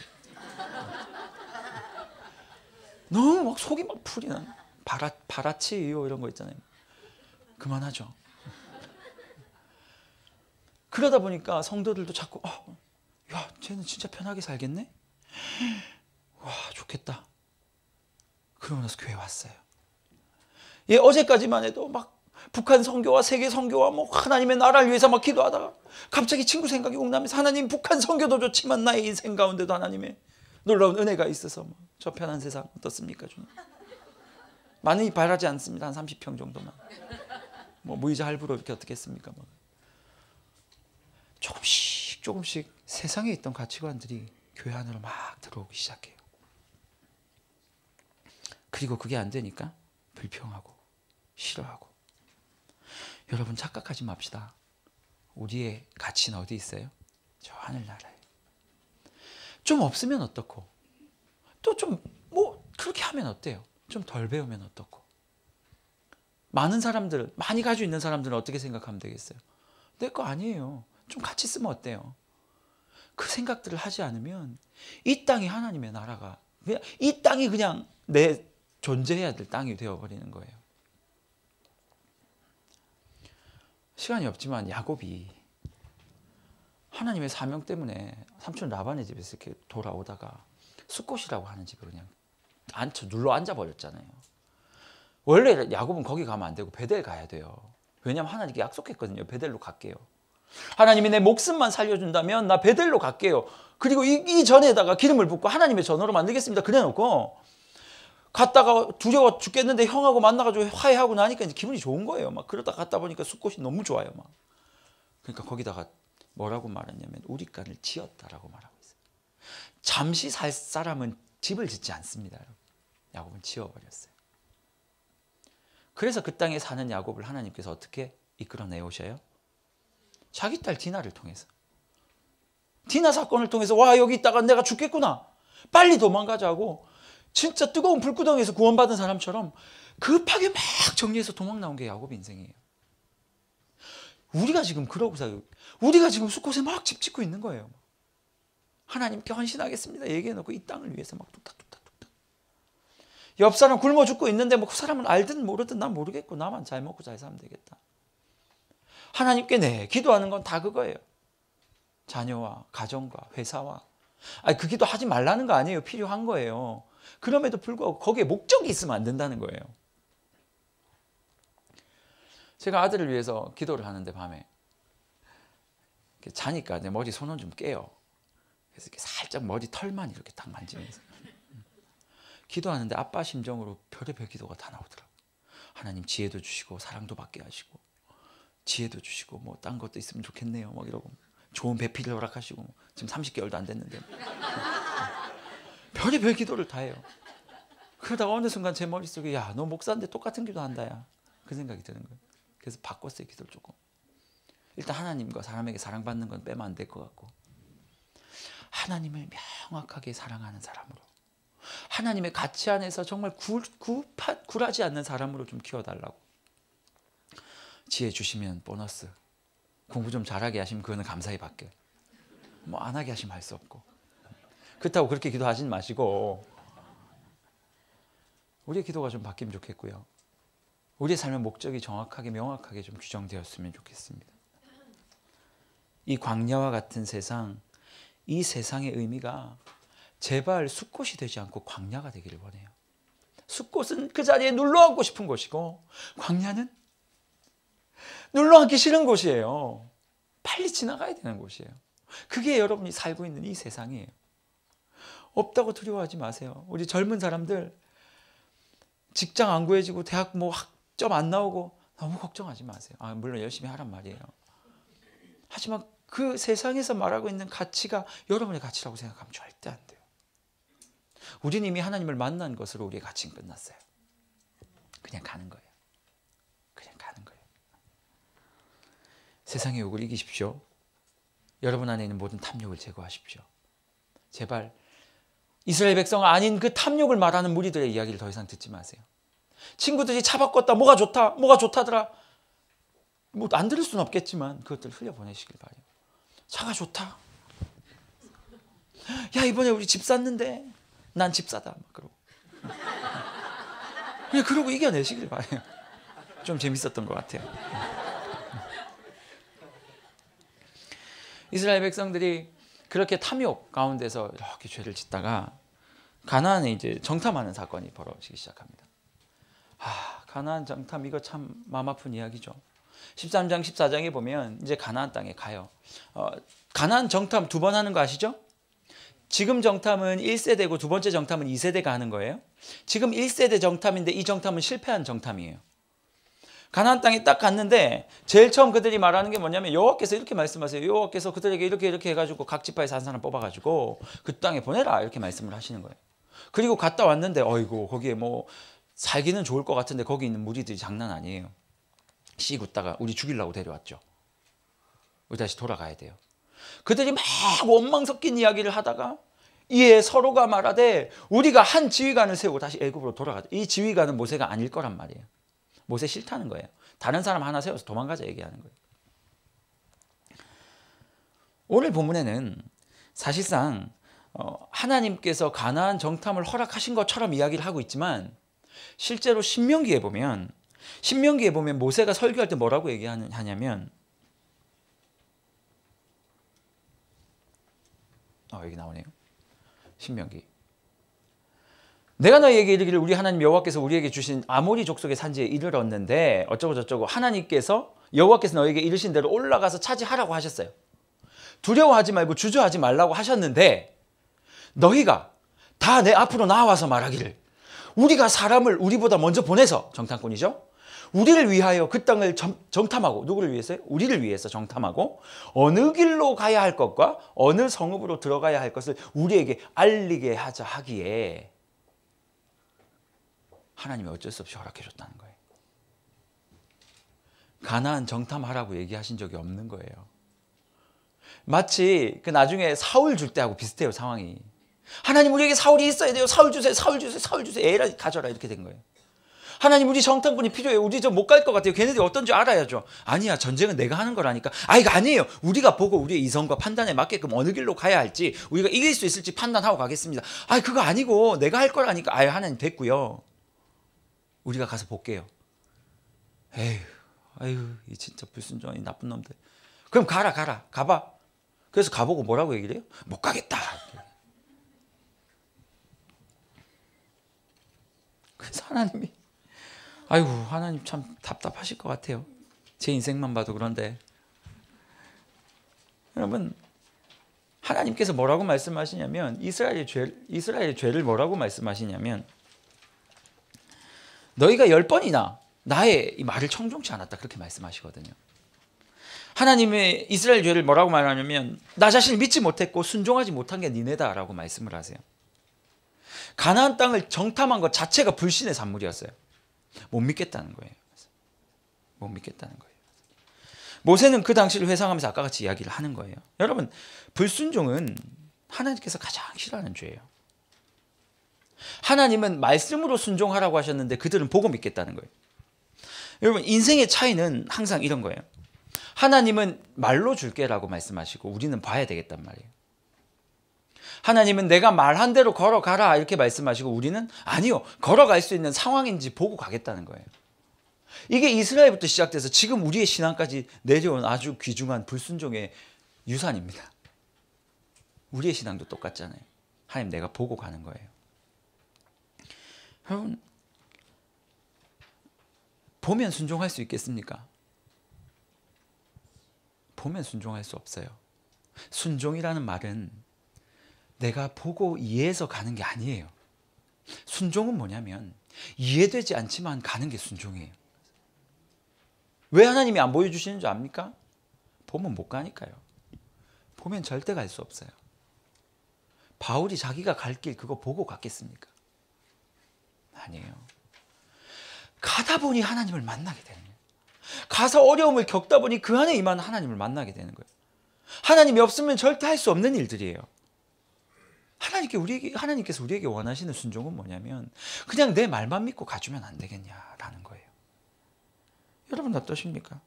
너무 막 속이 막 불이 나. 바라 바라치요 이런 거 있잖아요. 그만하죠. 그러다 보니까 성도들도 자꾸 어, 야 쟤는 진짜 편하게 살겠네. 와 좋겠다. 그러고 나서 교회 왔어요. 예, 어제까지만 해도 막 북한 선교와 세계 선교와 뭐 하나님의 나라를 위해서 막 기도하다가 갑자기 친구 생각이 웅나면서 하나님 북한 선교도 좋지만 나의 인생 가운데도 하나님의 놀라운 은혜가 있어서 뭐 저편한 세상 어떻습니까 주 많이 바라지 않습니다 한 30평 정도만 뭐 무이자 할부로 이렇게 어떻게 습니까 뭐. 조금씩 조금씩 세상에 있던 가치관들이 교회 안으로 막 들어오기 시작해요. 그리고 그게 안 되니까 불평하고 싫어하고 여러분 착각하지 맙시다. 우리의 가치는 어디 있어요? 저 하늘나라에. 좀 없으면 어떻고 또 좀 뭐 그렇게 하면 어때요? 좀 덜 배우면 어떻고 많은 사람들 많이 가지고 있는 사람들은 어떻게 생각하면 되겠어요? 내 거 아니에요. 좀 같이 쓰면 어때요? 그 생각들을 하지 않으면 이 땅이 하나님의 나라가 이 땅이 그냥 내 존재해야 될 땅이 되어버리는 거예요. 시간이 없지만 야곱이 하나님의 사명 때문에 삼촌 라반의 집에서 이렇게 돌아오다가 수꽃이라고 하는 집에 그냥 앉혀 눌러 앉아 버렸잖아요. 원래 야곱은 거기 가면 안 되고 베델 가야 돼요. 왜냐면 하나님께 약속했거든요. 베델로 갈게요. 하나님이 내 목숨만 살려준다면 나 베델로 갈게요. 그리고 이, 이 전에다가 기름을 붓고 하나님의 전으로 만들겠습니다. 그래놓고 갔다가 두려워 죽겠는데 형하고 만나가지고 화해하고 나니까 이제 기분이 좋은 거예요. 막 그러다 갔다 보니까 숲곳이 너무 좋아요. 막 그러니까 거기다가 뭐라고 말했냐면 우리 간을 지었다라고 말하고 있어요. 잠시 살 사람은 집을 짓지 않습니다. 야곱은 지어버렸어요. 그래서 그 땅에 사는 야곱을 하나님께서 어떻게 이끌어내오셔요? 자기 딸 디나를 통해서. 디나 사건을 통해서 와 여기 있다가 내가 죽겠구나. 빨리 도망가자고 진짜 뜨거운 불구덩이에서 구원받은 사람처럼 급하게 그 막 정리해서 도망 나온 게야곱 인생이에요. 우리가 지금 그러고 살고 우리가 지금 수컷에 막 집 짓고 있는 거예요. 하나님께 헌신하겠습니다. 얘기해놓고 이 땅을 위해서 막 뚝딱뚝딱뚝딱. 옆 사람 굶어 죽고 있는데 뭐그 사람은 알든 모르든 난 모르겠고 나만 잘 먹고 잘 살면 되겠다. 하나님께 네 기도하는 건 다 그거예요. 자녀와 가정과 회사와 아니 그 기도 하지 말라는 거 아니에요. 필요한 거예요. 그럼에도 불구하고 거기에 목적이 있으면 안 된다는 거예요. 제가 아들을 위해서 기도를 하는데 밤에 자니까 내 머리 손을 좀 깨요. 그래서 살짝 머리 털만 이렇게 딱 만지면서 기도하는데 아빠 심정으로 별의별 기도가 다 나오더라고. 하나님 지혜도 주시고 사랑도 받게 하시고 지혜도 주시고 뭐딴 것도 있으면 좋겠네요. 막 이러고 뭐 좋은 배필을 허락하시고 뭐 지금 30개월도 안 됐는데 별의별 기도를 다 해요. 그러다 어느 순간 제 머릿속에 야 너 목사인데 똑같은 기도한다 야. 그 생각이 드는 거예요. 그래서 바꿨어요 기도를 조금. 일단 하나님과 사람에게 사랑받는 건 빼면 안 될 것 같고 하나님을 명확하게 사랑하는 사람으로 하나님의 가치 안에서 정말 구, 구, 파, 굴하지 않는 사람으로 좀 키워달라고 지혜 주시면 보너스 공부 좀 잘하게 하시면 그거는 감사히 받게 뭐 안 하게 하시면 할 수 없고 그렇다고 그렇게 기도하진 마시고 우리의 기도가 좀 바뀌면 좋겠고요. 우리의 삶의 목적이 정확하게 명확하게 좀 규정되었으면 좋겠습니다. 이 광야와 같은 세상, 이 세상의 의미가 제발 숲꽃이 되지 않고 광야가 되기를 원해요. 숲꽃은그 자리에 눌러앉고 싶은 곳이고 광야는 눌러앉기 싫은 곳이에요. 빨리 지나가야 되는 곳이에요. 그게 여러분이 살고 있는 이 세상이에요. 없다고 두려워하지 마세요. 우리 젊은 사람들 직장 안 구해지고 대학 뭐 학점 안 나오고 너무 걱정하지 마세요. 아, 물론 열심히 하란 말이에요. 하지만 그 세상에서 말하고 있는 가치가 여러분의 가치라고 생각하면 절대 안 돼요. 우리는 이미 하나님을 만난 것으로 우리의 가치는 끝났어요. 그냥 가는 거예요. 그냥 가는 거예요. 세상의 욕을 이기십시오. 여러분 안에 있는 모든 탐욕을 제거하십시오. 제발 이스라엘 백성 아닌 그 탐욕을 말하는 무리들의 이야기를 더 이상 듣지 마세요. 친구들이 차 바꿨다. 뭐가 좋다. 뭐가 좋다더라. 뭐안 들을 수는 없겠지만 그것들 흘려보내시길 바래요. 차가 좋다. 야 이번에 우리 집 샀는데 난집 사다. 막 그러고. 그냥 예, 그러고 이겨내시길 바래요. 좀 재밌었던 것 같아요. 이스라엘 백성들이 그렇게 탐욕 가운데서 이렇게 죄를 짓다가 가나안에 이제 정탐하는 사건이 벌어지기 시작합니다. 아, 가나안 정탐 이거 참 마음 아픈 이야기죠. 13장 14장에 보면 이제 가나안 땅에 가요. 어, 가나안 정탐 두 번 하는 거 아시죠? 지금 정탐은 1세대고 두 번째 정탐은 2세대가 하는 거예요. 지금 1세대 정탐인데 이 정탐은 실패한 정탐이에요. 가나안 땅에 딱 갔는데 제일 처음 그들이 말하는 게 뭐냐면 여호와께서 이렇게 말씀하세요. 여호와께서 그들에게 이렇게 이렇게 해가지고 각 지파에서 사람 뽑아가지고 그 땅에 보내라 이렇게 말씀을 하시는 거예요. 그리고 갔다 왔는데 어이구 거기에 뭐 살기는 좋을 것 같은데 거기 있는 무리들이 장난 아니에요. 씨 굳다가 우리 죽이려고 데려왔죠. 우리 다시 돌아가야 돼요. 그들이 막 원망 섞인 이야기를 하다가 이에 서로가 말하되 우리가 한 지휘관을 세우고 다시 애굽으로 돌아가자. 이 지휘관은 모세가 아닐 거란 말이에요. 모세 싫다는 거예요. 다른 사람 하나 세워서 도망가자 얘기하는 거예요. 오늘 본문에는 사실상 어, 하나님께서 가나안 정탐을 허락하신 것처럼 이야기를 하고 있지만 실제로 신명기에 보면 신명기에 보면 모세가 설교할 때 뭐라고 얘기하냐면 어, 여기 나오네요. 신명기 내가 너에게 이르기를 우리 하나님 여호와께서 우리에게 주신 아모리 족속의 산지에 이르렀는데 어쩌고 저쩌고 하나님께서 여호와께서 너에게 이르신 대로 올라가서 차지하라고 하셨어요. 두려워하지 말고 주저하지 말라고 하셨는데 너희가 다 내 앞으로 나와서 말하기를 우리가 사람을 우리보다 먼저 보내서 정탐꾼이죠. 우리를 위하여 그 땅을 정, 탐하고 누구를 위해서? 요 우리를 위해서 정탐하고 어느 길로 가야 할 것과 어느 성읍으로 들어가야 할 것을 우리에게 알리게 하자 하기에 하나님이 어쩔 수 없이 허락해 줬다는 거예요. 가나안 정탐하라고 얘기하신 적이 없는 거예요. 마치 그 나중에 사울 줄 때하고 비슷해요, 상황이. 하나님 우리에게 사울이 있어야 돼요. 사울 주세요. 사울 주세요. 사울 주세요. 에라 가져라 이렇게 된 거예요. 하나님 우리 정탐꾼이 필요해 우리 저 못갈 것 같아요. 걔네들이 어떤 줄 알아야죠. 아니야 전쟁은 내가 하는 거라니까. 아 이거 아니에요. 우리가 보고 우리의 이성과 판단에 맞게끔 어느 길로 가야 할지 우리가 이길 수 있을지 판단하고 가겠습니다. 아 그거 아니고 내가 할 거라니까. 아 하나님 됐고요. 우리가 가서 볼게요. 에휴, 에휴, 이 진짜 불순종이 나쁜 놈들. 그럼 가라, 가라, 가봐. 그래서 가보고 뭐라고 얘기를 해요? 못 가겠다. 그래서 하나님이, 아이고, 하나님 참 답답하실 것 같아요. 제 인생만 봐도 그런데. 여러분, 하나님께서 뭐라고 말씀하시냐면, 이스라엘의 죄, 이스라엘의 죄를 뭐라고 말씀하시냐면, 너희가 열 번이나 나의 이 말을 청종치 않았다 그렇게 말씀하시거든요. 하나님의 이스라엘 죄를 뭐라고 말하냐면 나 자신을 믿지 못했고 순종하지 못한 게 니네다라고 말씀을 하세요. 가나안 땅을 정탐한 것 자체가 불신의 산물이었어요. 못 믿겠다는 거예요. 못 믿겠다는 거예요. 모세는 그 당시를 회상하면서 아까 같이 이야기를 하는 거예요. 여러분, 불순종은 하나님께서 가장 싫어하는 죄예요. 하나님은 말씀으로 순종하라고 하셨는데 그들은 보고 믿겠다는 거예요. 여러분 인생의 차이는 항상 이런 거예요. 하나님은 말로 줄게라고 말씀하시고 우리는 봐야 되겠단 말이에요. 하나님은 내가 말한 대로 걸어가라 이렇게 말씀하시고 우리는 아니요 걸어갈 수 있는 상황인지 보고 가겠다는 거예요. 이게 이스라엘부터 시작돼서 지금 우리의 신앙까지 내려온 아주 귀중한 불순종의 유산입니다. 우리의 신앙도 똑같잖아요. 하나님 내가 보고 가는 거예요. 여러분 보면 순종할 수 있겠습니까? 보면 순종할 수 없어요. 순종이라는 말은 내가 보고 이해해서 가는 게 아니에요. 순종은 뭐냐면 이해되지 않지만 가는 게 순종이에요. 왜 하나님이 안 보여주시는 줄 압니까? 보면 못 가니까요. 보면 절대 갈 수 없어요. 바울이 자기가 갈 길 그거 보고 갔겠습니까? 아니에요. 가다 보니 하나님을 만나게 되는 거예요. 가서 어려움을 겪다 보니 그 안에 임한 하나님을 만나게 되는 거예요. 하나님이 없으면 절대 할 수 없는 일들이에요. 하나님께 우리 하나님께서 우리에게 원하시는 순종은 뭐냐면 그냥 내 말만 믿고 가주면 안 되겠냐라는 거예요. 여러분 어떠십니까?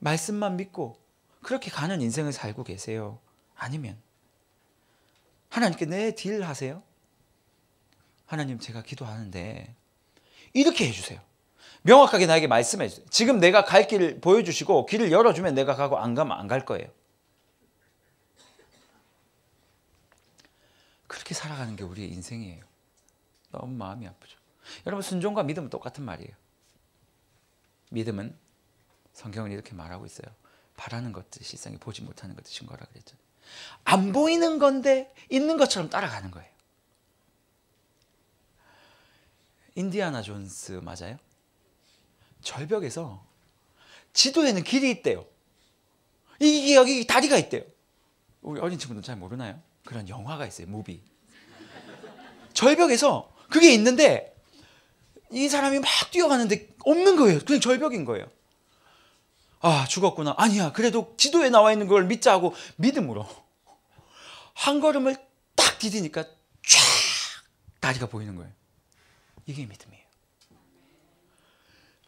말씀만 믿고 그렇게 가는 인생을 살고 계세요? 아니면 하나님께 내 딜 하세요? 하나님 제가 기도하는데 이렇게 해주세요. 명확하게 나에게 말씀해 주세요. 지금 내가 갈길을 보여주시고 길을 열어주면 내가 가고 안 가면 안 갈 거예요. 그렇게 살아가는 게 우리의 인생이에요. 너무 마음이 아프죠. 여러분 순종과 믿음은 똑같은 말이에요. 믿음은 성경은 이렇게 말하고 있어요. 바라는 것들 실상이 보지 못하는 것들 증거라 그랬죠안 보이는 건데 있는 것처럼 따라가는 거예요. 인디아나 존스 맞아요? 절벽에서 지도에는 길이 있대요. 이 여기 다리가 있대요. 우리 어린 친구들 잘 모르나요? 그런 영화가 있어요. 무비. 절벽에서 그게 있는데 이 사람이 막 뛰어가는데 없는 거예요. 그냥 절벽인 거예요. 아 죽었구나. 아니야. 그래도 지도에 나와 있는 걸 믿자 하고 믿음으로 한 걸음을 딱 디디니까 쫙 다리가 보이는 거예요. 이게 믿음이에요.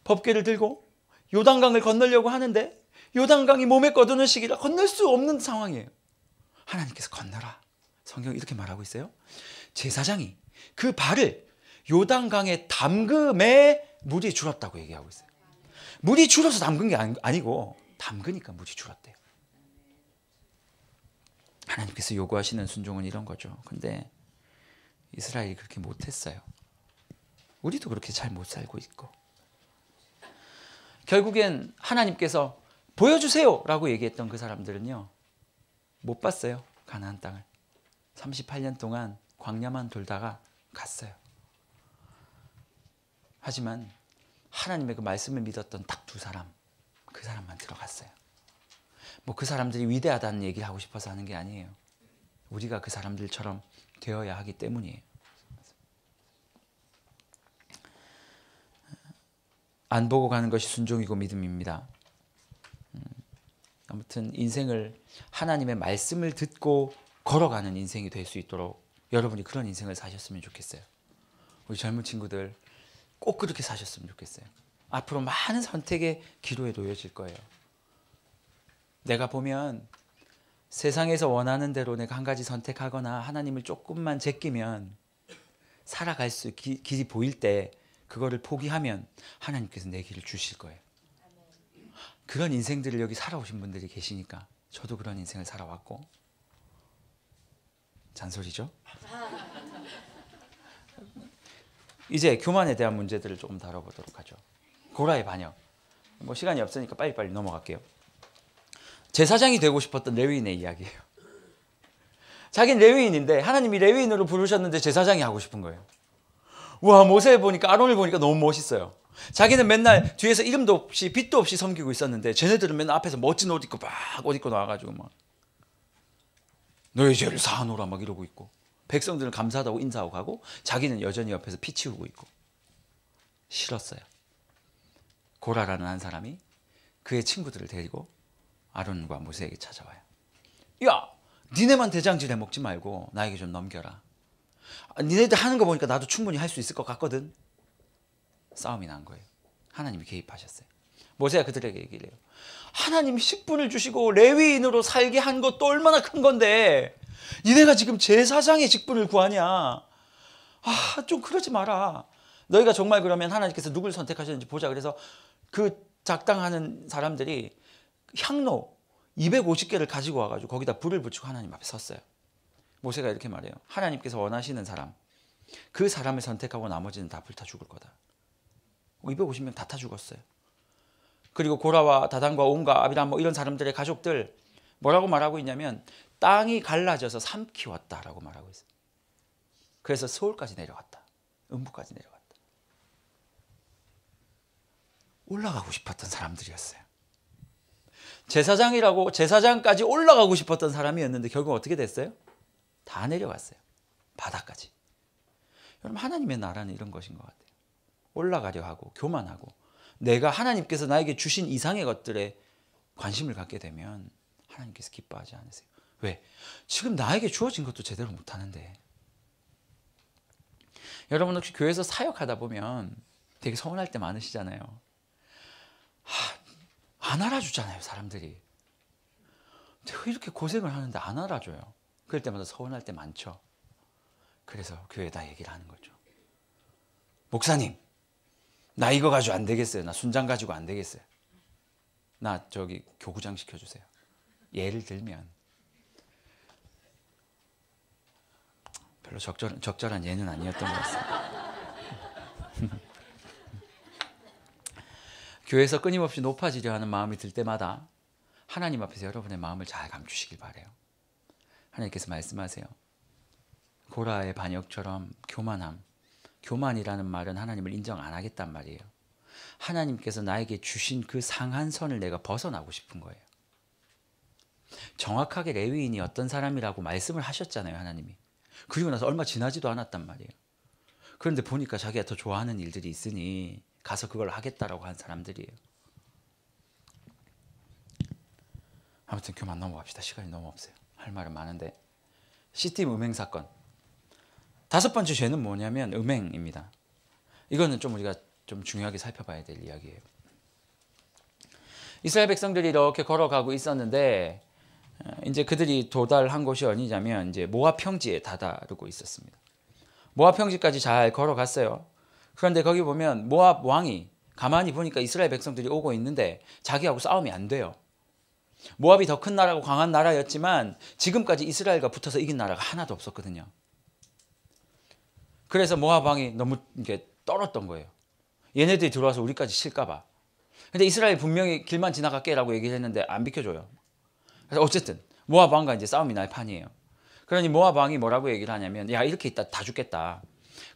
법궤를 들고 요단강을 건너려고 하는데 요단강이 몸에 거두는 시기라 건널 수 없는 상황이에요. 하나님께서 건너라. 성경 이렇게 말하고 있어요. 제사장이 그 발을 요단강에 담금에 물이 줄었다고 얘기하고 있어요. 물이 줄어서 담근 게 아니고 담그니까 물이 줄었대요. 하나님께서 요구하시는 순종은 이런 거죠. 근데 이스라엘이 그렇게 못했어요. 우리도 그렇게 잘 못 살고 있고. 결국엔 하나님께서 보여주세요! 라고 얘기했던 그 사람들은요, 못 봤어요. 가나안 땅을. 38년 동안 광야만 돌다가 갔어요. 하지만 하나님의 그 말씀을 믿었던 딱 두 사람, 그 사람만 들어갔어요. 뭐 그 사람들이 위대하다는 얘기를 하고 싶어서 하는 게 아니에요. 우리가 그 사람들처럼 되어야 하기 때문이에요. 안 보고 가는 것이 순종이고 믿음입니다. 음, 아무튼 인생을 하나님의 말씀을 듣고 걸어가는 인생이 될 수 있도록 여러분이 그런 인생을 사셨으면 좋겠어요. 우리 젊은 친구들 꼭 그렇게 사셨으면 좋겠어요. 앞으로 많은 선택의 기로에 놓여질 거예요. 내가 보면 세상에서 원하는 대로 내가 한 가지 선택하거나 하나님을 조금만 제끼면 살아갈 수 길이 보일 때 그거를 포기하면 하나님께서 내 길을 주실 거예요. 그런 인생들을 여기 살아오신 분들이 계시니까 저도 그런 인생을 살아왔고 잔소리죠. 이제 교만에 대한 문제들을 조금 다뤄보도록 하죠. 고라의 반역. 뭐 시간이 없으니까 빨리빨리 넘어갈게요. 제사장이 되고 싶었던 레위인의 이야기예요. 자기는 레위인인데 하나님이 레위인으로 부르셨는데 제사장이 하고 싶은 거예요. 우와 모세 보니까 아론을 보니까 너무 멋있어요. 자기는 맨날 뒤에서 이름도 없이 빛도 없이 섬기고 있었는데 쟤네들은 맨날 앞에서 멋진 옷 입고 막 옷 입고 나와가지고 막 너의 죄를 사하노라 막 이러고 있고 백성들은 감사하다고 인사하고 가고 자기는 여전히 옆에서 피 치우고 있고 싫었어요. 고라라는 한 사람이 그의 친구들을 데리고 아론과 모세에게 찾아와요. 야, 니네만 대장질해 먹지 말고 나에게 좀 넘겨라. 아, 니네들 하는 거 보니까 나도 충분히 할 수 있을 것 같거든. 싸움이 난 거예요. 하나님이 개입하셨어요. 모세가 그들에게 얘기 해요. 하나님이 식분을 주시고 레위인으로 살게 한 것도 얼마나 큰 건데 니네가 지금 제사장의 직분을 구하냐. 아, 좀 그러지 마라. 너희가 정말 그러면 하나님께서 누굴 선택하셨는지 보자. 그래서 그 작당하는 사람들이 향로 250개를 가지고 와가지고 거기다 불을 붙이고 하나님 앞에 섰어요. 모세가 이렇게 말해요. 하나님께서 원하시는 사람, 그 사람을 선택하고 나머지는 다 불타 죽을 거다. 250명 다 타 죽었어요. 그리고 고라와 다단과 온과 아비람 뭐 이런 사람들의 가족들 뭐라고 말하고 있냐면 땅이 갈라져서 삼키웠다라고 말하고 있어요. 그래서 서울까지 내려갔다. 음부까지 내려갔다. 올라가고 싶었던 사람들이었어요. 제사장이라고 제사장까지 올라가고 싶었던 사람이었는데 결국 어떻게 됐어요? 다 내려갔어요. 바닥까지. 여러분 하나님의 나라는 이런 것인 것 같아요. 올라가려 하고 교만하고 내가 하나님께서 나에게 주신 이상의 것들에 관심을 갖게 되면 하나님께서 기뻐하지 않으세요. 왜? 지금 나에게 주어진 것도 제대로 못하는데. 여러분 혹시 교회에서 사역하다 보면 되게 서운할 때 많으시잖아요. 하, 안 알아주잖아요 사람들이. 내 이렇게 고생을 하는데 안 알아줘요. 그럴 때마다 서운할 때 많죠. 그래서 교회에다 얘기를 하는 거죠. 목사님, 나 이거 가지고 안 되겠어요. 나 순장 가지고 안 되겠어요. 나 저기 교구장 시켜주세요. 예를 들면 별로 적절, 적절한 예는 아니었던 것 같습니다. 교회에서 끊임없이 높아지려 하는 마음이 들 때마다 하나님 앞에서 여러분의 마음을 잘 감추시길 바래요. 하나님께서 말씀하세요. 고라의 반역처럼 교만함. 교만이라는 말은 하나님을 인정 안 하겠단 말이에요. 하나님께서 나에게 주신 그 상한선을 내가 벗어나고 싶은 거예요. 정확하게 레위인이 어떤 사람이라고 말씀을 하셨잖아요, 하나님이. 그리고 나서 얼마 지나지도 않았단 말이에요. 그런데 보니까 자기가 더 좋아하는 일들이 있으니 가서 그걸 하겠다라고 한 사람들이에요. 아무튼 교만 넘어갑시다. 시간이 너무 없어요. 할 말은 많은데 시티 음행 사건 다섯 번째 죄는 뭐냐면 음행입니다. 이거는 좀 우리가 좀 중요하게 살펴봐야 될 이야기예요. 이스라엘 백성들이 이렇게 걸어가고 있었는데 어, 이제 그들이 도달한 곳이 어디냐면 이제 모압 평지에 다다르고 있었습니다. 모압 평지까지 잘 걸어갔어요. 그런데 거기 보면 모압 왕이 가만히 보니까 이스라엘 백성들이 오고 있는데 자기하고 싸움이 안 돼요. 모압이 더 큰 나라고 강한 나라였지만 지금까지 이스라엘과 붙어서 이긴 나라가 하나도 없었거든요. 그래서 모압 왕이 너무 이게 떨었던 거예요. 얘네들이 들어와서 우리까지 칠까 봐. 근데 이스라엘 분명히 길만 지나갈게라고 얘기를 했는데 안 비켜줘요. 그래서 어쨌든 모압 왕과 이제 싸움이 날 판이에요. 그러니 모압 왕이 뭐라고 얘기를 하냐면 야 이렇게 있다 다 죽겠다.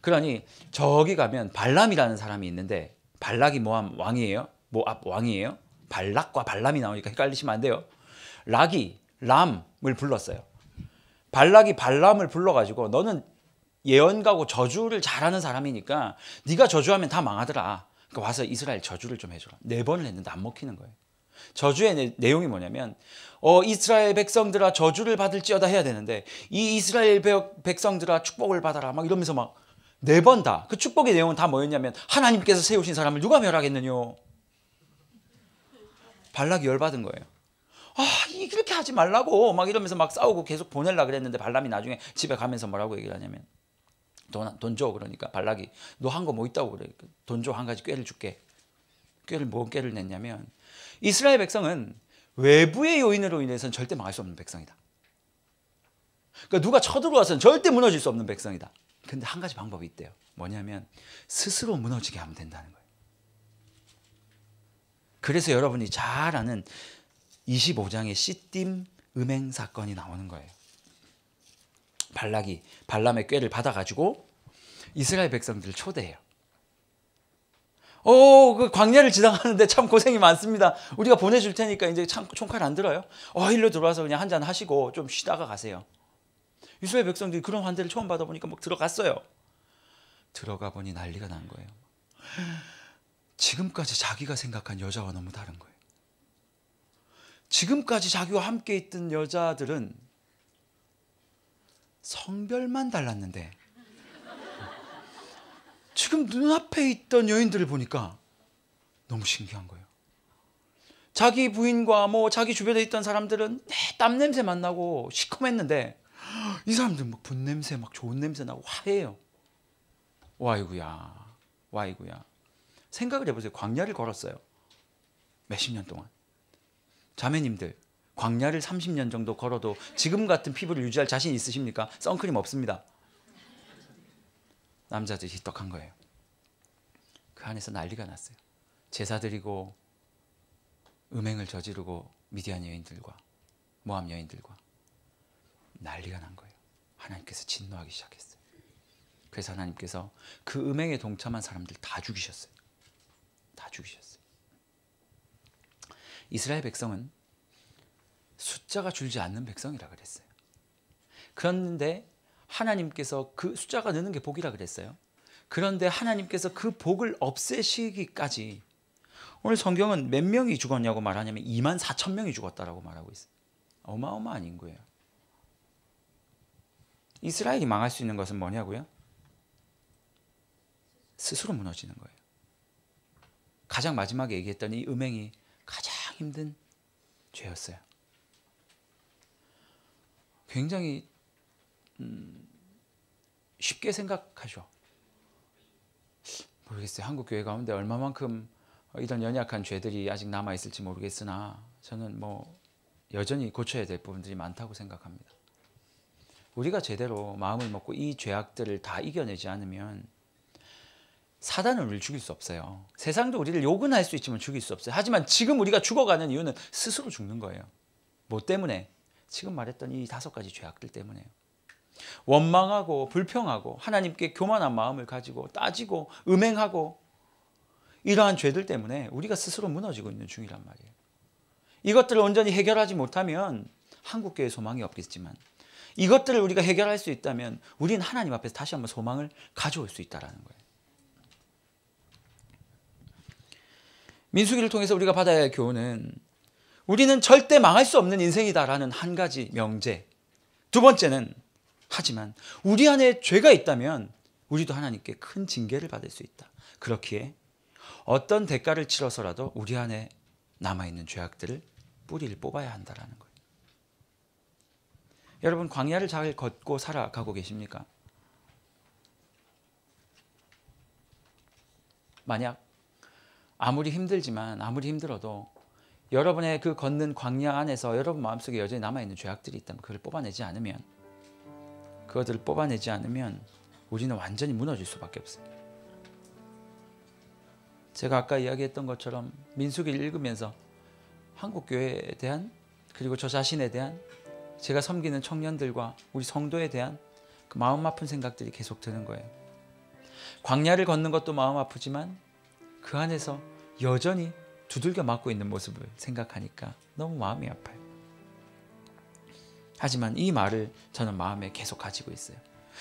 그러니 저기 가면 발람이라는 사람이 있는데 발락이 모압 왕이에요. 모압 왕이에요. 발락과 발람이 나오니까 헷갈리시면 안 돼요. 락이 람을 불렀어요. 발락이 발람을 불러가지고 너는 예언가고 저주를 잘하는 사람이니까 네가 저주하면 다 망하더라. 그러니까 와서 이스라엘 저주를 좀 해줘라. 네 번을 했는데 안 먹히는 거예요. 저주의 내, 내용이 뭐냐면 어 이스라엘 백성들아 저주를 받을지어다 해야 되는데 이 이스라엘 백성들아 축복을 받아라 막 이러면서 막 네 번다그 축복의 내용은 다 뭐였냐면 하나님께서 세우신 사람을 누가 멸하겠느냐 발락이 열받은 거예요. 아 이렇게 하지 말라고 막 이러면서 막 싸우고 계속 보낼라 그랬는데 발람이 나중에 집에 가면서 뭐라고 얘기를 하냐면 돈돈줘 그러니까 발락이 너 한 거 뭐 있다고 그래 돈 줘 한 가지 꾀를 줄게 꾀를 뭔 꾀를 냈냐면 이스라엘 백성은 외부의 요인으로 인해서는 절대 망할 수 없는 백성이다. 그러니까 누가 쳐들어와서는 절대 무너질 수 없는 백성이다. 근데 한 가지 방법이 있대요. 뭐냐면 스스로 무너지게 하면 된다는 거예요. 그래서 여러분이 잘 아는 25장의 씨딤 음행 사건이 나오는 거예요. 발락이 발람의 꾀를 받아가지고 이스라엘 백성들을 초대해요. 오, 어, 그 광야를 지나가는데 참 고생이 많습니다. 우리가 보내줄 테니까 이제 참, 총칼 안 들어요. 어, 일로 들어와서 그냥 한 잔 하시고 좀 쉬다가 가세요. 이스라엘 백성들이 그런 환대를 처음 받아보니까 막 들어갔어요. 들어가 보니 난리가 난 거예요. 지금까지 자기가 생각한 여자와 너무 다른 거예요. 지금까지 자기와 함께 있던 여자들은 성별만 달랐는데 지금 눈앞에 있던 여인들을 보니까 너무 신기한 거예요. 자기 부인과 뭐 자기 주변에 있던 사람들은 네, 땀 냄새 만나고 시커맸는데 이사람들막 분냄새 막 좋은 냄새 나고 화해요. 와이구야 와이구야 생각을 해보세요. 광야를 걸었어요. 몇십 년 동안. 자매님들, 광야를 30년 정도 걸어도 지금 같은 피부를 유지할 자신 있으십니까? 선크림 없습니다. 남자들이 희떡한 거예요. 그 안에서 난리가 났어요. 제사 드리고 음행을 저지르고 미디안 여인들과 모함 여인들과 난리가 난 거예요. 하나님께서 진노하기 시작했어요. 그래서 하나님께서 그 음행에 동참한 사람들 다 죽이셨어요. 다 죽이셨어요. 이스라엘 백성은 숫자가 줄지 않는 백성이라 그랬어요. 그런데 하나님께서 그 숫자가 느는 게 복이라 그랬어요. 그런데 하나님께서 그 복을 없애시기까지 오늘 성경은 몇 명이 죽었냐고 말하냐면 2만 4천 명이 죽었다라고 말하고 있어요. 어마어마한 인구예요. 이스라엘이 망할 수 있는 것은 뭐냐고요? 스스로 무너지는 거예요. 가장 마지막에 얘기했던 이 음행이 가장 힘든 죄였어요. 굉장히 음, 쉽게 생각하죠. 모르겠어요. 한국 교회 가운데 얼마만큼 이런 연약한 죄들이 아직 남아 있을지 모르겠으나 저는 뭐 여전히 고쳐야 될 부분들이 많다고 생각합니다. 우리가 제대로 마음을 먹고 이 죄악들을 다 이겨내지 않으면 사단은 우리를 죽일 수 없어요. 세상도 우리를 욕은 할 수 있지만 죽일 수 없어요. 하지만 지금 우리가 죽어가는 이유는 스스로 죽는 거예요. 뭐 때문에? 지금 말했던 이 다섯 가지 죄악들 때문에요. 원망하고 불평하고 하나님께 교만한 마음을 가지고 따지고 음행하고 이러한 죄들 때문에 우리가 스스로 무너지고 있는 중이란 말이에요. 이것들을 온전히 해결하지 못하면 한국교회 소망이 없겠지만 이것들을 우리가 해결할 수 있다면 우리는 하나님 앞에서 다시 한번 소망을 가져올 수 있다라는 거예요. 민수기를 통해서 우리가 받아야 할 교훈은 우리는 절대 망할 수 없는 인생이다라는 한 가지 명제. 두 번째는 하지만 우리 안에 죄가 있다면 우리도 하나님께 큰 징계를 받을 수 있다. 그렇기에 어떤 대가를 치러서라도 우리 안에 남아있는 죄악들을 뿌리를 뽑아야 한다라는 거예요. 여러분 광야를 잘 걷고 살아가고 계십니까? 만약 아무리 힘들지만 아무리 힘들어도 여러분의 그 걷는 광야 안에서 여러분 마음속에 여전히 남아있는 죄악들이 있다면 그걸 뽑아내지 않으면 그것들을 뽑아내지 않으면 우리는 완전히 무너질 수밖에 없습니다. 제가 아까 이야기했던 것처럼 민수기를 읽으면서 한국 교회에 대한 그리고 저 자신에 대한 제가 섬기는 청년들과 우리 성도에 대한 그 마음 아픈 생각들이 계속 드는 거예요. 광야를 걷는 것도 마음 아프지만 그 안에서 여전히 두들겨 맞고 있는 모습을 생각하니까 너무 마음이 아파요. 하지만 이 말을 저는 마음에 계속 가지고 있어요.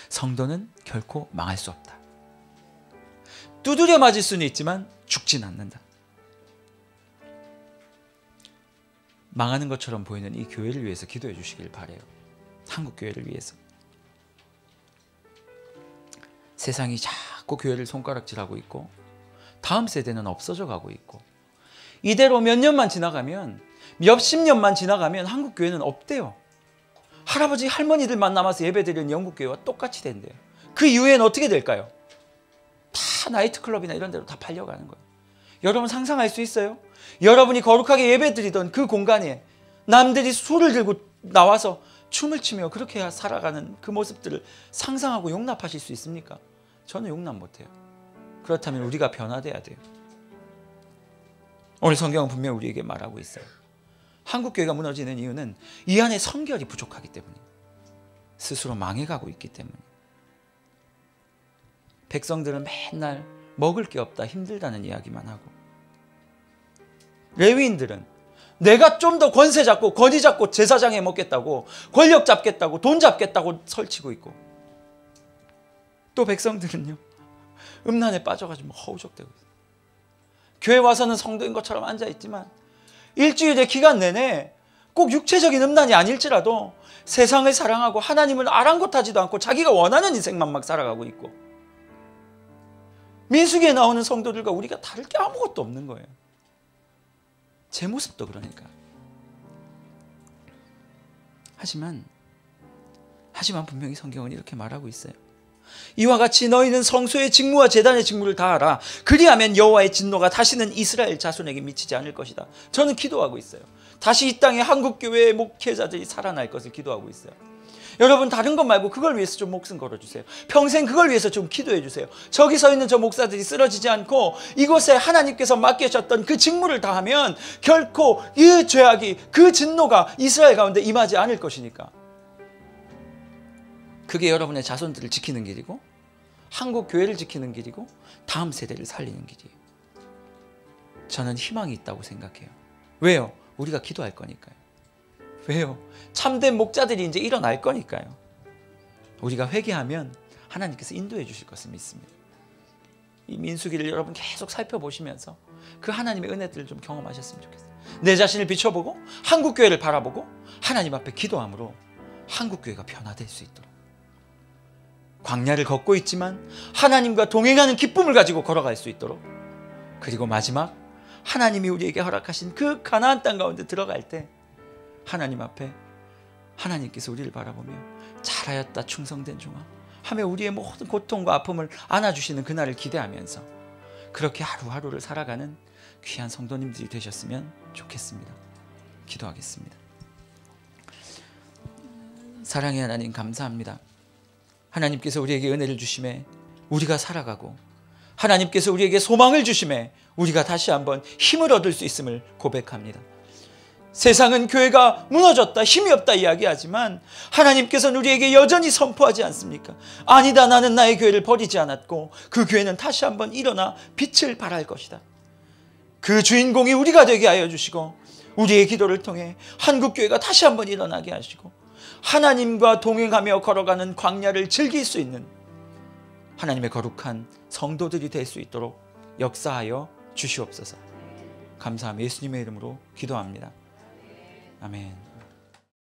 성도는 결코 망할 수 없다. 두드려 맞을 수는 있지만 죽진 않는다. 망하는 것처럼 보이는 이 교회를 위해서 기도해 주시길 바래요. 한국 교회를 위해서. 세상이 자꾸 교회를 손가락질하고 있고 다음 세대는 없어져 가고 있고 이대로 몇 년만 지나가면 몇 십 년만 지나가면 한국 교회는 없대요. 할아버지 할머니들만 남서 예배드리는 영국 교회와 똑같이 된대요. 그이후에 어떻게 될까요? 다 나이트클럽이나 이런 데로 다 팔려가는 거예요. 여러분 상상할 수 있어요? 여러분이 거룩하게 예배드리던 그 공간에 남들이 술을 들고 나와서 춤을 추며 그렇게 살아가는 그 모습들을 상상하고 용납하실 수 있습니까? 저는 용납 못해요. 그렇다면 우리가 변화돼야 돼요. 오늘 성경은 분명 우리에게 말하고 있어요. 한국 교회가 무너지는 이유는 이 안에 성결이 부족하기 때문이에요. 스스로 망해가고 있기 때문에 백성들은 맨날 먹을 게 없다 힘들다는 이야기만 하고 레위인들은 내가 좀 더 권세 잡고 권위 잡고 제사장에 먹겠다고 권력 잡겠다고 돈 잡겠다고 설치고 있고 또 백성들은요 음란에 빠져가지고 허우적대고 있어요. 교회 와서는 성도인 것처럼 앉아있지만 일주일의 기간 내내 꼭 육체적인 음란이 아닐지라도 세상을 사랑하고 하나님을 아랑곳하지도 않고 자기가 원하는 인생만 막 살아가고 있고 민수기에 나오는 성도들과 우리가 다를 게 아무것도 없는 거예요. 제 모습도 그러니까. 하지만 하지만 분명히 성경은 이렇게 말하고 있어요. 이와 같이 너희는 성소의 직무와 재단의 직무를 다하라. 그리하면 여호와의 진노가 다시는 이스라엘 자손에게 미치지 않을 것이다. 저는 기도하고 있어요. 다시 이 땅에 한국 교회의 목회자들이 살아날 것을 기도하고 있어요. 여러분 다른 것 말고 그걸 위해서 좀 목숨 걸어주세요. 평생 그걸 위해서 좀 기도해 주세요. 저기 서 있는 저 목사들이 쓰러지지 않고 이곳에 하나님께서 맡기셨던 그 직무를 다하면 결코 이 죄악이 그 진노가 이스라엘 가운데 임하지 않을 것이니까. 그게 여러분의 자손들을 지키는 길이고 한국 교회를 지키는 길이고 다음 세대를 살리는 길이에요. 저는 희망이 있다고 생각해요. 왜요? 우리가 기도할 거니까요. 왜요? 참된 목자들이 이제 일어날 거니까요. 우리가 회개하면 하나님께서 인도해 주실 것을 믿습니다. 이 민수기를 여러분 계속 살펴보시면서 그 하나님의 은혜들을 좀 경험하셨으면 좋겠어요. 내 자신을 비춰보고 한국교회를 바라보고 하나님 앞에 기도함으로 한국교회가 변화될 수 있도록 광야를 걷고 있지만 하나님과 동행하는 기쁨을 가지고 걸어갈 수 있도록 그리고 마지막 하나님이 우리에게 허락하신 그 가나안 땅 가운데 들어갈 때 하나님 앞에 하나님께서 우리를 바라보며 잘하였다 충성된 종아 하며 우리의 모든 고통과 아픔을 안아주시는 그날을 기대하면서 그렇게 하루하루를 살아가는 귀한 성도님들이 되셨으면 좋겠습니다. 기도하겠습니다. 사랑의 하나님 감사합니다. 하나님께서 우리에게 은혜를 주심에 우리가 살아가고 하나님께서 우리에게 소망을 주심에 우리가 다시 한번 힘을 얻을 수 있음을 고백합니다. 세상은 교회가 무너졌다, 힘이 없다 이야기하지만 하나님께서는 우리에게 여전히 선포하지 않습니까? 아니다, 나는 나의 교회를 버리지 않았고 그 교회는 다시 한번 일어나 빛을 발할 것이다. 그 주인공이 우리가 되게 하여 주시고 우리의 기도를 통해 한국교회가 다시 한번 일어나게 하시고 하나님과 동행하며 걸어가는 광야를 즐길 수 있는 하나님의 거룩한 성도들이 될 수 있도록 역사하여 주시옵소서. 감사함 예수님의 이름으로 기도합니다. 아멘.